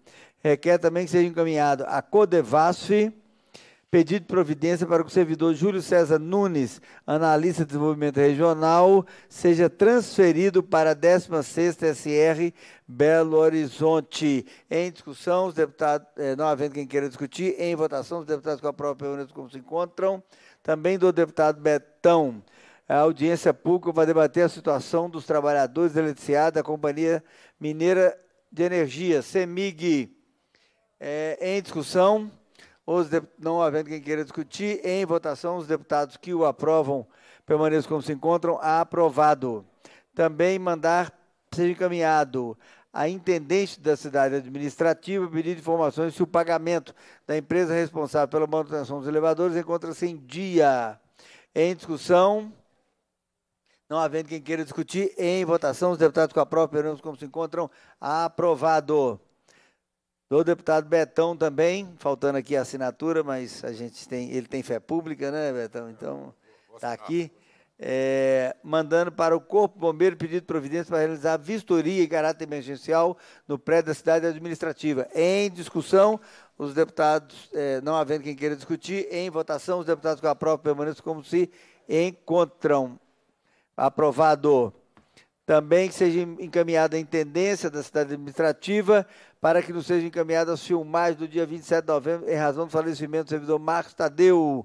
Speaker 11: Requer também que seja encaminhado a CODEVASF, pedido de providência para que o servidor Júlio César Nunes, analista de desenvolvimento regional, seja transferido para a 16ª SR Belo Horizonte. Em discussão, os deputados, eh, não havendo quem queira discutir, em votação, os deputados com a própria reunião como se encontram, também do deputado Betão. A audiência pública vai debater a situação dos trabalhadores da da Companhia Mineira de Energia, CEMIG. É, eh, em discussão, os de... Não havendo quem queira discutir, em votação, os deputados que o aprovam permaneçam como se encontram. Aprovado. Também mandar ser encaminhado a intendente da cidade administrativa pedir informações se o pagamento da empresa responsável pela manutenção dos elevadores encontra-se em dia. Em discussão, não havendo quem queira discutir, em votação, os deputados com a própria, como se encontram, aprovado. Do deputado Betão também, faltando aqui a assinatura, mas a gente tem, ele tem fé pública, né, Betão? Então, está aqui. É, mandando para o Corpo Bombeiro pedido de providência para realizar vistoria e caráter emergencial no prédio da cidade administrativa. Em discussão, os deputados, é, não havendo quem queira discutir, em votação, os deputados que aprovam permaneçam como se encontram. Aprovado também que seja encaminhada a intendência da cidade administrativa para que não seja encaminhada aos filmagens do dia 27 de novembro em razão do falecimento do servidor Marcos Tadeu.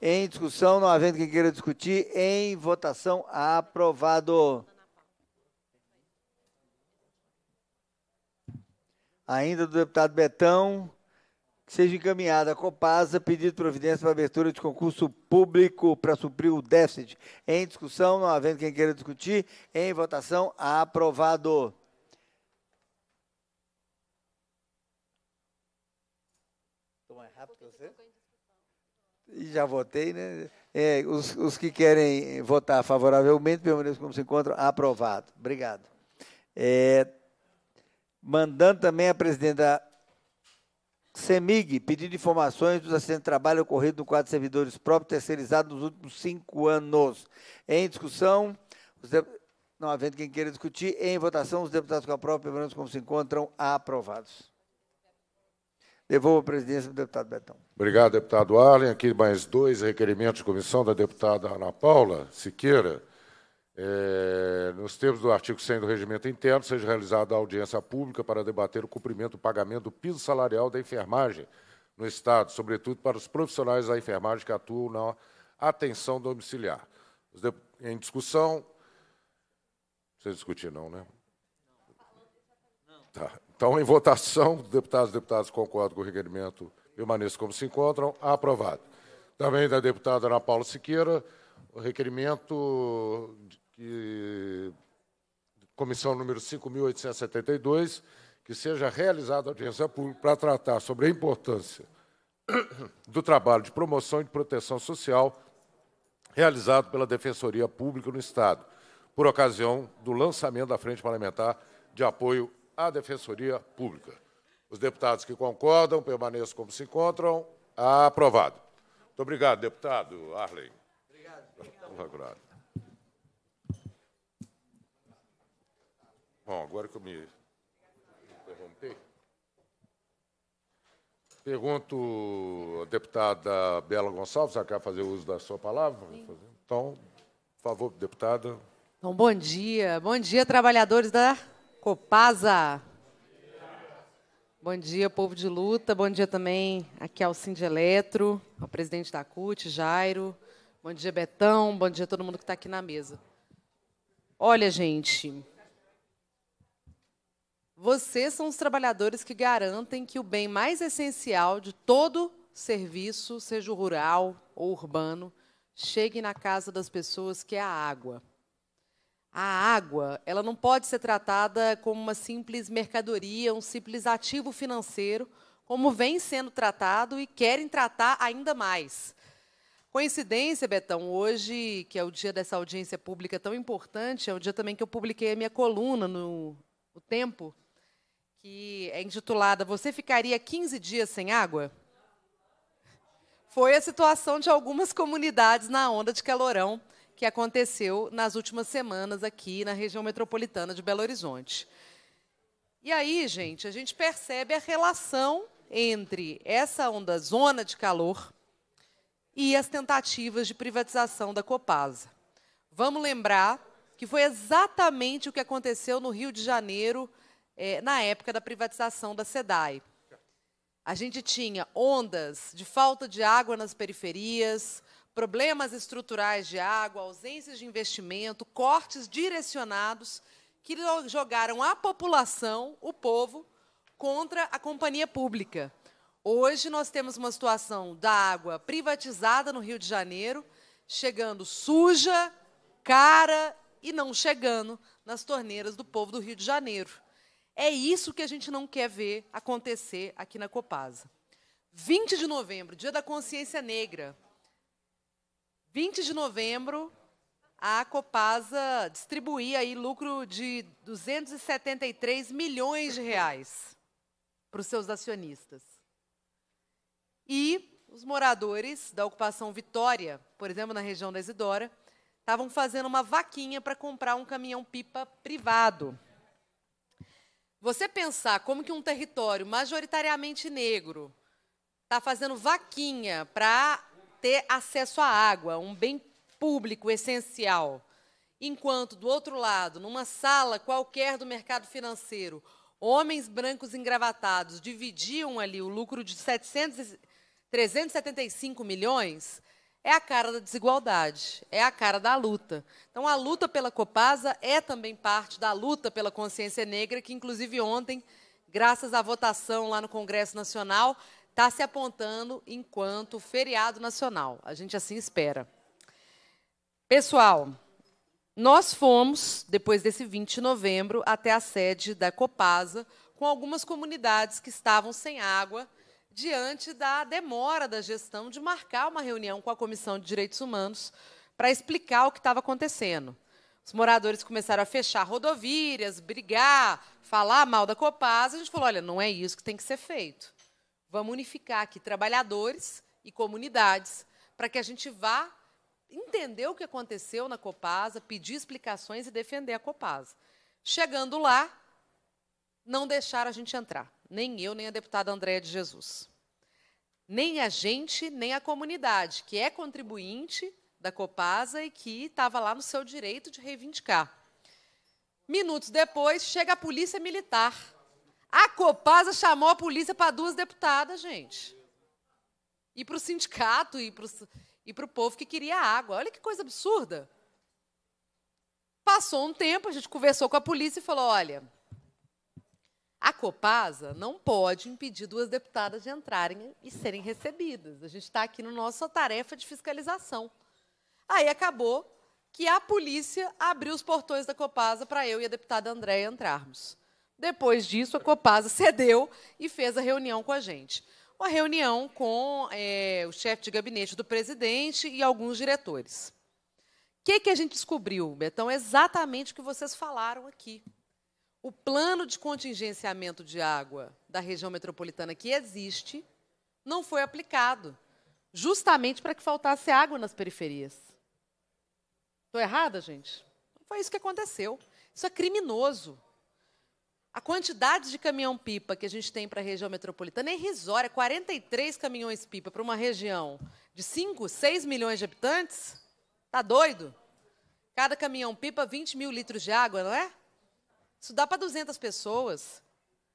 Speaker 11: Em discussão, não havendo quem queira discutir, em votação, aprovado. Ainda do deputado Betão, seja encaminhada à Copasa pedido de providência para abertura de concurso público para suprir o déficit. Em discussão, não havendo quem queira discutir, em votação, aprovado. Estou mais é rápido que você? E já votei, né? É, os, os, que querem votar favoravelmente, permaneçam como se encontram, aprovado. Obrigado. É, mandando também a presidenta CEMIG, de informações dos acidentes de trabalho ocorridos no quadro de servidores próprios terceirizados nos últimos cinco anos. Em discussão, de... não havendo quem queira discutir, em votação, os deputados que aprovam permanecem como se encontram aprovados. Devolvo a presidência do deputado Betão.
Speaker 1: Obrigado, deputado Arlen. Aqui mais dois requerimentos de comissão da deputada Ana Paula Siqueira é, nos termos do artigo 100 do Regimento Interno, seja realizada a audiência pública para debater o cumprimento do pagamento do piso salarial da enfermagem no Estado, sobretudo para os profissionais da enfermagem que atuam na atenção domiciliar. Em discussão. Não discutir, não, né? Tá. Então, em votação, deputados e deputadas concordam com o requerimento, permaneçam como se encontram. Aprovado. Também da deputada Ana Paula Siqueira, o requerimento que, comissão número 5.872, que seja realizada a audiência pública para tratar sobre a importância do trabalho de promoção e de proteção social realizado pela Defensoria Pública no Estado, por ocasião do lançamento da Frente Parlamentar de Apoio à Defensoria Pública. Os deputados que concordam permaneçam como se encontram. Aprovado. Muito obrigado, deputado Arlen. Obrigado. obrigado. Bom, agora que eu me interrompi, pergunto à deputada Bela Gonçalves, ela quer fazer uso da sua palavra? Sim. Então, por favor, deputada.
Speaker 12: Então, bom dia. Bom dia, trabalhadores da Copasa. Bom dia, povo de luta. Bom dia também aqui ao Cindy Eletro, ao presidente da CUT, Jairo. Bom dia, Betão. Bom dia a todo mundo que está aqui na mesa. Olha, gente, vocês são os trabalhadores que garantem que o bem mais essencial de todo serviço, seja rural ou urbano, chegue na casa das pessoas, que é a água. A água, ela não pode ser tratada como uma simples mercadoria, um simples ativo financeiro, como vem sendo tratado e querem tratar ainda mais. Coincidência, Betão, hoje, que é o dia dessa audiência pública tão importante, é o dia também que eu publiquei a minha coluna no, O Tempo, que é intitulada Você ficaria 15 dias sem água? Foi a situação de algumas comunidades na onda de calorão que aconteceu nas últimas semanas aqui na região metropolitana de Belo Horizonte. E aí, gente, a gente percebe a relação entre essa onda zona de calor e as tentativas de privatização da Copasa. Vamos lembrar que foi exatamente o que aconteceu no Rio de Janeiro é, na época da privatização da SEDAI. A gente tinha ondas de falta de água nas periferias, problemas estruturais de água, ausências de investimento, cortes direcionados que jogaram a população, o povo, contra a companhia pública. Hoje nós temos uma situação da água privatizada no Rio de Janeiro, chegando suja, cara e não chegando nas torneiras do povo do Rio de Janeiro. É isso que a gente não quer ver acontecer aqui na Copasa. 20 de novembro, Dia da Consciência Negra. 20 de novembro, a Copasa distribuía aí lucro de 273 milhões de reais para os seus acionistas. E os moradores da ocupação Vitória, por exemplo, na região da Isidora, estavam fazendo uma vaquinha para comprar um caminhão-pipa privado. Você pensar como que um território majoritariamente negro está fazendo vaquinha para ter acesso à água, um bem público essencial, enquanto do outro lado, numa sala qualquer do mercado financeiro, homens brancos engravatados dividiam ali o lucro de 700, 375 milhões, é a cara da desigualdade, é a cara da luta. Então, a luta pela Copasa é também parte da luta pela consciência negra, que, inclusive, ontem, graças à votação lá no Congresso Nacional, está se apontando enquanto feriado nacional. A gente assim espera. Pessoal, nós fomos, depois desse 20 de novembro, até a sede da Copasa, com algumas comunidades que estavam sem água diante da demora da gestão de marcar uma reunião com a Comissão de Direitos Humanos para explicar o que estava acontecendo. Os moradores começaram a fechar rodovias, brigar, falar mal da Copasa. A gente falou: olha, não é isso que tem que ser feito. Vamos unificar aqui trabalhadores e comunidades para que a gente vá entender o que aconteceu na Copasa, pedir explicações e defender a Copasa. Chegando lá, não deixaram a gente entrar nem eu, nem a deputada Andréa de Jesus. Nem a gente, nem a comunidade, que é contribuinte da Copasa e que estava lá no seu direito de reivindicar. Minutos depois, chega a polícia militar. A Copasa chamou a polícia para duas deputadas, gente. E para o sindicato e para o povo que queria água. Olha que coisa absurda. Passou um tempo, a gente conversou com a polícia e falou: olha, a Copasa não pode impedir duas deputadas de entrarem e serem recebidas. A gente está aqui na no nossa tarefa de fiscalização. Aí acabou que a polícia abriu os portões da Copasa para eu e a deputada Andréia entrarmos. Depois disso, a Copasa cedeu e fez a reunião com a gente. Uma reunião com é, o chefe de gabinete do presidente e alguns diretores. O que, que a gente descobriu, Betão? Exatamente o que vocês falaram aqui o plano de contingenciamento de água da região metropolitana que existe não foi aplicado, justamente para que faltasse água nas periferias. Estou errada, gente? Não foi isso que aconteceu. Isso é criminoso. A quantidade de caminhão-pipa que a gente tem para a região metropolitana é irrisória. 43 caminhões-pipa para uma região de 5, 6 milhões de habitantes? Tá doido? Cada caminhão-pipa, 20 mil litros de água, não é? Isso dá para 200 pessoas.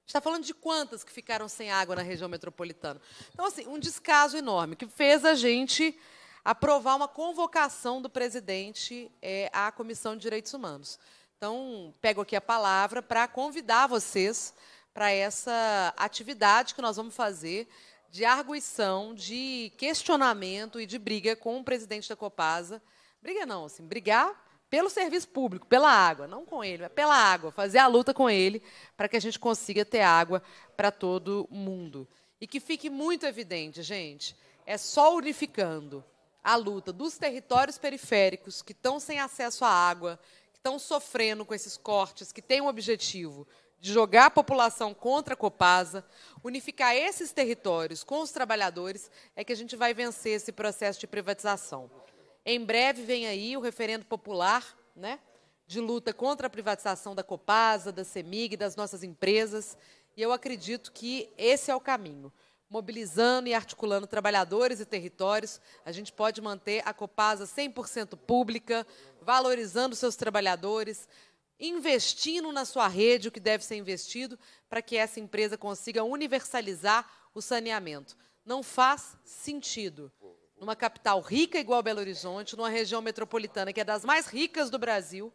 Speaker 12: Está falando de quantas que ficaram sem água na região metropolitana. Então, assim, um descaso enorme que fez a gente aprovar uma convocação do presidente é, à Comissão de Direitos Humanos. Então, pego aqui a palavra para convidar vocês para essa atividade que nós vamos fazer de arguição, de questionamento e de briga com o presidente da Copasa. Briga não, assim, brigar pelo serviço público, pela água, não com ele, mas pela água, fazer a luta com ele para que a gente consiga ter água para todo mundo. E que fique muito evidente, gente, é só unificando a luta dos territórios periféricos que estão sem acesso à água, que estão sofrendo com esses cortes, que têm o um objetivo de jogar a população contra a Copasa, unificar esses territórios com os trabalhadores, é que a gente vai vencer esse processo de privatização. Em breve vem aí o referendo popular, né? De luta contra a privatização da Copasa, da Semig, das nossas empresas. E eu acredito que esse é o caminho. Mobilizando e articulando trabalhadores e territórios, a gente pode manter a Copasa 100% pública, valorizando seus trabalhadores, investindo na sua rede o que deve ser investido para que essa empresa consiga universalizar o saneamento. Não faz sentido numa capital rica igual Belo Horizonte, numa região metropolitana que é das mais ricas do Brasil,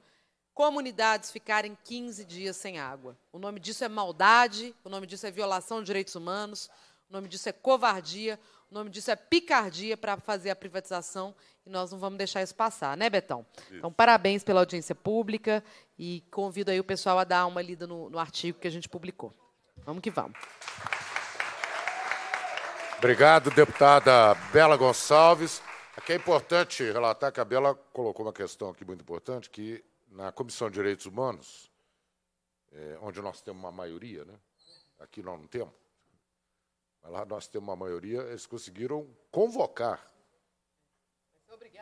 Speaker 12: comunidades ficarem 15 dias sem água. O nome disso é maldade, o nome disso é violação de direitos humanos, o nome disso é covardia, o nome disso é picardia para fazer a privatização e nós não vamos deixar isso passar, né, Betão? Isso. Então, parabéns pela audiência pública e convido aí o pessoal a dar uma lida no, no artigo que a gente publicou. Vamos que vamos.
Speaker 1: Obrigado, deputada Bela Gonçalves. Aqui é importante relatar que a Bela colocou uma questão aqui muito importante, que na Comissão de Direitos Humanos, é, onde nós temos uma maioria, né? aqui nós não temos, mas lá nós temos uma maioria, eles conseguiram convocar.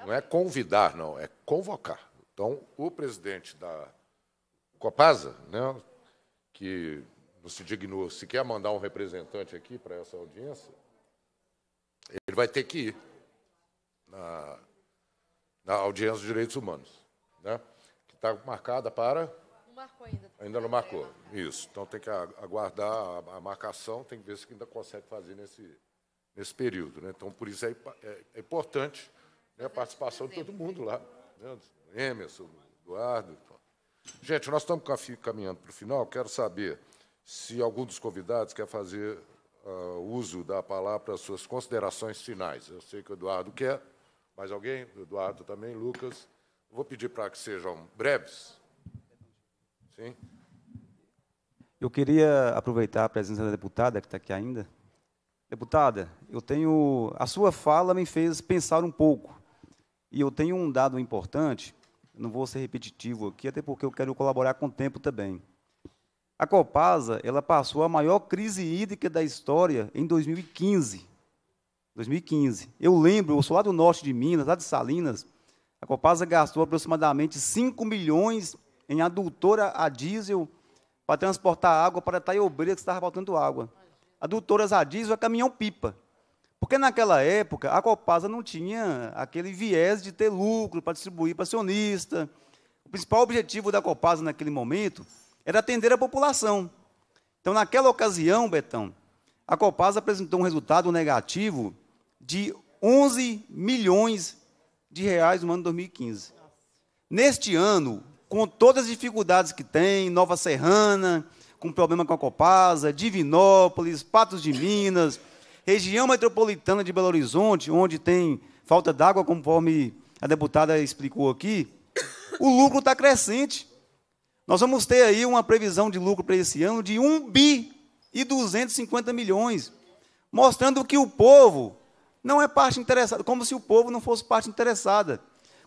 Speaker 1: Não é convidar, não, é convocar. Então, o presidente da Copasa, né, que não se dignou sequer mandar um representante aqui para essa audiência, ele vai ter que ir na, na audiência de direitos humanos, né? que está marcada para. Não marcou ainda. Tá? Ainda não marcou. Isso. Então tem que aguardar a, a marcação, tem que ver se ainda consegue fazer nesse, nesse período. Né? Então, por isso é, é, é importante né, a participação de todo mundo lá. Né? Emerson, Eduardo. Então. Gente, nós estamos caminhando para o final. Quero saber se algum dos convidados quer fazer uh, uso da palavra para suas considerações finais. Eu sei que o Eduardo quer, mais alguém? O Eduardo também, Lucas. Vou pedir para que sejam breves. Sim?
Speaker 6: Eu queria aproveitar a presença da deputada, que está aqui ainda. Deputada, eu tenho. A sua fala me fez pensar um pouco. E eu tenho um dado importante, não vou ser repetitivo aqui, até porque eu quero colaborar com o tempo também. A Copasa, ela passou a maior crise hídrica da história em 2015. 2015. Eu lembro, eu sou lá do norte de Minas, lá de Salinas, a Copasa gastou aproximadamente 5 milhões em adutora a diesel para transportar água para Taiobreira, que estava faltando água. Adutoras a diesel é caminhão-pipa. Porque naquela época a Copasa não tinha aquele viés de ter lucro para distribuir para acionista. O principal objetivo da Copasa naquele momento era atender a população. Então, naquela ocasião, Betão, a Copasa apresentou um resultado negativo de 11 milhões de reais no ano de 2015. Neste ano, com todas as dificuldades que tem, Nova Serrana, com problema com a Copasa, Divinópolis, Patos de Minas, região metropolitana de Belo Horizonte, onde tem falta d'água, conforme a deputada explicou aqui, o lucro está crescente. Nós vamos ter aí uma previsão de lucro para esse ano de 1 bi e 250 milhões, mostrando que o povo não é parte interessada, como se o povo não fosse parte interessada,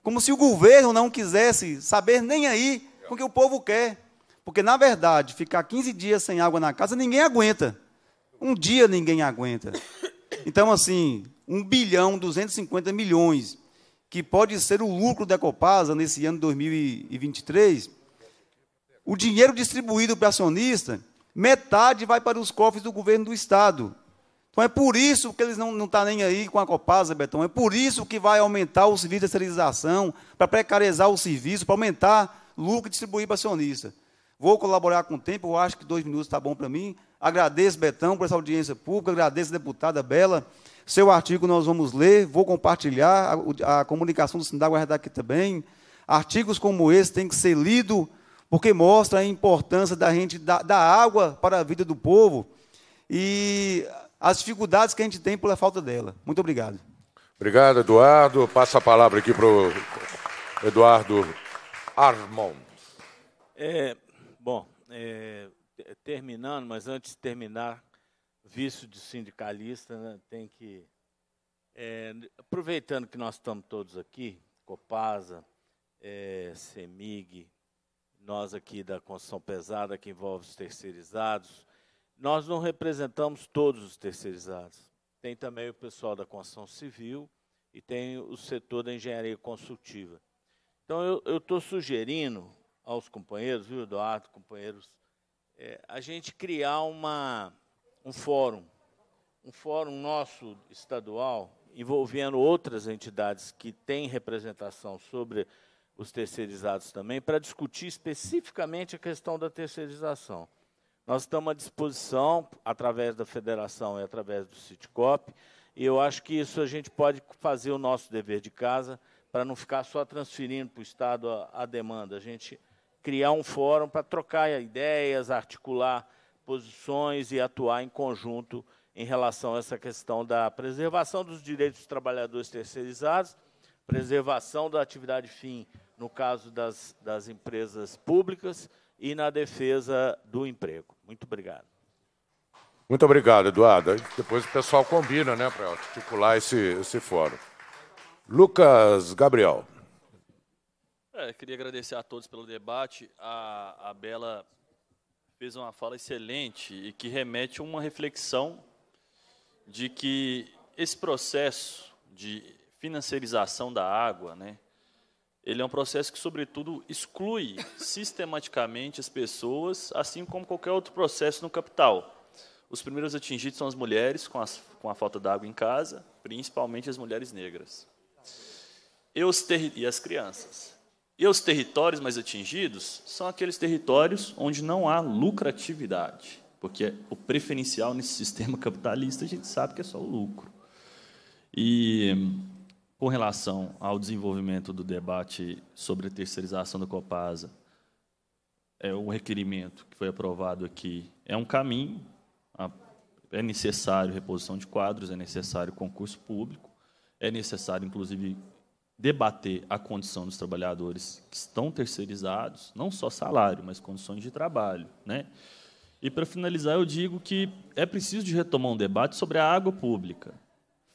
Speaker 6: como se o governo não quisesse saber nem aí o que o povo quer. Porque, na verdade, ficar 15 dias sem água na casa, ninguém aguenta. Um dia ninguém aguenta. Então, assim, 1 bilhão 250 milhões, que pode ser o lucro da Copasa nesse ano 2023, o dinheiro distribuído para acionista, metade vai para os cofres do governo do Estado. Então é por isso que eles não estão tá nem aí com a Copasa, Betão. É por isso que vai aumentar o serviço de esterilização, para precarizar o serviço, para aumentar lucro e distribuir para acionista. Vou colaborar com o tempo, eu acho que dois minutos está bom para mim. Agradeço, Betão, por essa audiência pública, agradeço deputada Bela. Seu artigo nós vamos ler, vou compartilhar, a, a comunicação do Sindago vai aqui também. Artigos como esse têm que ser lidos porque mostra a importância da gente da, da água para a vida do povo e as dificuldades que a gente tem pela falta dela. Muito obrigado.
Speaker 1: Obrigado, Eduardo. Passa a palavra aqui para o Eduardo
Speaker 5: Armon. É, bom, é, terminando, mas antes de terminar, vice de sindicalista, né, tem que. É, aproveitando que nós estamos todos aqui, Copasa, é, CEMIG, nós aqui da construção pesada, que envolve os terceirizados, nós não representamos todos os terceirizados. Tem também o pessoal da construção civil e tem o setor da engenharia consultiva. Então, eu estou sugerindo aos companheiros, viu, Eduardo, companheiros, é, a gente criar uma, um fórum, um fórum nosso estadual, envolvendo outras entidades que têm representação sobre os terceirizados também, para discutir especificamente a questão da terceirização. Nós estamos à disposição, através da federação e através do Citcop, e eu acho que isso a gente pode fazer o nosso dever de casa, para não ficar só transferindo para o Estado a, a demanda. A gente criar um fórum para trocar ideias, articular posições e atuar em conjunto em relação a essa questão da preservação dos direitos dos trabalhadores terceirizados, preservação da atividade fim no caso das, das empresas públicas e na defesa do emprego. Muito obrigado.
Speaker 1: Muito obrigado, Eduardo. Depois o pessoal combina, né, para articular esse, esse fórum. Lucas Gabriel.
Speaker 4: É, queria agradecer a todos pelo debate. A, a Bela fez uma fala excelente e que remete a uma reflexão de que esse processo de financiarização da água, né, ele é um processo que, sobretudo, exclui sistematicamente as pessoas, assim como qualquer outro processo no capital. Os primeiros atingidos são as mulheres com, as, com a falta d'água em casa, principalmente as mulheres negras. E, e as crianças. E os territórios mais atingidos são aqueles territórios onde não há lucratividade, porque o preferencial nesse sistema capitalista a gente sabe que é só o lucro. E com relação ao desenvolvimento do debate sobre a terceirização da Copasa, é o requerimento que foi aprovado aqui é um caminho, é necessário reposição de quadros, é necessário concurso público, é necessário, inclusive, debater a condição dos trabalhadores que estão terceirizados, não só salário, mas condições de trabalho. Né? E, para finalizar, eu digo que é preciso de retomar um debate sobre a água pública.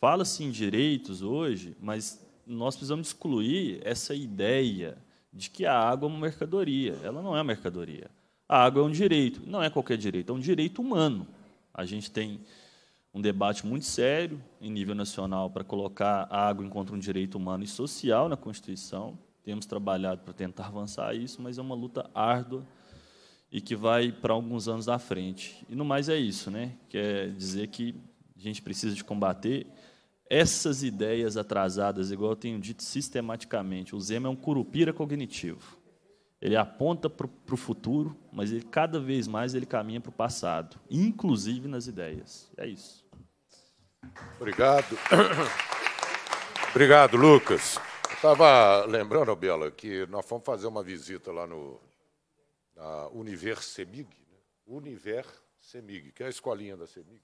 Speaker 4: Fala-se em direitos hoje, mas nós precisamos excluir essa ideia de que a água é uma mercadoria. Ela não é uma mercadoria. A água é um direito. Não é qualquer direito, é um direito humano. A gente tem um debate muito sério em nível nacional para colocar a água enquanto um direito humano e social na Constituição. Temos trabalhado para tentar avançar isso, mas é uma luta árdua e que vai para alguns anos à frente. E no mais é isso, né? Quer dizer que a gente precisa de combater essas ideias atrasadas, igual eu tenho dito sistematicamente, o Zema é um curupira cognitivo. Ele aponta para o futuro, mas ele cada vez mais ele caminha para o passado, inclusive nas ideias. É isso.
Speaker 1: Obrigado. Obrigado, Lucas. Estava lembrando, Bela, que nós fomos fazer uma visita lá no na Univer Semig, né? Univer Semig, que é a escolinha da Semig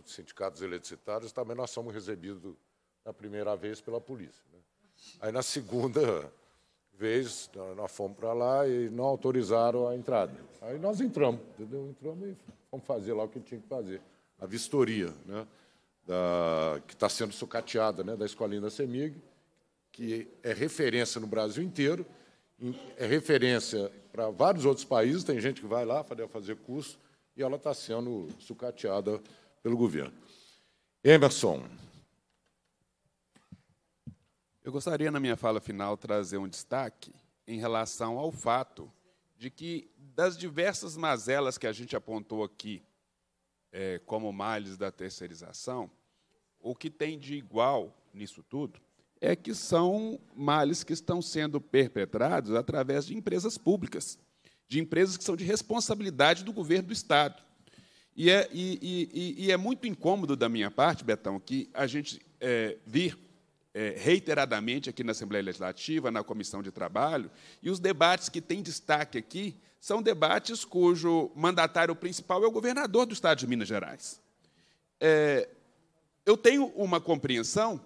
Speaker 1: dos sindicatos eletricitários, também nós somos recebidos na primeira vez pela polícia. Né? Aí, na segunda vez, nós fomos para lá e não autorizaram a entrada. Aí nós entramos, entendeu? Entramos e fomos fazer lá o que tinha que fazer. A vistoria, né? Da, que está sendo sucateada, né? Da escolinha da CEMIG, que é referência no Brasil inteiro, é referência para vários outros países, tem gente que vai lá fazer curso, e ela está sendo sucateada pelo governo. Emerson. Eu gostaria, na minha
Speaker 7: fala final, trazer um destaque em relação ao fato de que, das diversas mazelas que a gente apontou aqui é, como males da terceirização, o que tem de igual nisso tudo é que são males que estão sendo perpetrados através de empresas públicas, de empresas que são de responsabilidade do governo do Estado. E é, e, e, e é muito incômodo da minha parte, Betão, que a gente é, vir é, reiteradamente aqui na Assembleia Legislativa, na Comissão de Trabalho, e os debates que têm destaque aqui são debates cujo mandatário principal é o governador do Estado de Minas Gerais. É, eu tenho uma compreensão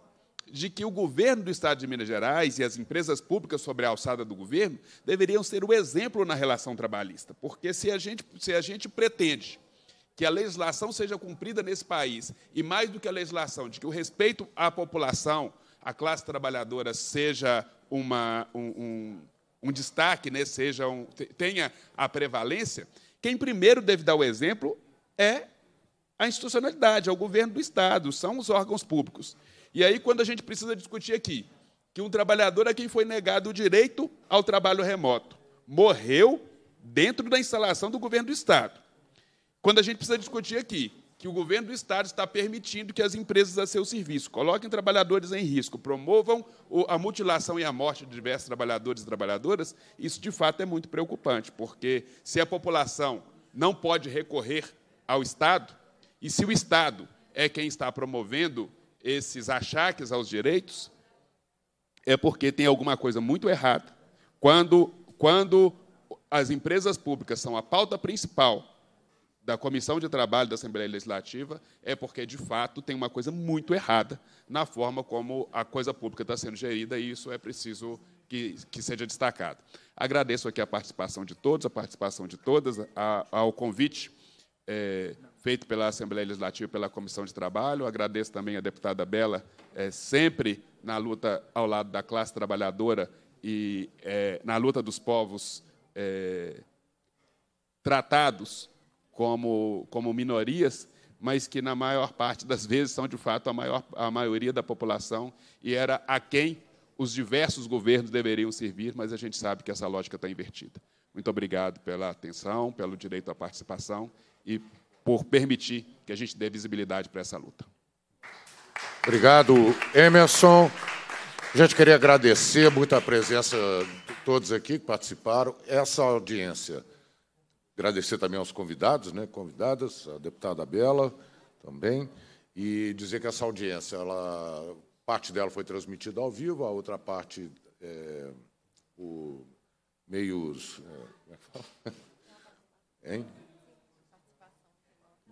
Speaker 7: de que o governo do Estado de Minas Gerais e as empresas públicas sobre a alçada do governo deveriam ser o exemplo na relação trabalhista, porque se a gente, se a gente pretende que a legislação seja cumprida nesse país, e mais do que a legislação, de que o respeito à população, à classe trabalhadora, seja uma, um, um, um destaque, né, seja um, tenha a prevalência, quem primeiro deve dar o exemplo é a institucionalidade, é o governo do Estado, são os órgãos públicos. E aí, quando a gente precisa discutir aqui que um trabalhador a é quem foi negado o direito ao trabalho remoto, morreu dentro da instalação do governo do Estado. Quando a gente precisa discutir aqui que o governo do Estado está permitindo que as empresas a seu serviço coloquem trabalhadores em risco, promovam a mutilação e a morte de diversos trabalhadores e trabalhadoras, isso de fato é muito preocupante, porque se a população não pode recorrer ao Estado, e se o Estado é quem está promovendo esses achaques aos direitos, é porque tem alguma coisa muito errada. Quando, quando as empresas públicas são a pauta principal da Comissão de Trabalho da Assembleia Legislativa é porque, de fato, tem uma coisa muito errada na forma como a coisa pública está sendo gerida, e isso é preciso que, que seja destacado. Agradeço aqui a participação de todos, a participação de todas, a, ao convite é, feito pela Assembleia Legislativa e pela Comissão de Trabalho. Agradeço também a deputada Bela, é, sempre na luta ao lado da classe trabalhadora e é, na luta dos povos tratados como, como minorias, mas que na maior parte das vezes são de fato a, maior, a maioria da população e era a quem os diversos governos deveriam servir, mas a gente sabe que essa lógica está invertida. Muito obrigado pela atenção, pelo direito à participação e por permitir que a gente dê visibilidade para essa luta.
Speaker 1: Obrigado, Emerson. A gente queria agradecer muito a presença de todos aqui que participaram, essa audiência Agradecer também aos convidados, né, convidadas, a deputada Bela também, e dizer que essa audiência, ela, parte dela foi transmitida ao vivo, a outra parte, é, o meios... É, como é que fala? Hein?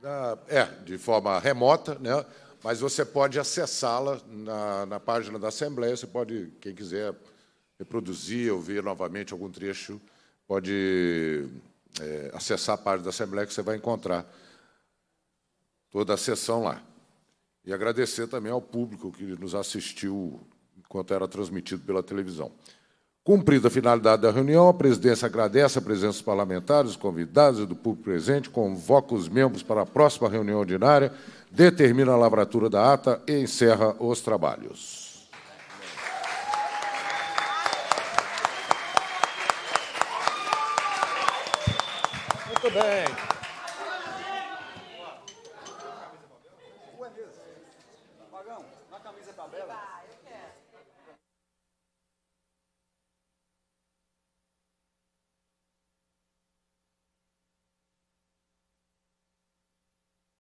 Speaker 1: Da, é, de forma remota, né? mas você pode acessá-la na, na, página da Assembleia, você pode, quem quiser reproduzir, ouvir novamente algum trecho, pode é, acessar a página da Assembleia, que você vai encontrar toda a sessão lá. E agradecer também ao público que nos assistiu enquanto era transmitido pela televisão. Cumprida a finalidade da reunião, a presidência agradece a presença dos parlamentares, convidados e do público presente, convoca os membros para a próxima reunião ordinária, determina a lavratura da ata e encerra os trabalhos.
Speaker 3: the bank.